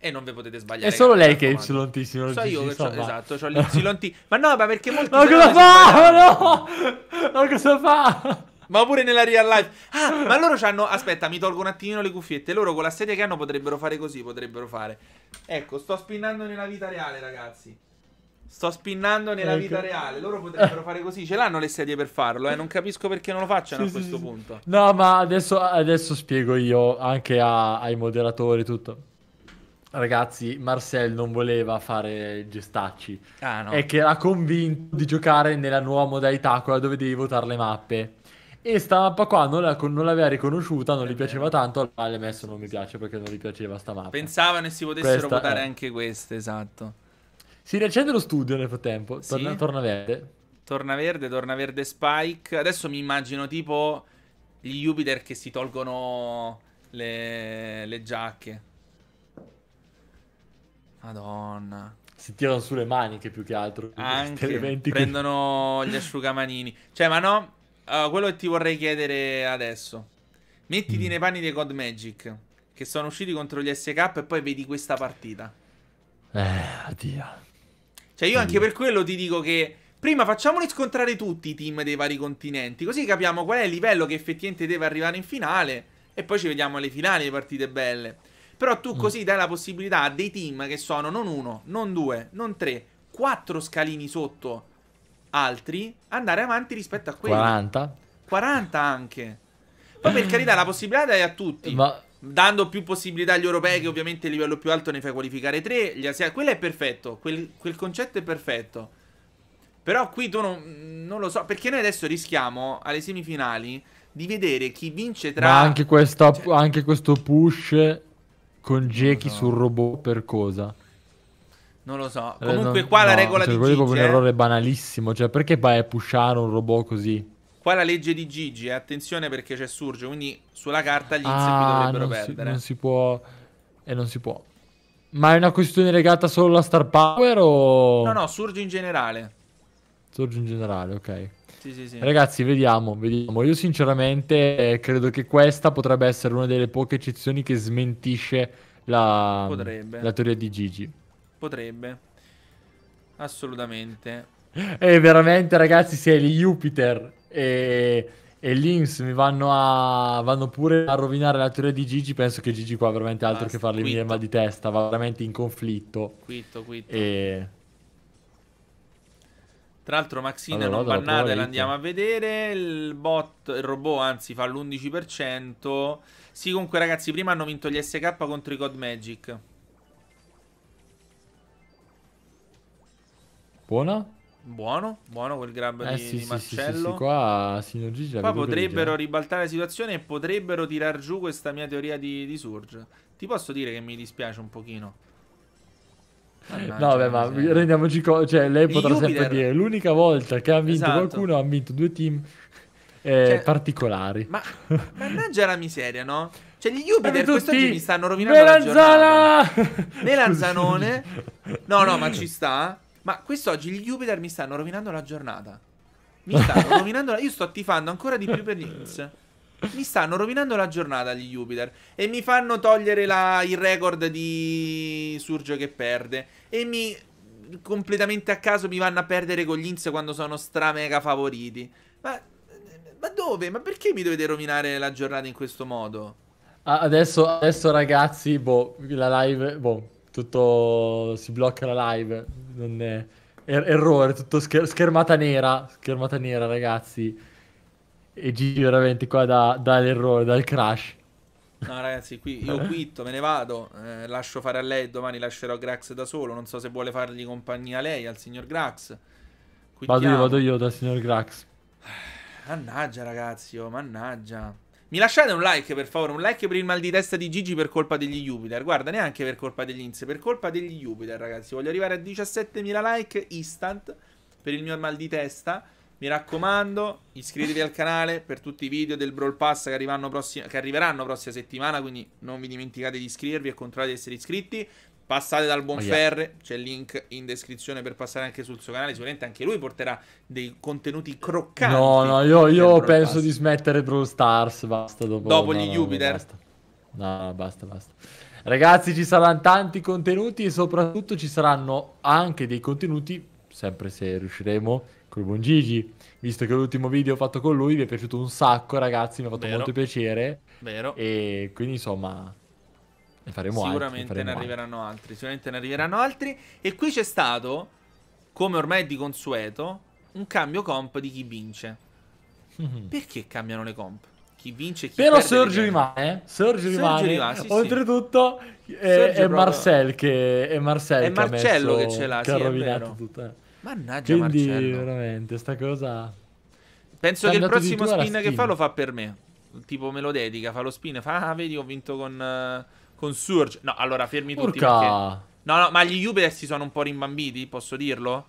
e non vi potete sbagliare. È solo lei che è YT, signor So io che ho, esatto, ho l'YT. ma no, ma perché molti... Ma cosa fa? Ma no! Ma cosa fa? ma pure nella real life. Ah, ma loro hanno. Aspetta, mi tolgo un attimino le cuffiette. Loro con la sedia che hanno potrebbero fare così. Potrebbero fare. Ecco, sto spinnando nella vita reale, ragazzi. Sto spinnando nella ecco. vita reale. Loro potrebbero fare così. Ce l'hanno le sedie per farlo, eh? Non capisco perché non lo facciano sì, a questo sì, punto. Sì. No, ma adesso, adesso, spiego io anche a, ai moderatori tutto. Ragazzi, Marcel non voleva fare gestacci. Ah, no. È che era convinto di giocare nella nuova modalità, quella dove devi votare le mappe. E sta mappa qua non, la, non l'aveva riconosciuta, non gli piaceva tanto, allora l'ha messo non mi piace perché non gli piaceva sta mappa. Pensavano e si potessero votare è. anche queste, esatto. Si riaccende lo studio nel frattempo, sì. torna, verde. Torna verde, torna verde Spike. Adesso mi immagino tipo gli Jupiter che si tolgono le, le giacche. Madonna si tirano sulle maniche più che altro. Anche prendono gli asciugamanini. Cioè, ma no, uh, quello che ti vorrei chiedere adesso. Mettiti mm. nei panni dei God Magic che sono usciti contro gli SK e poi vedi questa partita. Eh, addio. Cioè, io anche per quello ti dico che prima facciamoli scontrare tutti i team dei vari continenti, così capiamo qual è il livello che effettivamente deve arrivare in finale e poi ci vediamo alle finali le partite belle. Però tu mm. così dai la possibilità a dei team che sono non uno, non due, non tre, quattro scalini sotto altri andare avanti rispetto a quelli. 40. 40 anche. Poi per carità la possibilità dai a tutti. Ma... Dando più possibilità agli europei che ovviamente a livello più alto ne fai qualificare 3. Gli asiatici. Quello è perfetto, quel, quel, concetto è perfetto. Però qui tu non, non, lo so, perché noi adesso rischiamo alle semifinali di vedere chi vince tra... Ma anche, questa, cioè... anche questo push con Jeki no. sul robot per cosa? Non lo so. Eh, Comunque, non, qua no, la regola cioè, di Gigi. È proprio un eh. errore banalissimo. Cioè, perché vai a pushare un robot così? Qua la legge di Gigi è eh. attenzione perché c'è Surge. Quindi, sulla carta gli ah, dovrebbero non perdere. Si, non si può. E eh, non si può. Ma è una questione legata solo alla star power o... No, no, Surge in generale. Surge in generale, ok. Sì, sì, sì. Ragazzi, vediamo, vediamo. Io sinceramente eh, credo che questa potrebbe essere una delle poche eccezioni che smentisce la, la teoria di Gigi. Potrebbe. Assolutamente. E veramente, ragazzi, se sì, Jupiter e, e l'Inps mi vanno, a, vanno pure a rovinare la teoria di Gigi, penso che Gigi qua veramente altro Basta, che farle venire mal di testa, va veramente in conflitto. Quitto, quitto. E... Tra l'altro Maxine allora, non bannate, l'andiamo a vedere, il bot, il robot anzi fa l'11%. Sì, comunque ragazzi, prima hanno vinto gli SK contro i Cod Magic. Buona? Buono, buono quel grab eh, di, sì, di Marcello. Sì, sì, sì, qua sinergia. Qua potrebbero ribaltare la situazione e potrebbero tirar giù questa mia teoria di, di Surge. Ti posso dire che mi dispiace un pochino. Mannaggia, no, beh, ma sì. rendiamoci conto, cioè lei potrà Jupiter... sempre dire l'unica volta che ha vinto esatto. qualcuno ha vinto due team eh, cioè, particolari. Ma mannaggia la miseria, no? Cioè gli Jupiter quest'oggi mi stanno rovinando Melanzana! la giornata. Melanzanone. No, no, ma ci sta. Ma quest'oggi gli Jupiter mi stanno rovinando la giornata. Mi stanno rovinando la... Io sto tifando ancora di più per gli Hits. Mi stanno rovinando la giornata gli Jupiter. E mi fanno togliere la... il record di Surgio che perde. E mi... Completamente a caso mi vanno a perdere con gli Hits quando sono stra mega favoriti. Ma... Ma dove? Ma perché mi dovete rovinare la giornata in questo modo? Adesso, adesso ragazzi, boh, la live, boh, tutto si blocca la live, non è... er- errore, tutto scher- schermata nera, schermata nera ragazzi. E Gigi veramente qua da, dall'errore, dal crash. No ragazzi, qui, io quitto, me ne vado, eh, lascio fare a lei, domani lascerò Grax da solo, non so se vuole fargli compagnia a lei, al signor Grax. Quittiamo. Vado io, vado io dal signor Grax. Mannaggia ragazzi, oh, mannaggia. Mi lasciate un like per favore, un like per il mal di testa di Gigi per colpa degli Jupiter. Guarda, neanche per colpa degli Inz, per colpa degli Jupiter, ragazzi. Voglio arrivare a 17.000 like instant per il mio mal di testa. Mi raccomando, iscrivetevi al canale per tutti i video del Brawl Pass che, prossima, che, arriveranno prossima settimana, quindi non vi dimenticate di iscrivervi e controllate di essere iscritti. Passate dal Bonferre, oh yeah. c'è il link in descrizione per passare anche sul suo canale. Sicuramente anche lui porterà dei contenuti croccanti. No, no, io, io penso di smettere Brawl Stars. Basta dopo. Dopo no, gli no, Jupiter. Basta. No, basta, basta. Ragazzi, ci saranno tanti contenuti e soprattutto ci saranno anche dei contenuti, sempre se riusciremo, col buon Gigi. Visto che l'ultimo video fatto con lui vi è piaciuto un sacco, ragazzi, mi ha fatto Vero. molto piacere. Vero. E quindi insomma ne faremo Sicuramente altri, ne, faremo ne arriveranno altri. altri. Sicuramente ne arriveranno altri. E qui c'è stato, come ormai di consueto, un cambio comp di chi vince. Mhm. Perché cambiano le comp? Chi vince chi Però Sergio rimane, eh? Sergio rimane. Rimane, sì, Oltretutto sì. È, è, Marcel che è Marcel È Marcello che, messo, che ce l'ha, che sì, è vero. Tutta. Mannaggia Quindi, Marcello. veramente, sta cosa Penso che il prossimo spin, spin che fa lo fa per me. Tipo me lo dedica, fa lo spin, fa ah, vedi ho vinto con uh con Surge. No, allora fermi tutti Urca. perché... No, no, ma gli Uber si sono un po' rimbambiti, posso dirlo?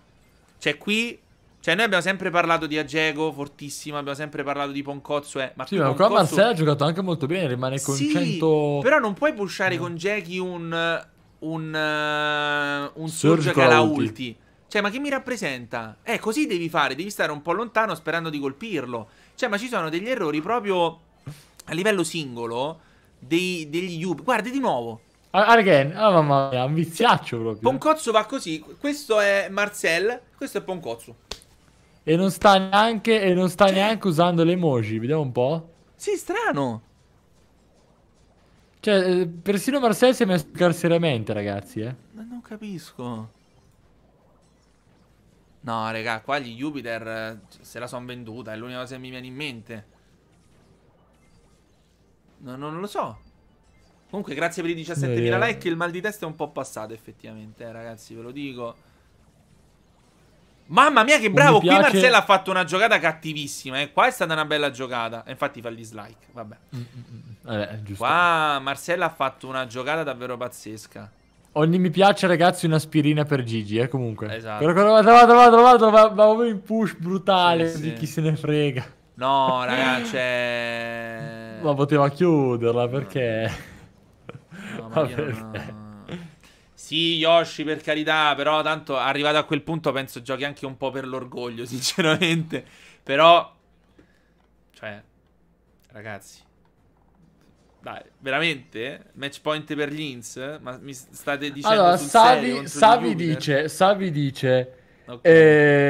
Cioè qui... Cioè noi abbiamo sempre parlato di Agego, fortissimo. abbiamo sempre parlato di Poncozzo, eh. Ma sì, ma Poncozzo... qua Marseille ha giocato anche molto bene, rimane con sì, 100... però non puoi pushare no. con Jackie un... un... Uh, un Surge, che ha la ulti. Cioè, ma che mi rappresenta? Eh, così devi fare, devi stare un po' lontano sperando di colpirlo. Cioè, ma ci sono degli errori proprio a livello singolo dei, degli Yubi. Guarda di nuovo. Again, oh ah, mamma mia, un viziaccio proprio. Poncozzo va così. Questo è Marcel, questo è Poncozzo. E non sta neanche, e non sta neanche usando le emoji, vediamo un po'. Sì, strano. Cioè, eh, persino Marcel si è messo seriamente, ragazzi, eh. Ma non capisco. No, raga, qua gli Jupiter eh, se la son venduta, è l'unica cosa che mi viene in mente. No, non lo so. Comunque, grazie per i 17.000 yeah. like. Il mal di testa è un po' passato, effettivamente, eh, ragazzi, ve lo dico. Mamma mia, che bravo! Qui Marcella ha fatto una giocata cattivissima. Eh. Qua è stata una bella giocata. infatti fa il dislike. Vabbè. Eh, giusto. Qua Marcella ha fatto una giocata davvero pazzesca. Ogni mi piace, ragazzi, un'aspirina per Gigi, eh, comunque. Esatto. Però quando va trovato, Ma trovato, va in push brutale, sì, di sì. chi se ne frega. No, ragazzi, cioè... Ma poteva chiuderla perché... No, ma, ma perché? Sì, Yoshi, per carità, però tanto arrivato a quel punto penso giochi anche un po' per l'orgoglio, sinceramente. Però... Cioè... Ragazzi... Dai, veramente? Match point per gli Ma mi state dicendo allora, Savi, Savi dice, Savi dice Okay.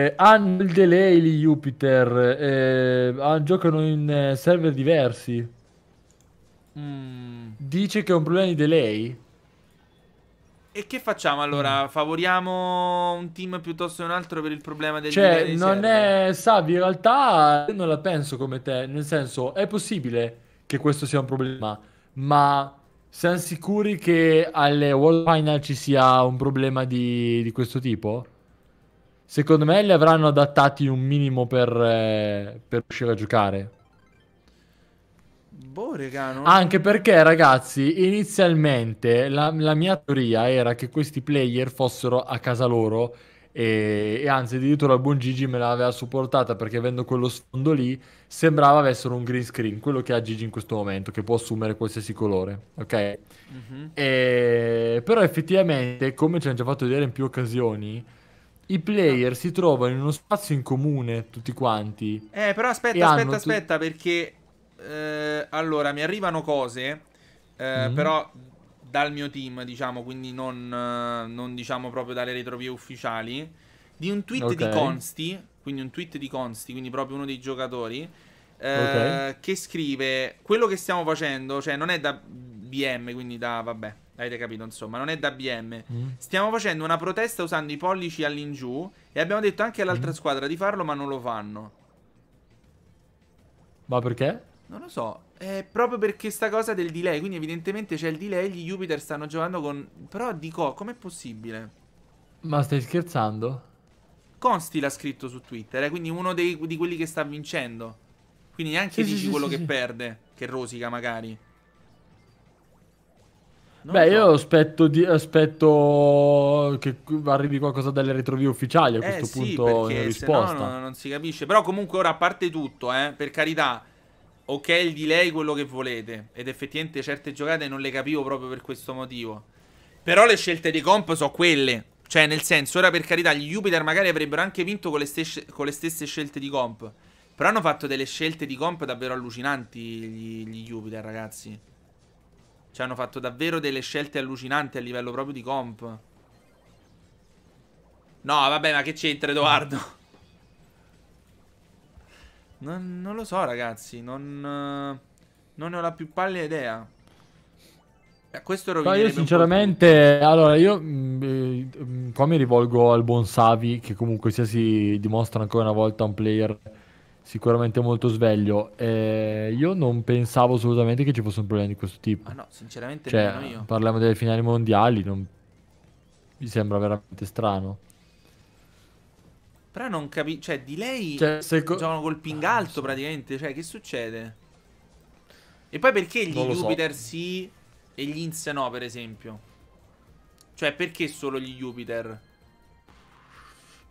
Eh, hanno il delay di Jupiter, eh, ah, giocano in eh, server diversi. Mm. Dice che è un problema di delay. E che facciamo allora? Mm. Favoriamo un team piuttosto che un altro per il problema del cioè, delay? Cioè, non server? è Savi, in realtà io non la penso come te, nel senso è possibile che questo sia un problema, ma siamo sicuri che alle World Final ci sia un problema di, di questo tipo? Secondo me li avranno adattati un minimo per, eh, per riuscire a giocare. Boh, regà, non... Anche perché, ragazzi, inizialmente la, la, mia teoria era che questi player fossero a casa loro e, e anzi addirittura il buon Gigi me l'aveva supportata perché avendo quello sfondo lì sembrava avessero un green screen, quello che ha Gigi in questo momento, che può assumere qualsiasi colore, ok? Mm -hmm. e... Però effettivamente, come ci hanno già fatto vedere in più occasioni i player si trovano in uno spazio in comune tutti quanti. Eh, però aspetta, aspetta, aspetta, tu... perché eh, allora mi arrivano cose, eh, mm. però dal mio team, diciamo, quindi non, eh, non, diciamo proprio dalle retrovie ufficiali, di un tweet okay. di Consti, quindi un tweet di Consti, quindi proprio uno dei giocatori, eh, okay. che scrive quello che stiamo facendo, cioè non è da BM, quindi da, vabbè, Avete capito? Insomma, non è da BM. Mm. Stiamo facendo una protesta usando i pollici all'ingiù. E abbiamo detto anche all'altra mm. squadra di farlo, ma non lo fanno. Ma perché? Non lo so. È proprio perché sta cosa del delay. Quindi, evidentemente c'è il delay. Gli Jupiter stanno giocando con. Però dico, com'è possibile? Ma stai scherzando? Consti l'ha scritto su Twitter. Eh? Quindi uno dei, di quelli che sta vincendo. Quindi neanche sì, dici sì, quello sì, che perde. Che rosica, magari. Beh, so. io aspetto, di, aspetto, che arrivi qualcosa dalle retrovie ufficiali a eh, questo sì, punto in risposta. No, no, non si capisce. Però comunque ora a parte tutto, eh, per carità, ok il delay, quello che volete. Ed effettivamente certe giocate non le capivo proprio per questo motivo. Però le scelte di comp sono quelle. Cioè, nel senso, ora per carità, gli Jupiter magari avrebbero anche vinto con le, stes- con le stesse scelte di comp. Però hanno fatto delle scelte di comp davvero allucinanti gli, gli Jupiter, ragazzi. Cioè hanno fatto davvero delle scelte allucinanti a livello proprio di comp. No, vabbè, ma che c'entra Edoardo? Non, non, lo so, ragazzi. Non, non ne ho la più pallida idea. Questo rovinerebbe no, io sinceramente, allora io mm, eh, mm, qua mi rivolgo al buon Savi che comunque sia si dimostra ancora una volta un player sicuramente molto sveglio. Eh, io non pensavo assolutamente che ci fossero problemi di questo tipo. Ah no, sinceramente cioè, io. Parliamo delle finali mondiali, non... mi sembra veramente strano. Però non capisco, cioè di lei cioè, se... giocano col ping ah, alto so. praticamente, cioè che succede? E poi perché gli Jupiter so. sì e gli Inns no, per esempio? Cioè perché solo gli Jupiter?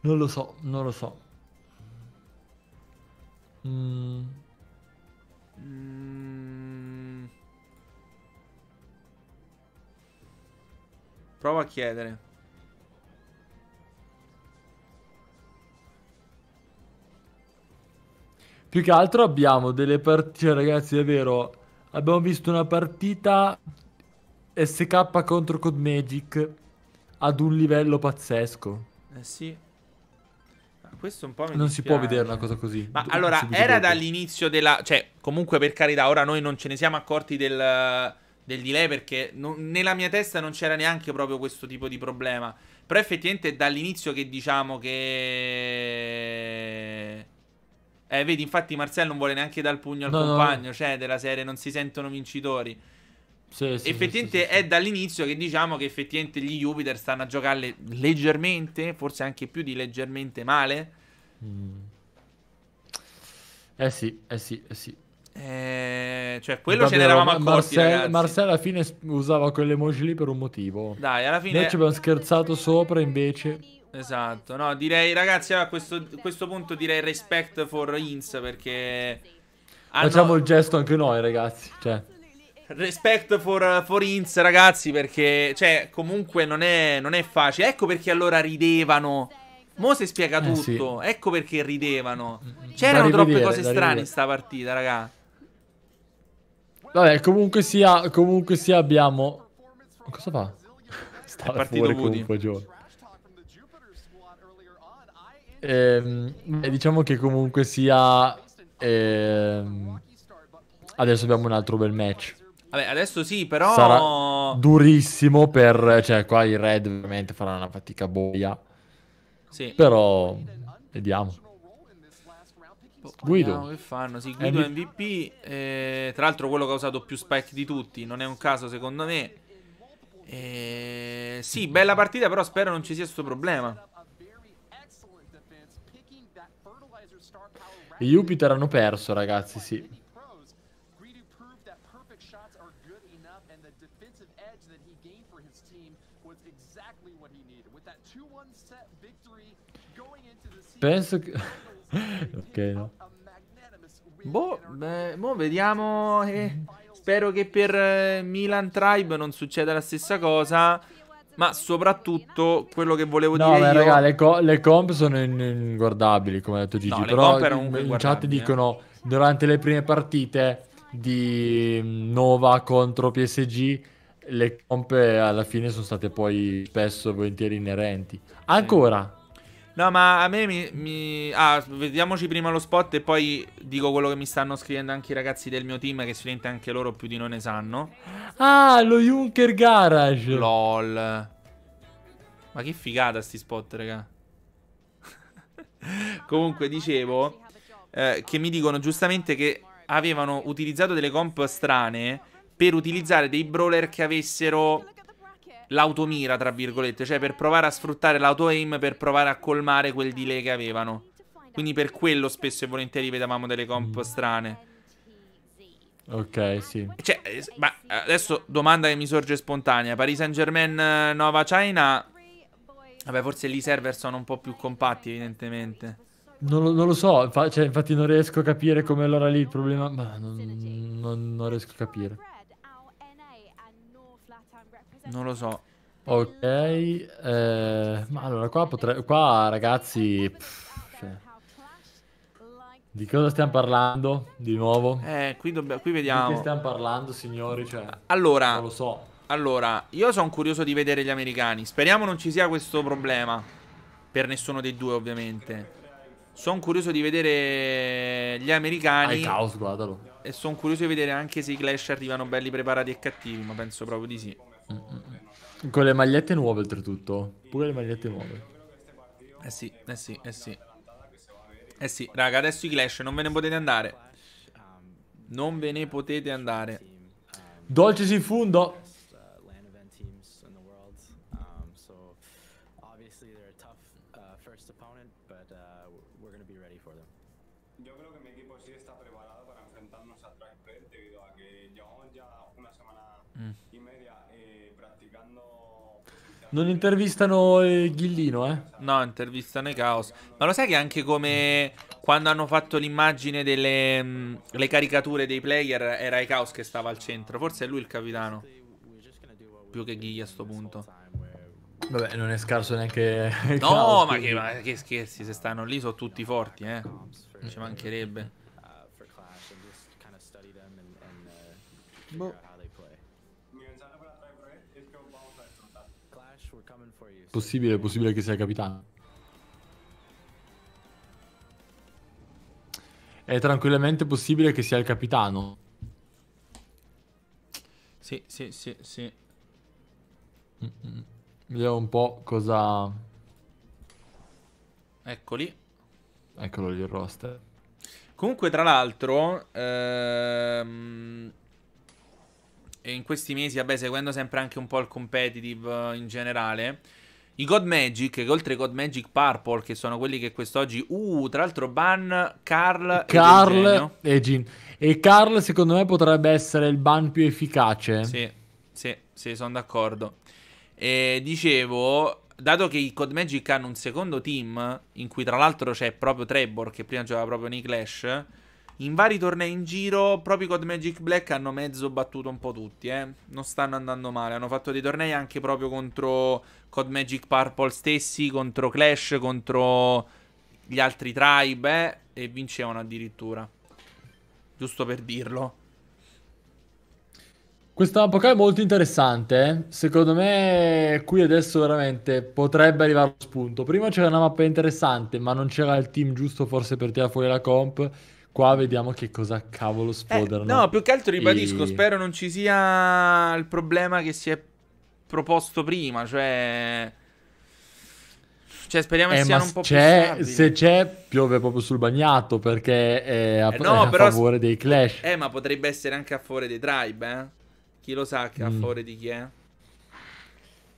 Non lo so, non lo so. Mm. Mm. Prova a chiedere. Più che altro abbiamo delle partite, cioè, ragazzi, è vero. Abbiamo visto una partita SK contro Magic ad un livello pazzesco. Eh sì. Questo un po' mi Non dispiace. si può vedere una cosa così. Ma Do- allora, era dall'inizio della... Cioè, comunque per carità, ora noi non ce ne siamo accorti del, del delay perché non, nella mia testa non c'era neanche proprio questo tipo di problema. Però effettivamente è dall'inizio che diciamo che... Eh, vedi, infatti Marcello non vuole neanche dal pugno al no, compagno, no. cioè della serie non si sentono vincitori. Sì, sì, effettivamente sì, è dall'inizio che diciamo che effettivamente gli Jupiter stanno a giocarle leggermente, forse anche più di leggermente male. Mm. Eh sì, eh sì, eh sì. Eh, cioè, quello Davvero, ce ne eravamo accorti. Marse- Marseille alla fine usava quelle emoji lì per un motivo. Dai, alla fine. Noi ci abbiamo scherzato sopra invece. Esatto, no, direi ragazzi a questo, questo punto direi respect for Inz perché... Hanno... Facciamo il gesto anche noi ragazzi. Cioè. Respect for, for Inz, ragazzi, perché, cioè, comunque non è, non è, facile. Ecco perché allora ridevano. Mo si spiega eh, tutto. Sì. Ecco perché ridevano. Mm, mm, mm. C'erano rivedere, troppe cose strane in sta partita, raga. Vabbè, comunque sia, comunque sia abbiamo... Cosa fa? Sta partito fuori comunque, ehm, diciamo che comunque sia... Ehm, adesso abbiamo un altro bel match. Vabbè, adesso sì, però... Sarà durissimo per... Cioè, qua i Red ovviamente faranno una fatica boia. Sì. Però... Vediamo. Boh, Guido. Che fanno? Sì, Guido MVP. eh, tra l'altro quello che ha usato più spike di tutti. Non è un caso, secondo me. Eh, sì, bella partita, però spero non ci sia questo problema. I Jupiter hanno perso, ragazzi, sì. Penso che... ok, no. Boh, beh, mo vediamo. Eh, spero che per eh, Milan Tribe non succeda la stessa cosa. Ma soprattutto quello che volevo no, dire. No, raga, io... le, co- le, comp sono in- inguardabili, come ha detto Gigi. No, però in, in chat eh. dicono durante le prime partite di Nova contro PSG le comp alla fine sono state poi spesso e volentieri inerenti. Ancora, No, ma a me mi, mi, Ah, vediamoci prima lo spot e poi dico quello che mi stanno scrivendo anche i ragazzi del mio team, che sicuramente anche loro più di non ne sanno. Ah, lo Junker Garage. LOL. Ma che figata sti spot, raga. Comunque, dicevo... Eh, che mi dicono giustamente che avevano utilizzato delle comp strane per utilizzare dei brawler che avessero l'automira, tra virgolette, cioè per provare a sfruttare l'auto-aim per provare a colmare quel delay che avevano. Quindi per quello spesso e volentieri vedevamo delle comp strane. Ok, sì. Cioè, ma adesso domanda che mi sorge spontanea. Paris Saint-Germain, eh, Nova China... Vabbè, forse lì i server sono un po' più compatti, evidentemente. Non lo, non lo so, cioè, infatti non riesco a capire come allora lì il problema... Ma non, non, non riesco a capire. Non lo so. Ok, eh, ma allora qua potrei... Qua ragazzi... Pff, cioè. Di cosa stiamo parlando di nuovo? Eh, qui, qui vediamo. Di che stiamo parlando, signori? Cioè, allora, non lo so. Allora, io sono curioso di vedere gli americani. Speriamo non ci sia questo problema. Per nessuno dei due, ovviamente. Sono curioso di vedere gli americani. Ai caos, guardalo. E sono curioso di vedere anche se i Clash arrivano belli preparati e cattivi. Ma penso proprio di sì. Con le magliette nuove oltretutto. Pure le magliette nuove. Eh sì, eh sì, eh sì. Eh sì, raga, adesso i clash, non ve ne potete andare. Non ve ne potete andare. Dolce in fundo. Non intervistano eh, Ghillino, eh? No, intervistano i Chaos. Ma lo sai che anche come quando hanno fatto l'immagine delle mh, mm, le caricature dei player era i Chaos che stava al centro. Forse è lui il capitano. Più che Ghigli a sto punto. Vabbè, non è scarso neanche. No, Chaos, ma, che, ma, che, scherzi, se stanno lì sono tutti forti, eh. Ci mancherebbe. Boh. Possibile, possibile che sia capitano. È tranquillamente possibile che sia il capitano. Sì, sì, sì, sì. Vediamo un po' cosa... Eccoli. Eccolo lì il roster. Comunque, tra l'altro, ehm, in questi mesi, vabbè, seguendo sempre anche un po' il competitive eh, in generale, i God Magic, che oltre ai God Magic Purple, che sono quelli che quest'oggi... Uh, tra l'altro ban Carl, Carl e, e Jim. E Carl secondo me potrebbe essere il ban più efficace. Sì, sì, sì, sono d'accordo. E dicevo, dato che i Code Magic hanno un secondo team, in cui tra l'altro c'è proprio Trebor, che prima giocava proprio nei Clash in vari tornei in giro, proprio con Magic Black hanno mezzo battuto un po' tutti, eh. Non stanno andando male, hanno fatto dei tornei anche proprio contro Cod Magic Purple stessi, contro Clash, contro gli altri tribe, eh, e vincevano addirittura. Giusto per dirlo. Questa epoca è molto interessante. Eh. Secondo me, qui adesso veramente potrebbe arrivare lo spunto. Prima c'era una mappa interessante, ma non c'era il team giusto forse per tirare fuori la comp. Qua vediamo che cosa cavolo sploderano. Eh, no, più che altro ribadisco, e... spero non ci sia il problema che si è proposto prima, cioè... Cioè, speriamo eh, che siano un po' c'è, più stabili. Se c'è, piove proprio sul bagnato, perché è a, eh no, è a favore dei Clash. Eh, ma potrebbe essere anche a favore dei Tribe, eh? Chi lo sa che a mm. favore di chi è?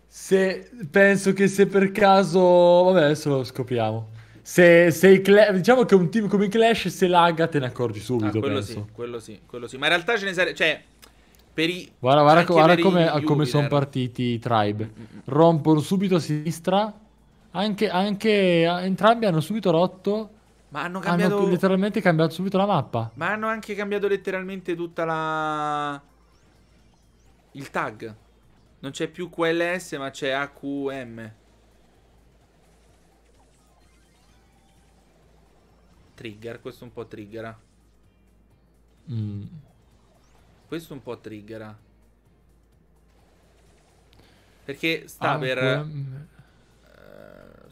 Se penso che se per caso. Vabbè, adesso lo scopriamo. Se, se Clash, diciamo che un team come i Clash se lagga te ne accorgi subito. Ah, quello, sì, quello, sì, quello sì, Ma in realtà ce ne sarebbe. Cioè, per i. Guarda, guarda, guarda come, come sono partiti i Tribe. Mm, mm, mm. Rompono subito a sinistra. Anche, anche entrambi hanno subito rotto. Ma hanno cambiato. Hanno letteralmente cambiato subito la mappa. Ma hanno anche cambiato letteralmente tutta la. Il tag. Non c'è più QLS, ma c'è AQM. trigger, questo un po' triggera. Mm. Questo un po' triggera. Perché sta ah, per... Um...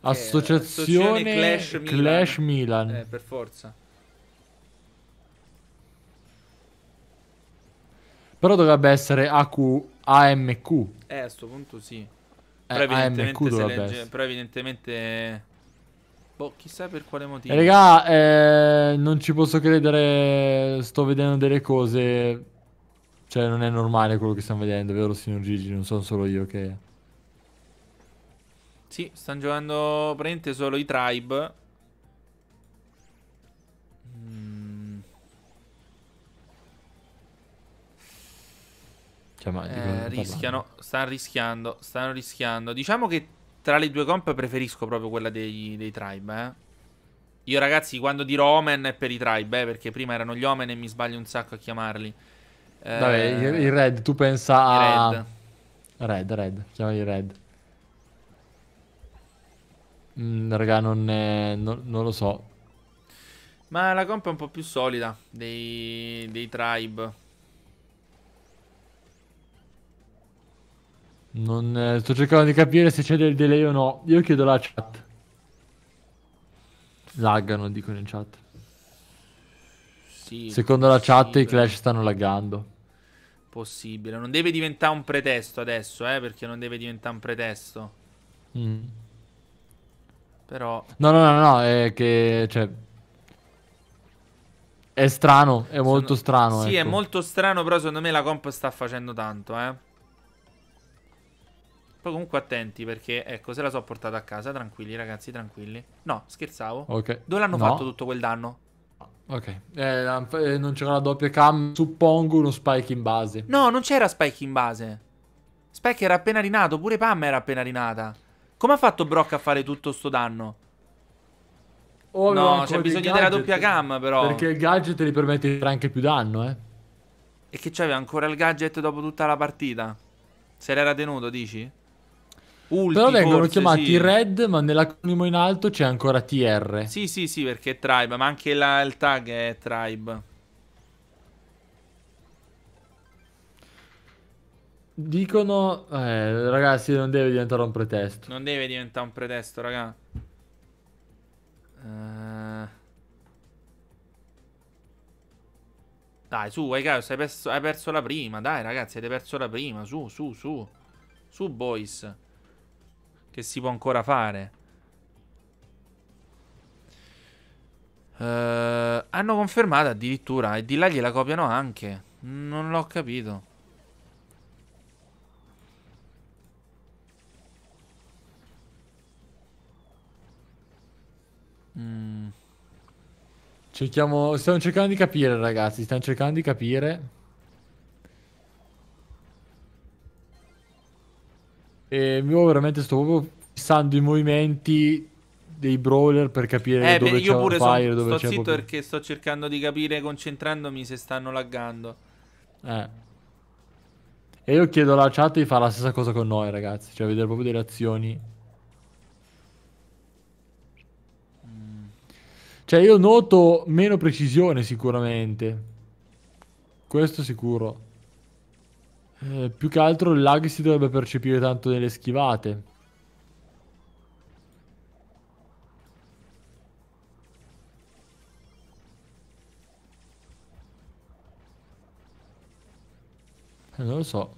associazione, associazione Clash, Clash Milan. Eh, per forza. Però dovrebbe essere AQ, AMQ. Eh, a questo punto sì. Eh, però, evidentemente AMQ legge, però evidentemente Boh, chissà per quale motivo. Regà, eh, non ci posso credere. Sto vedendo delle cose. Cioè, non è normale quello che stiamo vedendo, vero, signor Gigi? Non sono solo io che. Sì, stanno giocando prende solo i tribe. Mm. Cioè, ma eh, rischiano, stanno rischiando, stanno rischiando. Diciamo che tra le due comp preferisco proprio quella dei, dei tribe, eh. Io ragazzi quando dirò Omen è per i tribe, eh, perché prima erano gli Omen e mi sbaglio un sacco a chiamarli. Eh, Vabbè, i, Red, tu pensa a... Red. Red, Red, chiamali Red. Mm, raga, non, è... no, non, lo so. Ma la comp è un po' più solida dei, dei tribe. Non, eh, sto cercando di capire se c'è del delay o no. Io chiedo la chat. Laggano, dicono in chat. Sì, Secondo la chat i clash stanno laggando. Possibile. Non deve diventare un pretesto adesso, eh, perché non deve diventare un pretesto. Mm. Però... No, no, no, no, è che... Cioè, è strano, è molto Sono... strano. Sì, ecco. è molto strano, però secondo me la comp sta facendo tanto, eh. Poi comunque attenti perché, ecco, se la so portata a casa, tranquilli ragazzi, tranquilli. No, scherzavo. Ok. Dove l'hanno no. fatto tutto quel danno? Ok, eh, eh, non c'era la doppia cam, suppongo uno spike in base. No, non c'era spike in base. Spike era appena rinato, pure Pam era appena rinata. Come ha fatto Brock a fare tutto sto danno? Oh, no, c'è bisogno gadget, della doppia cam però. Perché il gadget gli permette di fare anche più danno, eh. E che c'aveva ancora il gadget dopo tutta la partita? Se l'era tenuto, dici? Ulti, Però vengono forse, chiamati sì. Red, ma nell'acronimo in alto c'è ancora TR. Sì, sì, sì, perché è Tribe, ma anche la, il tag è Tribe. Dicono, eh, ragazzi, non deve diventare un pretesto. Non deve diventare un pretesto, raga. Uh... Dai, su, hai, hai, perso, hai perso la prima. Dai, ragazzi, avete perso la prima. Su, su, su. Su, boys che si può ancora fare. Uh, hanno confermato addirittura e di là gliela copiano anche. Non l'ho capito. Mm. Cerchiamo, stiamo cercando di capire ragazzi, stiamo cercando di capire. E mi ho veramente sto proprio fissando i movimenti dei brawler per capire eh, dove c'è io pure fire, son, sto zitto perché sto cercando di capire concentrandomi se stanno laggando. Eh. E io chiedo alla chat di fare la stessa cosa con noi, ragazzi, cioè vedere proprio delle azioni. Mm. Cioè io noto meno precisione sicuramente. Questo sicuro. Eh, più che altro il lag si dovrebbe percepire tanto nelle schivate. Eh, non lo so.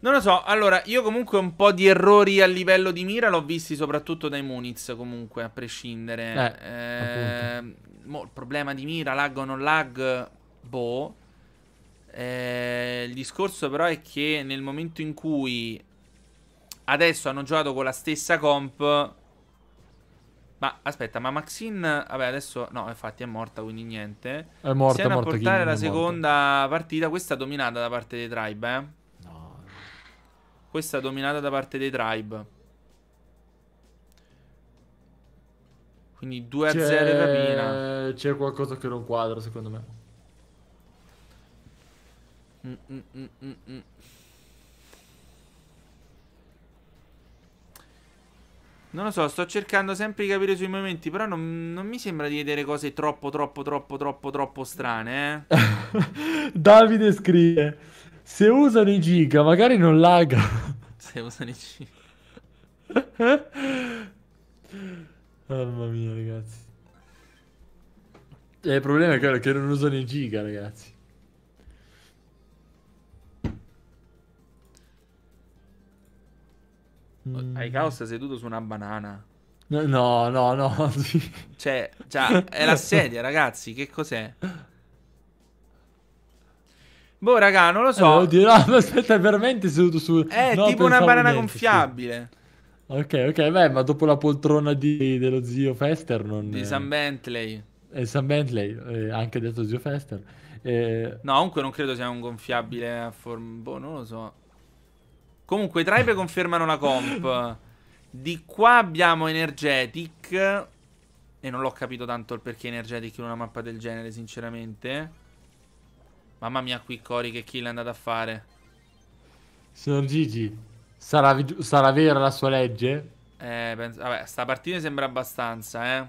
Non lo so, allora io comunque un po' di errori a livello di mira l'ho visti soprattutto dai Muniz comunque a prescindere. Eh, eh, mo, problema di mira, lag o non lag, boh. Eh, il discorso però è che nel momento in cui adesso hanno giocato con la stessa comp... Ma aspetta, ma Maxine... Vabbè, adesso... No, infatti è morta, quindi niente. È morta, Siamo è morta. a portare la seconda partita. Questa dominata da parte dei tribe, eh. No. Questa dominata da parte dei tribe. Quindi 2 a 0 rapina. C'è qualcosa che non quadra, secondo me. Mm, mm, mm, non lo so, sto cercando sempre di capire sui momenti, però non, non, mi sembra di vedere cose troppo, troppo, troppo, troppo, troppo strane. Eh? Davide scrive, se usano i giga magari non lagga. se usano i giga. Mamma mia, ragazzi. Eh, il problema è che non usano i giga, ragazzi. Mm. Aikao sta seduto su una banana. No, no, no. no. cioè, cioè, è la sedia, ragazzi. Che cos'è? Boh, raga, non lo so. Eh, oddio, no, aspetta, è veramente seduto su... È no, tipo una banana niente, gonfiabile. Sì. Ok, ok, beh, ma dopo la poltrona di, dello zio Fester non... Di San Bentley. Eh, San Bentley, eh, anche detto zio Fester. Eh... No, comunque non credo sia un gonfiabile a forma... Boh, non lo so. Comunque i tribe confermano la comp. Di qua abbiamo Energetic. E non l'ho capito tanto il perché Energetic in una mappa del genere, sinceramente. Mamma mia, qui Cori che kill è andato a fare. Signor Gigi, sarà, sarà vera la sua legge? Eh, penso, vabbè, sta partita sembra abbastanza, eh.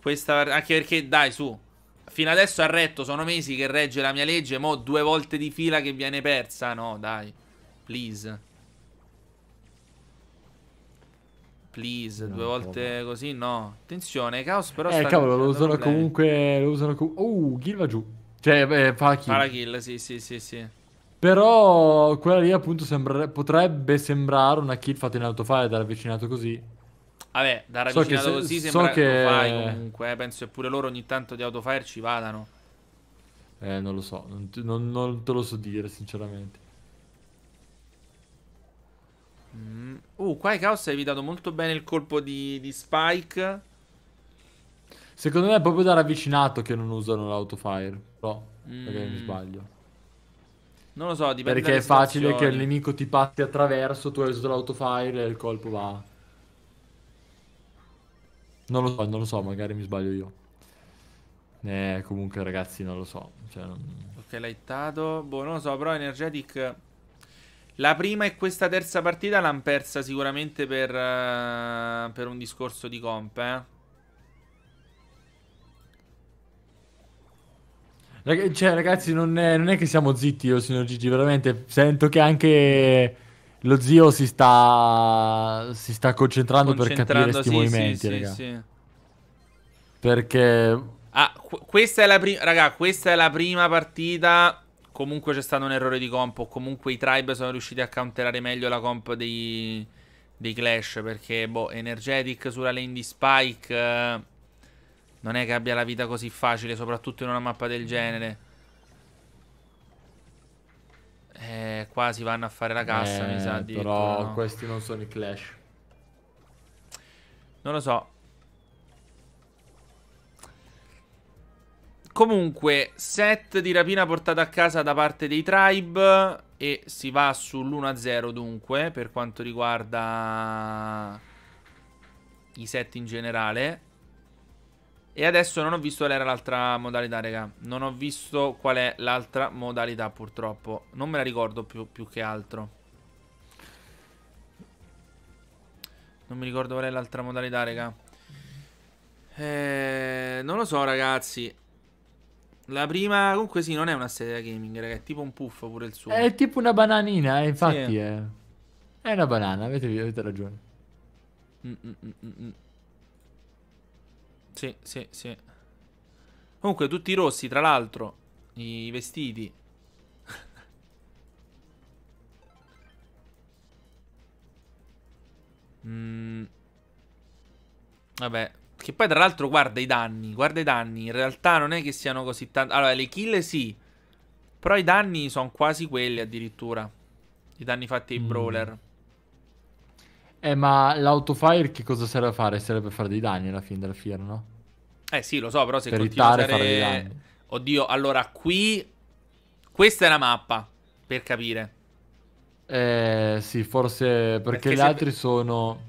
Questa, anche perché, dai, su. Fino adesso ha retto, sono mesi che regge la mia legge, mo due volte di fila che viene persa. No, dai. Please. Please, no, due volte vabbè. così, no. Attenzione, Chaos però Eh, cavolo, lo usano problemi. comunque... Lo usano com oh, kill va giù. Cioè, beh, fa kill. Fa la kill, sì, sì, sì, sì. Però quella lì appunto sembra... potrebbe sembrare una kill fatta in autofire, da avvicinato così. Vabbè, da ravvicinato so che, così so sembra che... autofire comunque, eh. penso che pure loro ogni tanto di autofire ci vadano. Eh, non lo so, non, non, non te lo so dire sinceramente. Mm. Uh, qua è caos ha evitato molto bene il colpo di, di Spike. Secondo me è proprio da ravvicinato che non usano l'autofire. Però, mm. perché mi sbaglio. Non lo so, dipende Perché è facile che il nemico ti patti attraverso, tu hai usato l'autofire e il colpo va... Non lo so, non lo so, magari mi sbaglio io. Eh, comunque ragazzi, non lo so. Cioè, non... Ok, l'hai hittato. Boh, non lo so, però Energetic... La prima e questa terza partita l'hanno persa sicuramente per, uh, per, un discorso di comp, eh. Cioè, ragazzi, non è, non è, che siamo zitti io, signor Gigi, veramente. Sento che anche lo zio si sta, si sta concentrando, concentrando, per capire questi sì, movimenti, sì, sì, Perché... Ah, qu questa è la prima... Raga, questa è la prima partita comunque c'è stato un errore di comp o comunque i tribe sono riusciti a counterare meglio la comp dei, dei Clash perché, boh, Energetic sulla lane di Spike eh, non è che abbia la vita così facile, soprattutto in una mappa del genere. Eh, qua si vanno a fare la cassa, eh, mi sa. Però no? questi non sono i Clash. Non lo so. Comunque, set di rapina portata a casa da parte dei Tribe e si va sull'1-0 dunque per quanto riguarda i set in generale. E adesso non ho visto qual era l'altra modalità, raga. Non ho visto qual è l'altra modalità, purtroppo. Non me la ricordo più, più che altro. Non mi ricordo qual è l'altra modalità, raga. Eh, non lo so, ragazzi. La prima, comunque, sì, non è una sedia gaming, raga. È tipo un puff pure il suo. È tipo una bananina, eh, infatti. Sì. È... Eh. è una banana, avete, avete ragione. Mm, mm, mm, mm sì, sì, sì. Comunque, tutti rossi, tra l'altro. I vestiti. Vabbè, che poi tra l'altro guarda i danni, guarda i danni, in realtà non è che siano così tanti. Allora, le kill sì, però i danni sono quasi quelli addirittura. I danni fatti ai mm. brawler. Eh, ma l'autofire che cosa serve a fare? Serve per fare dei danni alla fine della fiera, no? Eh sì, lo so, però se per continui a usare... fare dei danni. Oddio, allora qui... Questa è la mappa, per capire. Eh sì, forse perché, perché gli se... altri sono...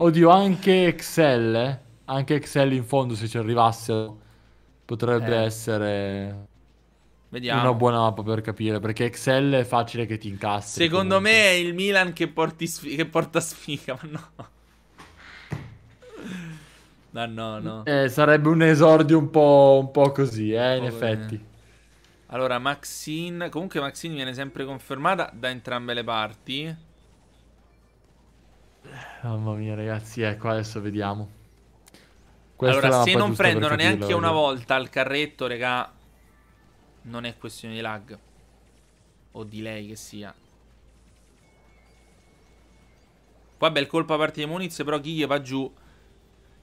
Oddio, anche Excel. Eh. Anche Excel in fondo, se ci arrivasse, potrebbe eh. essere Vediamo. una buona mappa per capire. Perché Excel è facile che ti incassi. Secondo comunque. me è il Milan che, sfi- che porta sfiga, ma no. No, no, no. Eh, sarebbe un esordio un po', un po così, eh, in effetti. Bene. Eh. Allora, Maxine. Comunque, Maxine viene sempre confermata da entrambe le parti. Mamma mia, ragazzi, ecco, adesso vediamo. Questa allora, se non prendono neanche una volta il carretto, regà, non è questione di lag. O di lei che sia. Qua bel colpo a parte di Muniz, però Ghiglie va giù.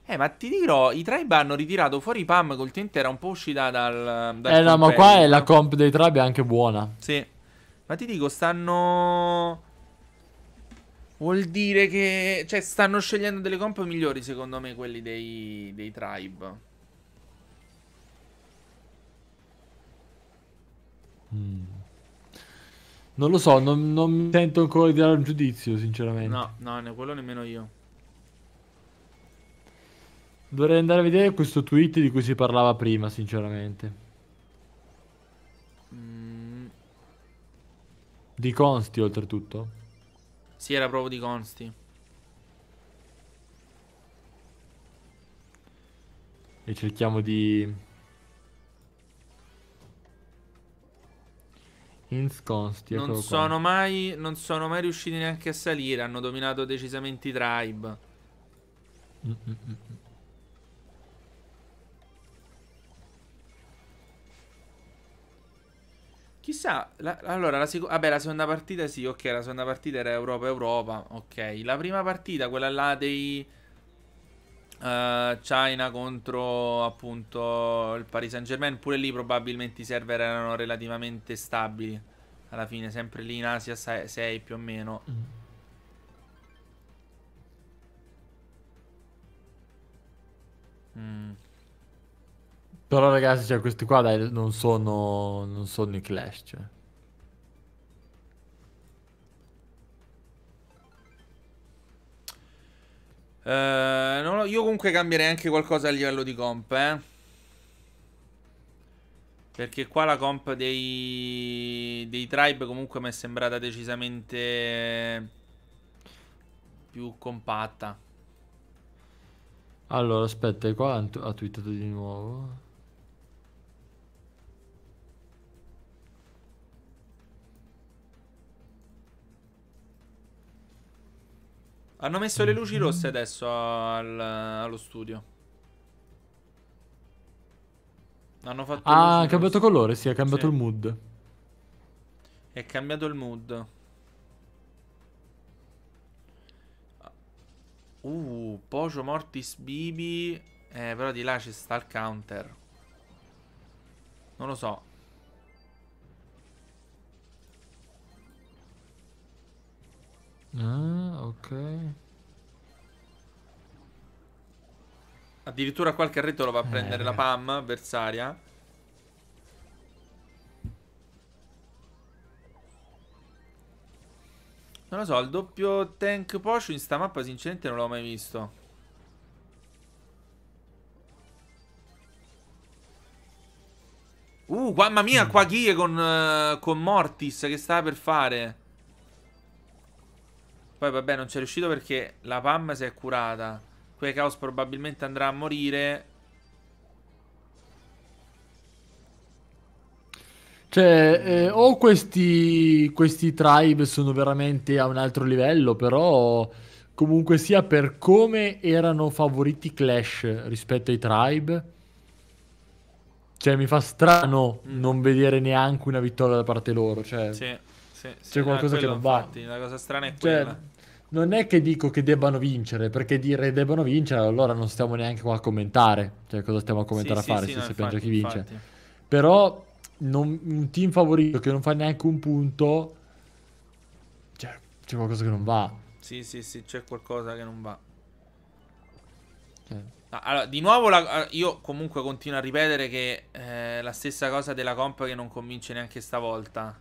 Eh, ma ti dirò, i tribe hanno ritirato fuori i Pam col tente era un po' uscita dal... dal eh, no, ma qua è la comp dei tribe è anche buona. Sì. Ma ti dico, stanno... Vuol dire che... Cioè, stanno scegliendo delle comp migliori, secondo me, quelli dei, dei tribe. Mm. Non lo so, non, non, mi sento ancora di dare un giudizio, sinceramente. No, no, ne quello nemmeno io. Dovrei andare a vedere questo tweet di cui si parlava prima, sinceramente. Mm. Di Consti, oltretutto. Sì, era proprio di Consti. E cerchiamo di... Insconsti. Non ecco sono, mai, non sono mai riusciti neanche a salire. Hanno dominato decisamente i tribe. Mm -mm. mm. Chissà, la, allora, la, seco- vabbè, la seconda partita sì, ok, la seconda partita era Europa-Europa, ok. La prima partita, quella là dei... Uh, China contro appunto il Paris Saint Germain. Pure lì probabilmente i server erano relativamente stabili. Alla fine, sempre lì in Asia 6 più o meno. Mm. Mm. Però ragazzi, cioè, questi qua dai, non sono, non sono i Clash, cioè. Eh, no, io comunque cambierei anche qualcosa a livello di comp, eh. Perché qua la comp dei, dei tribe comunque mi è sembrata decisamente più compatta. Allora, aspetta, qua ha twittato di nuovo. Hanno messo le luci mhm. rosse adesso al, allo studio. Hanno fatto ah, ha cambiato rosse. colore, sì, ha cambiato sì. il mood. È cambiato il mood. Ah. Uh, Pocio Mortis Bibi. Eh, però di là ci sta il counter. Non lo so. Ah, ok. Addirittura qualche retto lo va a eh, prendere eh, la PAM avversaria. Non lo so, il doppio tank Porsche in sta mappa sinceramente non l'ho mai visto. Uh, mamma mia, mm. qua Ghie con, uh, con Mortis che stava per fare. Poi vabbè non c'è riuscito perché la PAM si è curata. Quei Chaos probabilmente andrà a morire. Cioè, eh, o questi, questi tribe sono veramente a un altro livello, però comunque sia per come erano favoriti Clash rispetto ai tribe. Cioè, mi fa strano mm. non vedere neanche una vittoria da parte loro. Cioè... Sì. Sì, sì, c'è qualcosa quello, che non va. Infatti, la cosa strana è cioè, quella. Non è che dico che debbano vincere, perché dire debbano vincere, allora non stiamo neanche qua a commentare. Cioè, cosa stiamo a commentare sì, a fare se no, si infatti, chi vince? Infatti. Però non, un team favorito che non fa neanche un punto, cioè, c'è qualcosa che non va. Sì, sì, sì, c'è qualcosa che non va. Cioè. Ah, allora, di nuovo, la, ah, io comunque continuo a ripetere che eh, la stessa cosa della comp che non convince neanche stavolta.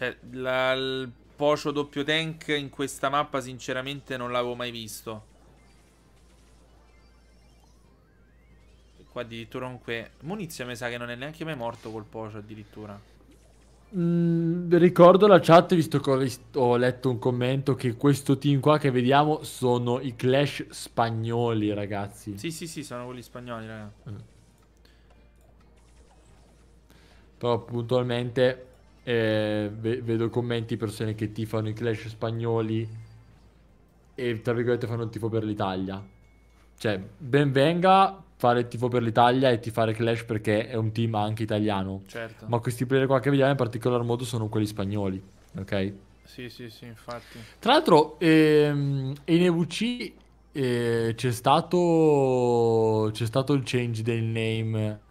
Cioè, la, il Pocio doppio tank in questa mappa sinceramente non l'avevo mai visto. E qua addirittura comunque... Munizia mi sa che non è neanche mai morto col Pocio addirittura. Mm, ricordo la chat, visto che ho letto un commento, che questo team qua che vediamo sono i Clash spagnoli, ragazzi. Sì, sì, sì, sono quelli spagnoli, ragazzi. Mm. Però puntualmente eh, vedo commenti persone che tifano i Clash spagnoli e tra virgolette fanno il tifo per l'Italia. Cioè, ben venga fare il tifo per l'Italia e tifare Clash perché è un team anche italiano. Certo. Ma questi player qua che vediamo in particolar modo sono quelli spagnoli, ok? Sì, sì, sì, infatti. Tra l'altro, ehm, EVC eh, c'è stato c'è stato il change del name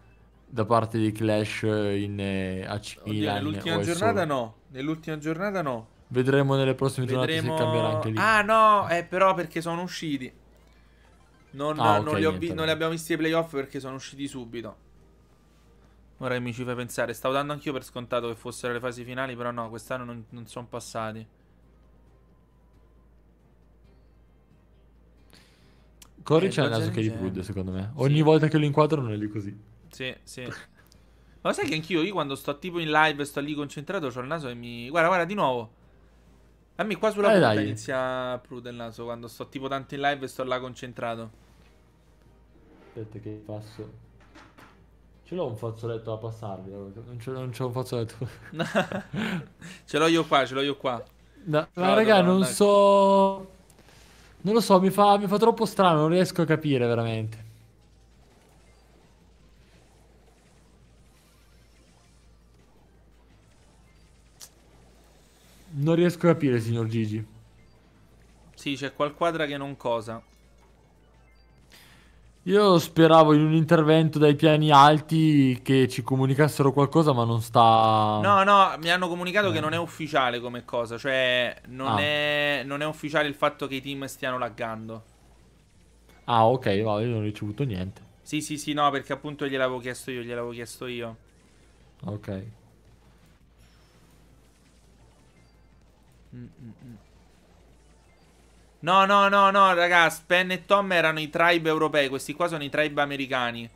da parte di Clash in eh, AC Oddio, Milan. Nell'ultima giornata no, nell'ultima giornata no. Vedremo nelle prossime Vedremo... giornate se cambierà anche lì. Ah no, eh, però perché sono usciti. Non, ah, non, okay, li niente, vi- non, li, abbiamo visti i playoff perché sono usciti subito. Ora che mi ci fai pensare, stavo dando anch'io per scontato che fossero le fasi finali, però no, quest'anno non, non sono passati. Corri eh, c'è il naso che Kerry Wood, secondo me. Sì. Ogni volta che lo inquadro non è lì così. Sì, sì. Ma lo sai che anch'io, io quando sto tipo in live e sto lì concentrato, ho il naso e mi... Guarda, guarda, di nuovo. A me qua sulla dai, punta dai. inizia a prudere il naso quando sto tipo tanto in live e sto là concentrato. Aspetta che passo. Ce l'ho un fazzoletto da passarvi, non c'ho, non c'ho un fazzoletto. ce l'ho io qua, ce l'ho io qua. No, ma no, raga, non so... Non lo so, mi fa, mi fa troppo strano, non riesco a capire veramente. Non riesco a capire, signor Gigi. Sì, c'è qualquadra che non cosa. Io speravo in un intervento dai piani alti che ci comunicassero qualcosa, ma non sta. No, no, mi hanno comunicato eh. che non è eh. ufficiale come cosa. Cioè, non, ah. è, non, è, ufficiale il fatto che i team stiano laggando. Ah, ok, vale, io non ho ricevuto niente. Sì, sì, sì, no, perché appunto gliel'avevo chiesto io, gliel'avevo chiesto io. Ok. Mm, mm, mm. No, no, no, no, raga, Spen e Tom erano i tribe europei, questi qua sono i tribe americani.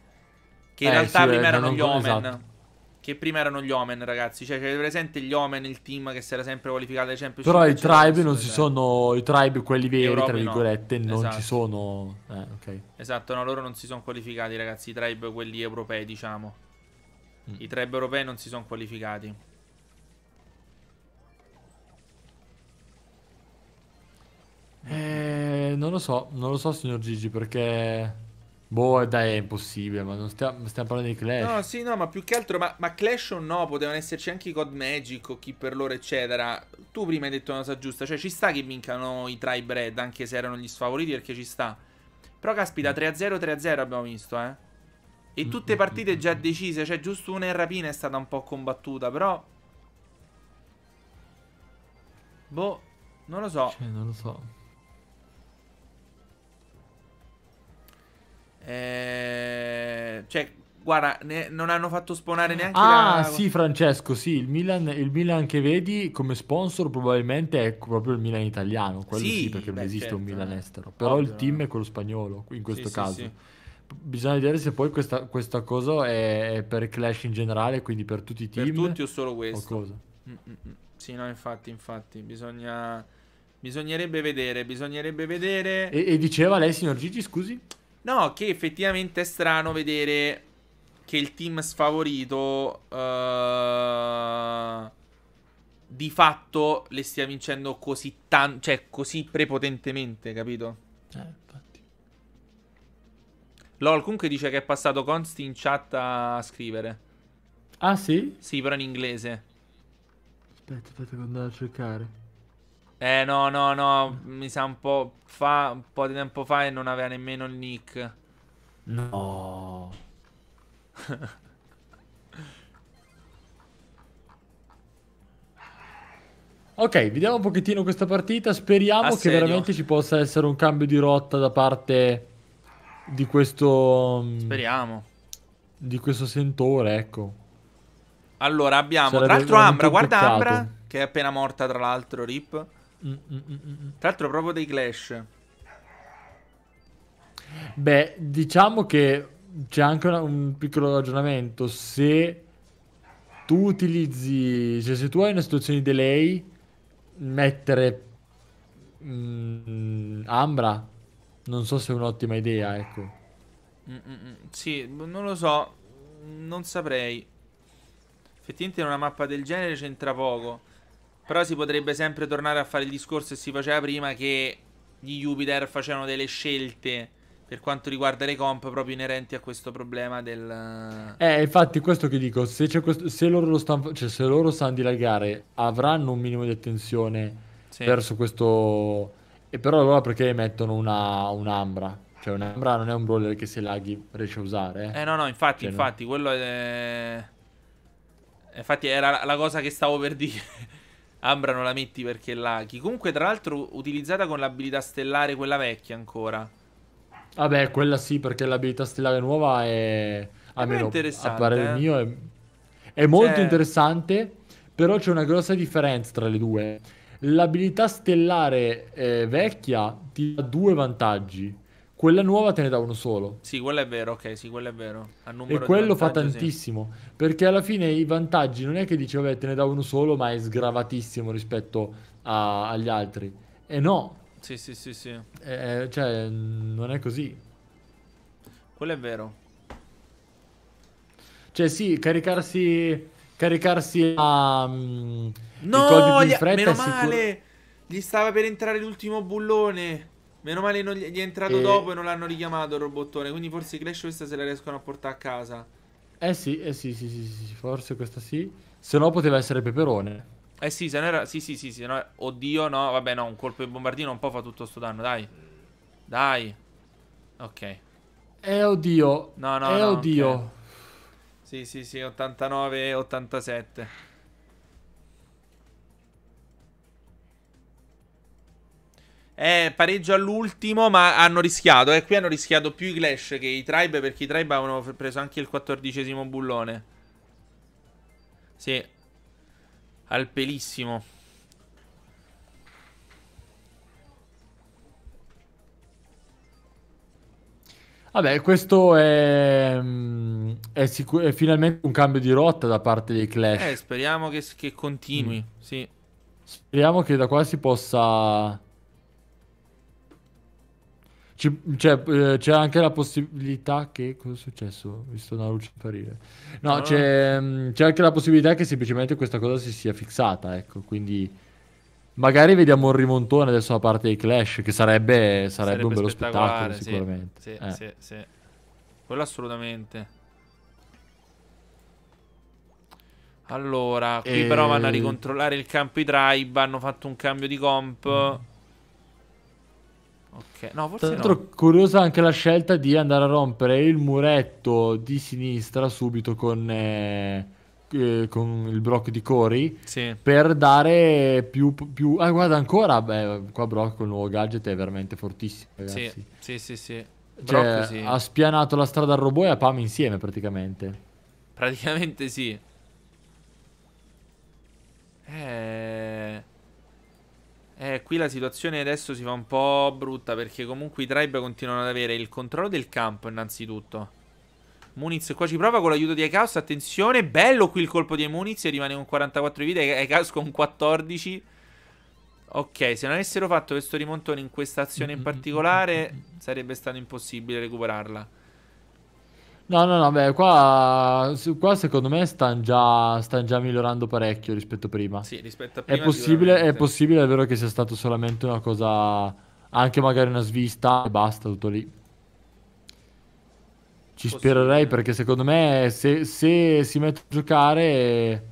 Che in eh, realtà sì, prima erano gli Omen. Esatto. Che prima erano gli Omen, ragazzi. Cioè, avete presente gli Omen, il team che si era sempre qualificato ai Champions Però i tribe non si sono... I tribe, quelli veri, tra virgolette, no. non esatto. ci sono... Eh, ok. Esatto, no, loro non si sono qualificati, ragazzi. I tribe, quelli europei, diciamo. Mm. I tribe europei non si sono qualificati. Eh, non lo so, non lo so, signor Gigi, perché... Boh, dai, è impossibile, ma non stiamo, stiamo parlando di Clash. No, sì, no, ma più che altro, ma, ma Clash o no, potevano esserci anche i God Magic o chi per loro, eccetera. Tu prima hai detto una cosa giusta, cioè ci sta che vincano i try bread, anche se erano gli sfavoriti, perché ci sta. Però caspita, 3-0, mm. 3-0 abbiamo visto, eh. E mm, tutte mm, partite già decise, cioè giusto una in rapina è stata un po' combattuta, però... Boh, non lo so. Cioè, non lo so. Eh, cioè, guarda, ne, non hanno fatto spawnare neanche ah, la... sì, Francesco, sì, il Milan, il Milan, che vedi come sponsor probabilmente è proprio il Milan italiano, quello sì, sì perché beh, non esiste certo, un Milan eh. estero, però ovvio, il team no. è quello spagnolo in questo sì, caso. Sì, Bisogna vedere se poi questa, questa, cosa è per Clash in generale, quindi per tutti i team. Per tutti o solo questo? O mm, mm, mm. sì, no, infatti, infatti, bisogna... Bisognerebbe vedere, bisognerebbe vedere. E, e diceva lei, signor Gigi, scusi? No, che effettivamente è strano vedere che il team sfavorito uh, di fatto le stia vincendo così tanto, cioè così prepotentemente, capito? Eh, infatti. LOL comunque dice che è passato Consti in chat a scrivere. Ah, sì? Sì, però in inglese. Aspetta, aspetta, che andare a cercare. Eh no, no, no, mi sa un po' fa, un po' di tempo fa e non aveva nemmeno il nick. No. ok, vediamo un pochettino questa partita. Speriamo ah, che veramente ci possa essere un cambio di rotta da parte di questo. Mm, Speriamo. Di questo sentore, ecco. Allora abbiamo. Sarebbe tra l'altro, Ambra, guarda peccato. Ambra, che è appena morta, tra l'altro, Rip. Tra l'altro proprio dei Clash. Beh, diciamo che c'è anche una, un piccolo ragionamento. Se tu utilizzi, cioè se tu hai una situazione di delay, mettere mh, mm, Ambra non so se è un'ottima idea, ecco. Sì, non lo so, non saprei. Effettivamente in una mappa del genere c'entra poco. Però si potrebbe sempre tornare a fare il discorso che si faceva prima che gli Jupiter facevano delle scelte per quanto riguarda le comp proprio inerenti a questo problema del... Eh, infatti questo che dico, se, questo, se, loro, stanno, cioè, se loro stanno dilagare avranno un minimo di attenzione sì. verso questo... E però allora perché mettono una, un'ambra? Cioè un'ambra non è un brawler che se laghi riesce a usare. Eh, eh no, no, infatti, cioè, infatti, no. quello è... Eh, infatti era la cosa che stavo per dire. Ambra non la metti perché laghi. Comunque, tra l'altro, utilizzata con l'abilità stellare, quella vecchia ancora. Vabbè, quella sì, perché l'abilità stellare nuova è... Almeno a parere eh? mio è, è molto cioè... interessante, però c'è una grossa differenza tra le due. L'abilità stellare eh, vecchia ti dà due vantaggi quella nuova te ne dà uno solo. Sì, quello è vero, ok, sì, quello è vero. e quello fa tantissimo, sì. perché alla fine i vantaggi non è che dici, vabbè, te ne dà uno solo, ma è sgravatissimo rispetto a, agli altri. E no. Sì, sì, sì, sì. E, eh, eh, cioè, non è così. Quello è vero. Cioè, sì, caricarsi... Caricarsi a... Um, no, in fretta, meno male! Sicur- gli stava per entrare l'ultimo bullone. Meno male non gli è entrato e... dopo e non l'hanno richiamato il robottone. Quindi forse i Clash questa se la riescono a portare a casa. Eh sì, eh sì, sì, sì, sì, forse questa sì. Se no poteva essere Peperone. Eh sì, se no era... Sì, sì, sì, sì, no... Oddio, no, vabbè, no, un colpo di bombardino un po' fa tutto sto danno, dai. Dai. Ok. Eh, oddio. No, no, Eh, no, oddio. Okay. Sì, sì, sì, 89, 87. Eh, pareggio all'ultimo, ma hanno rischiato. E eh, qui hanno rischiato più i Clash che i Tribe, perché i Tribe avevano preso anche il quattordicesimo bullone. Sì. Al pelissimo. Vabbè, questo è, mm, è, sicur- è, finalmente un cambio di rotta da parte dei Clash. Eh, speriamo che, che continui, mm. sì. Speriamo che da qua si possa c'è, cioè, eh, c'è, anche la possibilità che. Cosa è successo? Ho visto una luce apparire. No, ah. c'è, mm, c'è, anche la possibilità che semplicemente questa cosa si sia fissata. Ecco, quindi magari vediamo un rimontone adesso da parte dei Clash, che sarebbe, sarebbe, sarebbe un bello spettacolo, sicuramente. Sì, eh. sì, sì. Quello assolutamente. Allora, qui e... però vanno a eh. ricontrollare il campo i tribe. Hanno fatto un cambio di comp. Mm. Ok, no, forse Tra l'altro no. curiosa anche la scelta di andare a rompere il muretto di sinistra subito con, eh, eh, con il Brock di Cori sì. per dare più, più... Ah, guarda ancora, beh, qua Brock con il nuovo gadget è veramente fortissimo, ragazzi. Sì, sì, sì. sì. Cioè, sì. ha spianato la strada al robot e a Pam insieme praticamente. Praticamente sì. Eh... Eh, qui la situazione adesso si fa un po' brutta perché comunque i tribe continuano ad avere il controllo del campo innanzitutto. Muniz qua ci prova con l'aiuto di Ekaos, attenzione, bello qui il colpo di Muniz, rimane con 44 di vita, Ekaos con 14. Ok, se non avessero fatto questo rimontone in questa azione in mm-hmm. particolare mm-hmm. sarebbe stato impossibile recuperarla. No, no, no, beh, qua, qua secondo me stanno già, stan già migliorando parecchio rispetto a prima. Sì, rispetto a prima. È possibile, è, possibile, è vero che sia stato solamente una cosa, anche magari una svista e basta, tutto lì. Ci possibile. spererei perché secondo me se, se si mette a giocare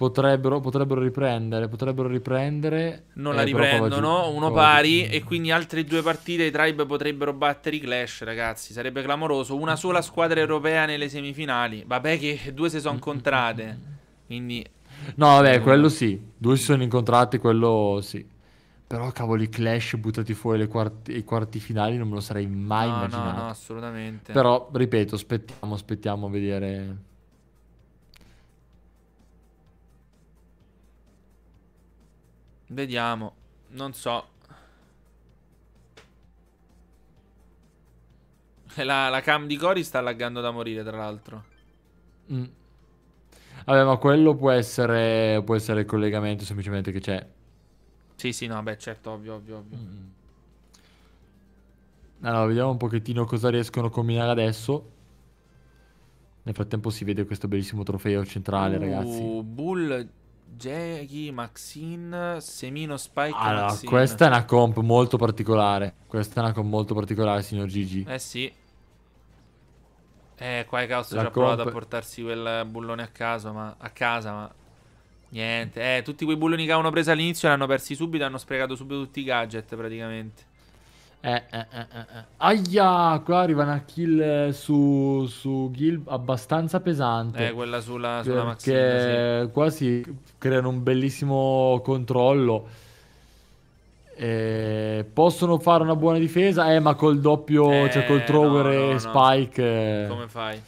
Potrebbero, potrebbero, riprendere, potrebbero riprendere. Non eh, la riprendono, giù, uno pari e quindi altre due partite i Tribe potrebbero battere i Clash, ragazzi, sarebbe clamoroso. Una sola squadra europea nelle semifinali. Vabbè che due si sono incontrate. Quindi No, vabbè, quello sì. Due si sono incontrati, quello sì. Però cavoli Clash buttati fuori quarti, i quarti finali non me lo sarei mai no, immaginato. No, no, assolutamente. Però ripeto, aspettiamo, aspettiamo a vedere Vediamo. Non so. Eh, la, la cam di Cori sta laggando da morire, tra l'altro. Mm. Vabbè, ma quello può essere, può essere il collegamento semplicemente che c'è. Sì, sì, no, beh, certo, ovvio, ovvio, ovvio. Mm. Allora, mm. vediamo un pochettino cosa riescono a combinare adesso. Nel frattempo si vede questo bellissimo trofeo centrale, uh, ragazzi. Bull Jackie, Maxine, Semino, Spike. Allora, Maxine. questa è una comp molto particolare. Questa è una comp molto particolare, signor Gigi. Eh sì. Eh, qua è caos. La già comp... provato a portarsi quel bullone a caso, ma a casa, ma niente. Eh, tutti quei bulloni che avevano preso all'inizio l'hanno persi subito, hanno sprecato subito tutti i gadget praticamente. Eh, eh, eh, eh, eh. Aia, qua arriva una kill su, su Gil abbastanza pesante. Eh, quella sulla, sulla Maxine, sì. Qua si creano un bellissimo controllo. Eh, possono fare una buona difesa, eh, ma col doppio, eh, cioè col eh, thrower no, no, e spike. No. Eh. Come fai?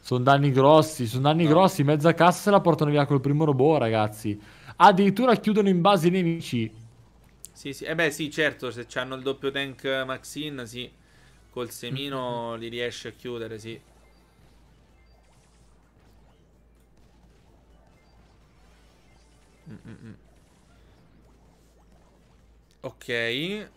Sono danni grossi, sono danni grossi. Mezza cassa se la portano via col primo robot, ragazzi. Addirittura chiudono in base i nemici. Sì, sì. Eh beh, sì, certo, se hanno il doppio tank Maxine, sì. Col semino mhm. li riesce a chiudere, sì. Mm-mm. Ok. Eh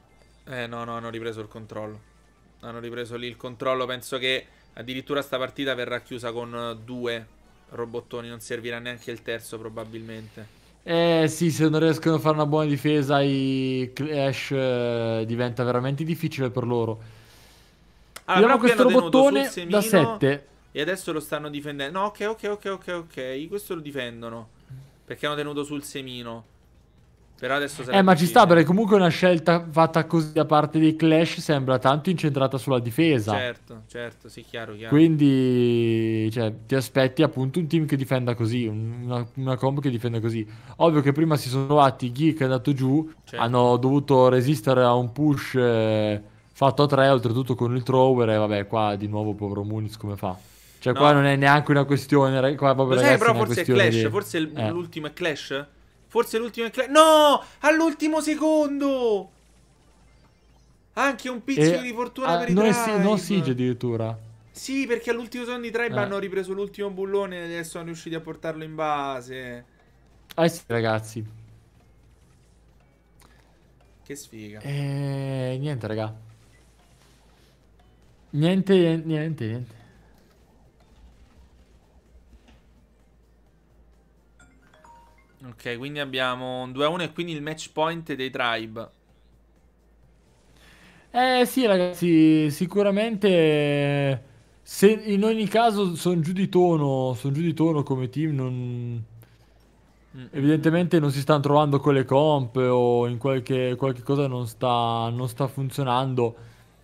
no, no, hanno ripreso il controllo. Hanno ripreso lì il controllo. Penso che addirittura sta partita verrà chiusa con due robottoni. Non servirà neanche il terzo probabilmente. Eh sì, se non riescono a fare una buona difesa i Clash eh, diventa veramente difficile per loro. Allora, ah, Io questo robottone da 7. E adesso lo stanno difendendo. No, ok, ok, ok, ok, ok. Questo lo difendono. Perché hanno tenuto sul semino. Però adesso eh, ma ci sta perché comunque una scelta fatta così da parte dei Clash sembra tanto incentrata sulla difesa. Certo, certo, sì, chiaro, chiaro. Quindi cioè, ti aspetti appunto un team che difenda così, una, una combo che difenda così. Ovvio che prima si sono trovati Geek è andato giù, certo. hanno dovuto resistere a un push eh, fatto a tre, oltretutto con il thrower e vabbè qua di nuovo povero Muniz come fa. Cioè no. qua non è neanche una questione, qua proprio... Lo sai, però forse è Clash, di... forse eh. l'ultimo è Clash? Forse l'ultimo in classe. No! All'ultimo secondo! Anche un pizzico e eh, di fortuna ah, per i non tribe. È, non siege addirittura. Sì, perché all'ultimo secondo i tribe eh. hanno ripreso l'ultimo bullone e adesso sono riusciti a portarlo in base. Eh sì, ragazzi. Che sfiga. Eh, niente, raga. Niente, niente, niente. Ok, quindi abbiamo un 2 a 1 e quindi il match point dei Tribe. Eh sì ragazzi, sicuramente se in ogni caso sono giù di tono, sono giù di tono come team, non... Mm. evidentemente non si stanno trovando con le comp o in qualche, qualche cosa non sta, non sta funzionando.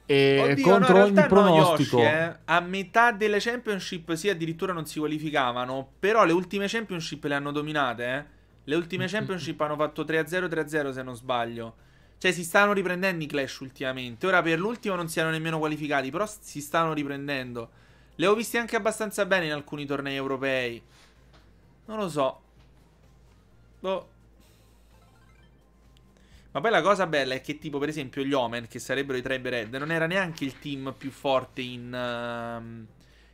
E Oddio, contro no, ogni pronostico. No, Yoshi, eh, a metà delle championship sì, addirittura non si qualificavano. Però le ultime championship le hanno dominate. Eh. Le ultime Championship hanno fatto 3-0, 3-0 se non sbaglio. Cioè si stanno riprendendo i Clash ultimamente. Ora per l'ultimo non si erano nemmeno qualificati, però si stanno riprendendo. Le ho viste anche abbastanza bene in alcuni tornei europei. Non lo so. Boh. Ma poi la cosa bella è che tipo per esempio gli Omen, che sarebbero i Tribe Red, non era neanche il team più forte in, uh,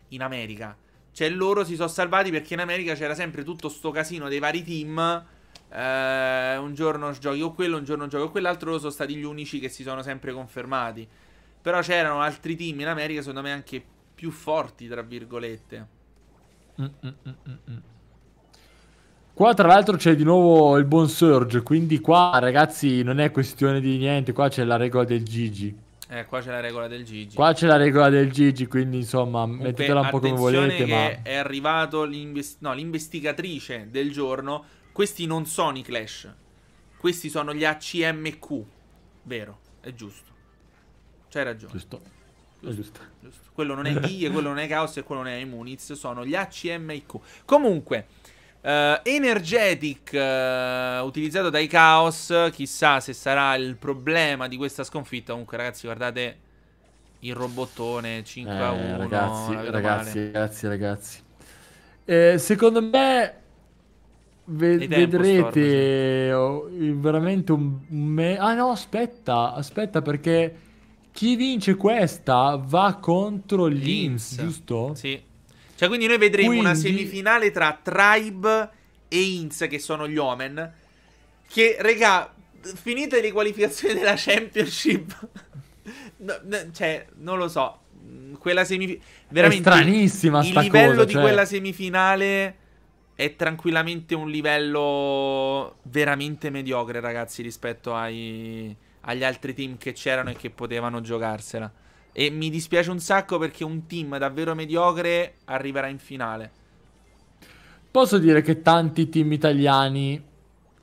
in America. Cioè loro si sono salvati perché in America c'era sempre tutto sto casino dei vari team. Eh, un giorno giochi o quello, un giorno giochi o quell'altro. Sono stati gli unici che si sono sempre confermati. Però c'erano altri team in America, secondo me anche più forti, tra virgolette. Mm, mm, mm, qua tra l'altro c'è di nuovo il buon Surge, quindi qua ragazzi non è questione di niente, qua c'è la regola del Gigi. Eh, qua c'è la regola del Gigi. Qua c'è la regola del Gigi, quindi insomma, Comunque, mettetela un po' come volete. ma è arrivato l'invest- no, l'investigatrice del giorno. Questi non sono i Clash, questi sono gli ACMQ. Vero, è giusto. C'hai ragione. Giusto. Giusto. giusto. Quello non è Ghie, quello non è Chaos e quello non è Immuniz. Sono gli ACMQ. Comunque. Uh, energetic uh, utilizzato dai Chaos. Chissà se sarà il problema di questa sconfitta. Comunque, ragazzi, guardate il robottone 5 a 1. Eh, ragazzi, ragazzi, ragazzi, ragazzi, eh, secondo me ve vedrete storm, sì. veramente un. Me- ah no, aspetta, aspetta perché. Chi vince questa va contro gli, l'Inz, giusto? Sì. Cioè, quindi noi vedremo quindi... una semifinale tra Tribe e Inz, che sono gli Omen. Che, regà, finite le qualificazioni della Championship. no, no, cioè, non lo so. Quella semifinale. Veramente. È stranissima sta Il livello cosa, di cioè... quella semifinale è tranquillamente un livello veramente mediocre, ragazzi, rispetto ai... agli altri team che c'erano e che potevano giocarsela. E mi dispiace un sacco perché un team davvero mediocre arriverà in finale. Posso dire che tanti team italiani,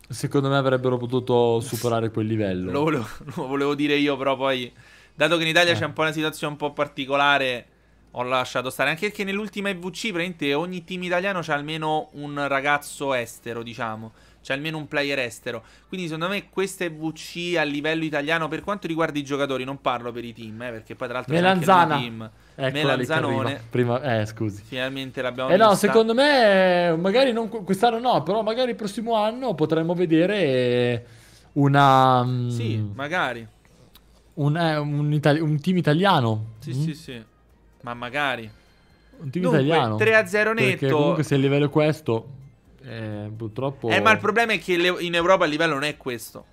secondo me, avrebbero potuto superare quel livello. Lo volevo, lo volevo dire io, però poi, dato che in Italia eh. c'è un po' una situazione un po' particolare, ho lasciato stare. Anche perché nell'ultima EVC, praticamente, ogni team italiano c'è almeno un ragazzo estero, diciamo c'è almeno un player estero. Quindi secondo me queste VC a livello italiano, per quanto riguarda i giocatori, non parlo per i team, eh, perché poi tra l'altro Melanzana. c'è anche team. Melanzanone. Prima, eh, scusi. Finalmente l'abbiamo Eh vista. no, secondo me magari non quest'anno no, però magari il prossimo anno potremmo vedere eh, una mm, Sì, magari un, eh, un, itali- un team italiano. Sì, mm? sì, sì. Ma magari un team Dunque, italiano 3 0 netto. Perché comunque se il livello è questo eh, purtroppo... Eh, ma il problema è che le... in Europa il livello non è questo.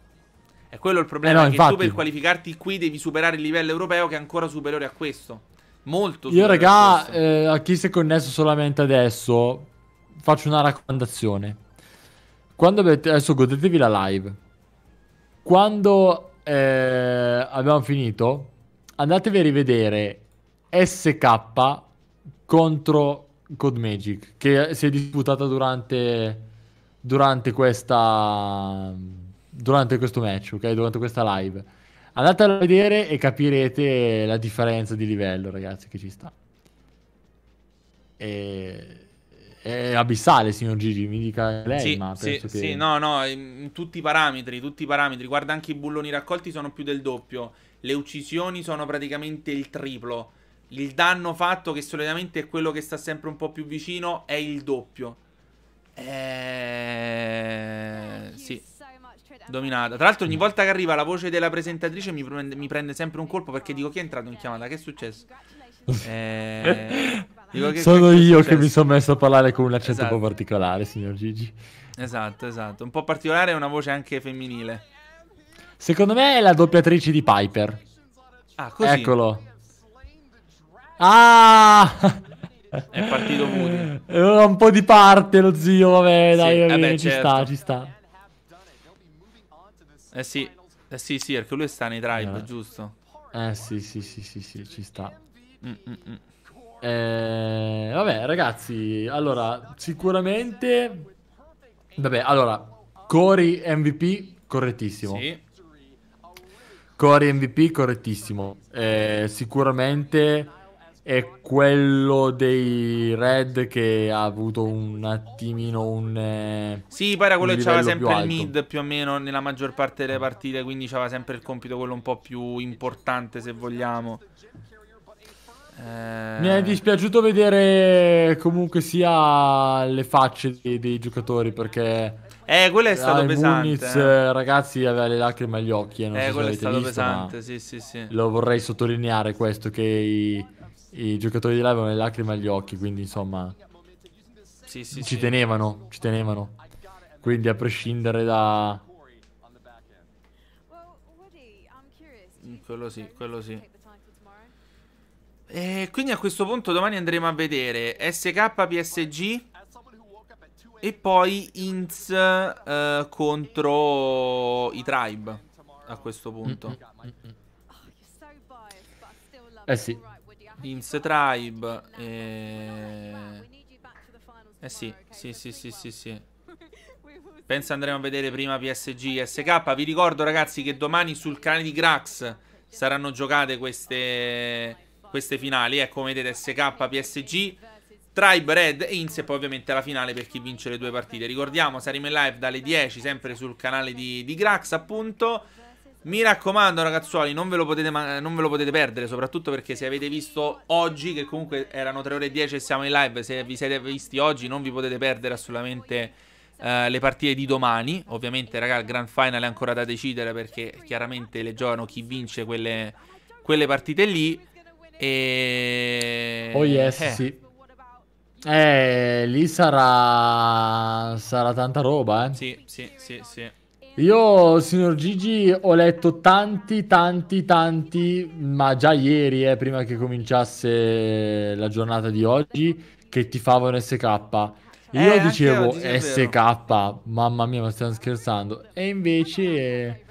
È quello il problema, eh no, infatti... tu per qualificarti qui devi superare il livello europeo che è ancora superiore a questo. Molto Io, raga, a, eh, a chi si è connesso solamente adesso, faccio una raccomandazione. Quando avete... Adesso godetevi la live. Quando eh, abbiamo finito, andatevi a rivedere SK contro Code Magic che si è disputata durante, durante questa durante questo match, ok? Durante questa live. Andate a vedere e capirete la differenza di livello, ragazzi, che ci sta. E... È abissale, signor Gigi, mi dica lei, sì, ma sì, che... sì, no, no, in tutti i parametri, tutti i parametri. Guarda, anche i bulloni raccolti sono più del doppio. Le uccisioni sono praticamente il triplo il danno fatto, che solitamente è quello che sta sempre un po' più vicino, è il doppio. Eh, sì. Dominata. Tra l'altro ogni volta che arriva la voce della presentatrice mi prende, mi prende sempre un colpo perché dico chi è entrato in chiamata, che è successo? Eh, che, Sono che io che mi sono messo a parlare con un accento esatto. un po' esatto. particolare, signor Gigi. Esatto, esatto. Un po' particolare e una voce anche femminile. Secondo me è la doppiatrice di Piper. Ah, così. Eccolo. Ah! È partito Woody. un po' di parte lo zio, vabbè, dai, sì, eh vabbè, vabbè, ci certo. sta, ci sta. Eh sì, eh sì, sì, perché lui sta nei tribe, eh. giusto? Eh sì, sì, sì, sì, sì, ci sta. Mm, mm, mm. Eh, vabbè, ragazzi, allora, sicuramente... Vabbè, allora, Cori MVP, correttissimo. Sì. Cori MVP, correttissimo. Eh, sicuramente è quello dei Red che ha avuto un attimino un... Eh, sì, poi era quello che aveva sempre il mid più o meno nella maggior parte delle partite, quindi aveva sempre il compito quello un po' più importante se vogliamo. Mi è eh. dispiaciuto vedere comunque sia le facce dei, dei giocatori perché... Eh, quello è stato ah, pesante. Muniz, eh. ragazzi, aveva le lacrime agli occhi. Eh, non eh so quello è stato visto, pesante, sì, sì, sì. Lo vorrei sottolineare questo che... I i giocatori di live avevano le lacrime agli occhi, quindi insomma sì, sì, ci sì. tenevano, ci tenevano. Quindi a prescindere da... Mm, quello sì, quello sì. E quindi a questo punto domani andremo a vedere SK PSG e poi Inz eh, contro i Tribe a questo punto. Mm-hmm. Eh sì, Imps Tribe. E... Eh, eh sì, sì, sì, sì, sì, sì. Penso andremo a vedere prima PSG e SK. Vi ricordo ragazzi che domani sul canale di Grax saranno giocate queste, queste finali. Ecco, come vedete SK, PSG, Tribe, Red e Inz e poi ovviamente la finale per chi vince le due partite. Ricordiamo, saremo in live dalle 10 sempre sul canale di, di Grax appunto. Mi raccomando ragazzuoli, non ve, lo potete, non ve lo potete perdere, soprattutto perché se avete visto oggi, che comunque erano 3 ore e 10 e siamo in live, se vi siete visti oggi non vi potete perdere assolutamente eh, le partite di domani. Ovviamente raga, il Grand Final è ancora da decidere perché chiaramente le giocano chi vince quelle, quelle partite lì. E... Oh yes, eh. sì. Eh, lì sarà... sarà tanta roba, eh. Sì, sì, sì, sì. Io, signor Gigi, ho letto tanti, tanti, tanti, ma già ieri, eh, prima che cominciasse la giornata di oggi, che ti favano SK. Io eh, dicevo SK, mamma mia, ma stiamo scherzando. E invece...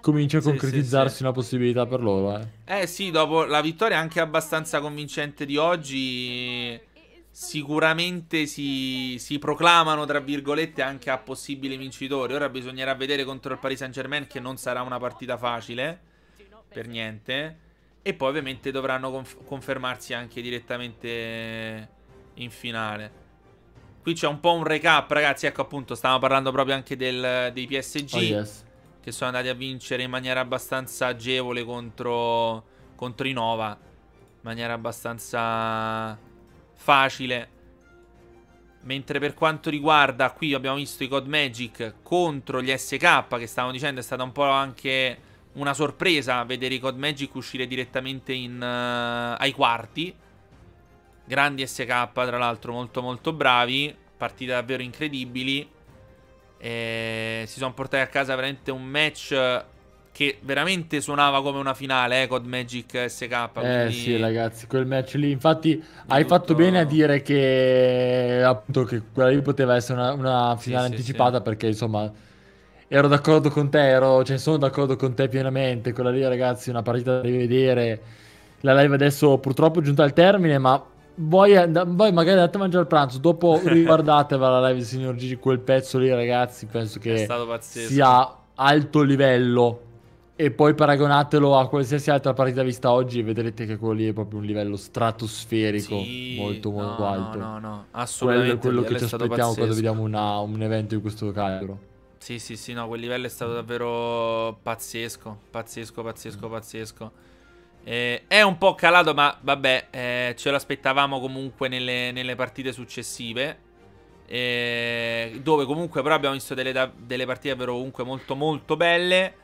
comincia a concretizzarsi sì, sì. una possibilità per loro. Eh. eh sì, dopo la vittoria anche abbastanza convincente di oggi, sicuramente si, si, proclamano, tra virgolette, anche a possibili vincitori. Ora bisognerà vedere contro il Paris Saint-Germain che non sarà una partita facile, per niente. E poi ovviamente dovranno conf confermarsi anche direttamente in finale. Qui c'è un po' un recap, ragazzi. Ecco appunto, stavamo parlando proprio anche del, dei PSG. Oh, yes. Che sono andati a vincere in maniera abbastanza agevole contro, contro i Nova. In maniera abbastanza facile. Mentre per quanto riguarda, qui abbiamo visto i Cod Magic contro gli SK, che stavano dicendo è stata un po' anche una sorpresa vedere i Cod Magic uscire direttamente in, uh, ai quarti. Grandi SK, tra l'altro, molto molto bravi, partite davvero incredibili. E eh, si sono portati a casa veramente un match che veramente suonava come una finale, eh, Cod Magic SK. Quindi... Eh sì, ragazzi, quel match lì. Infatti, hai tutto... fatto bene a dire che appunto che quella lì poteva essere una, una finale sì, anticipata sì, sì. perché insomma ero d'accordo con te, ero, cioè sono d'accordo con te pienamente. Quella lì, ragazzi, una partita da rivedere. La live adesso purtroppo è giunta al termine, ma voi, and- voi magari andate a mangiare il pranzo, dopo riguardatevela la live di Signor Gigi, quel pezzo lì, ragazzi, penso che sia alto livello e poi paragonatelo a qualsiasi altra partita vista oggi e vedrete che quello lì è proprio un livello stratosferico sì, molto molto no, alto. No, no, no, assolutamente. Quello, quello che ci aspettiamo quando vediamo una, un evento di questo calibro. Sì, sì, sì, no, quel livello è stato davvero pazzesco, pazzesco, pazzesco, mm. pazzesco. Eh, è un po' calato, ma vabbè, eh, ce l'aspettavamo comunque nelle, nelle partite successive. Eh, dove comunque però abbiamo visto delle, delle partite davvero comunque molto molto belle.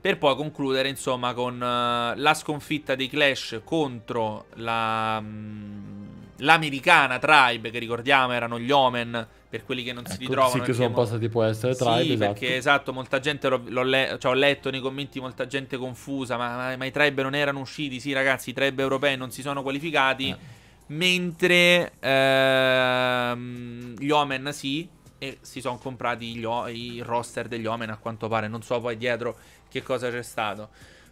Per poi concludere, insomma, con uh, la sconfitta dei Clash contro la, mh, mm, l'americana Tribe, che ricordiamo erano gli Omen, per quelli che non ecco, si ritrovano. Sì, che sono mo- passati può essere Tribe, Sì, esatto. perché esatto, molta gente, l'ho, l'ho le- cioè, ho letto nei commenti molta gente confusa, ma, ma, ma, i Tribe non erano usciti, sì ragazzi, i Tribe europei non si sono qualificati, eh. mentre ehm, gli Omen sì, e si sono comprati gli o- i roster degli Omen a quanto pare, non so poi dietro che cosa c'è stato.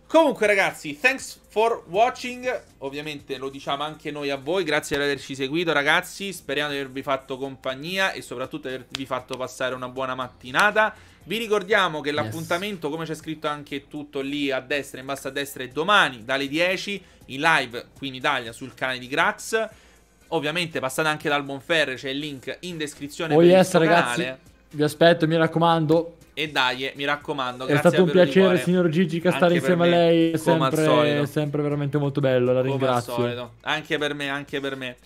Comunque ragazzi, thanks for watching, ovviamente lo diciamo anche noi a voi, grazie per averci seguito ragazzi, speriamo di avervi fatto compagnia e soprattutto di avervi fatto passare una buona mattinata. Vi ricordiamo che l'appuntamento, yes. come c'è scritto anche tutto lì a destra, in basso a destra, è domani dalle 10 in live qui in Italia sul canale di Grax. Ovviamente passate anche dal Bonferre, c'è il link in descrizione Voi per essere, ragazzi, vi aspetto, mi raccomando. E dai, mi raccomando. È stato un piacere, signor Gigi, stare insieme a lei. È sempre, sempre, veramente molto bello. La ringrazio. Come al solito. Anche per me, anche per me.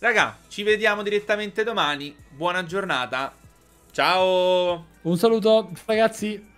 Raga, ci vediamo direttamente domani. Buona giornata. Ciao. Un saluto, ragazzi.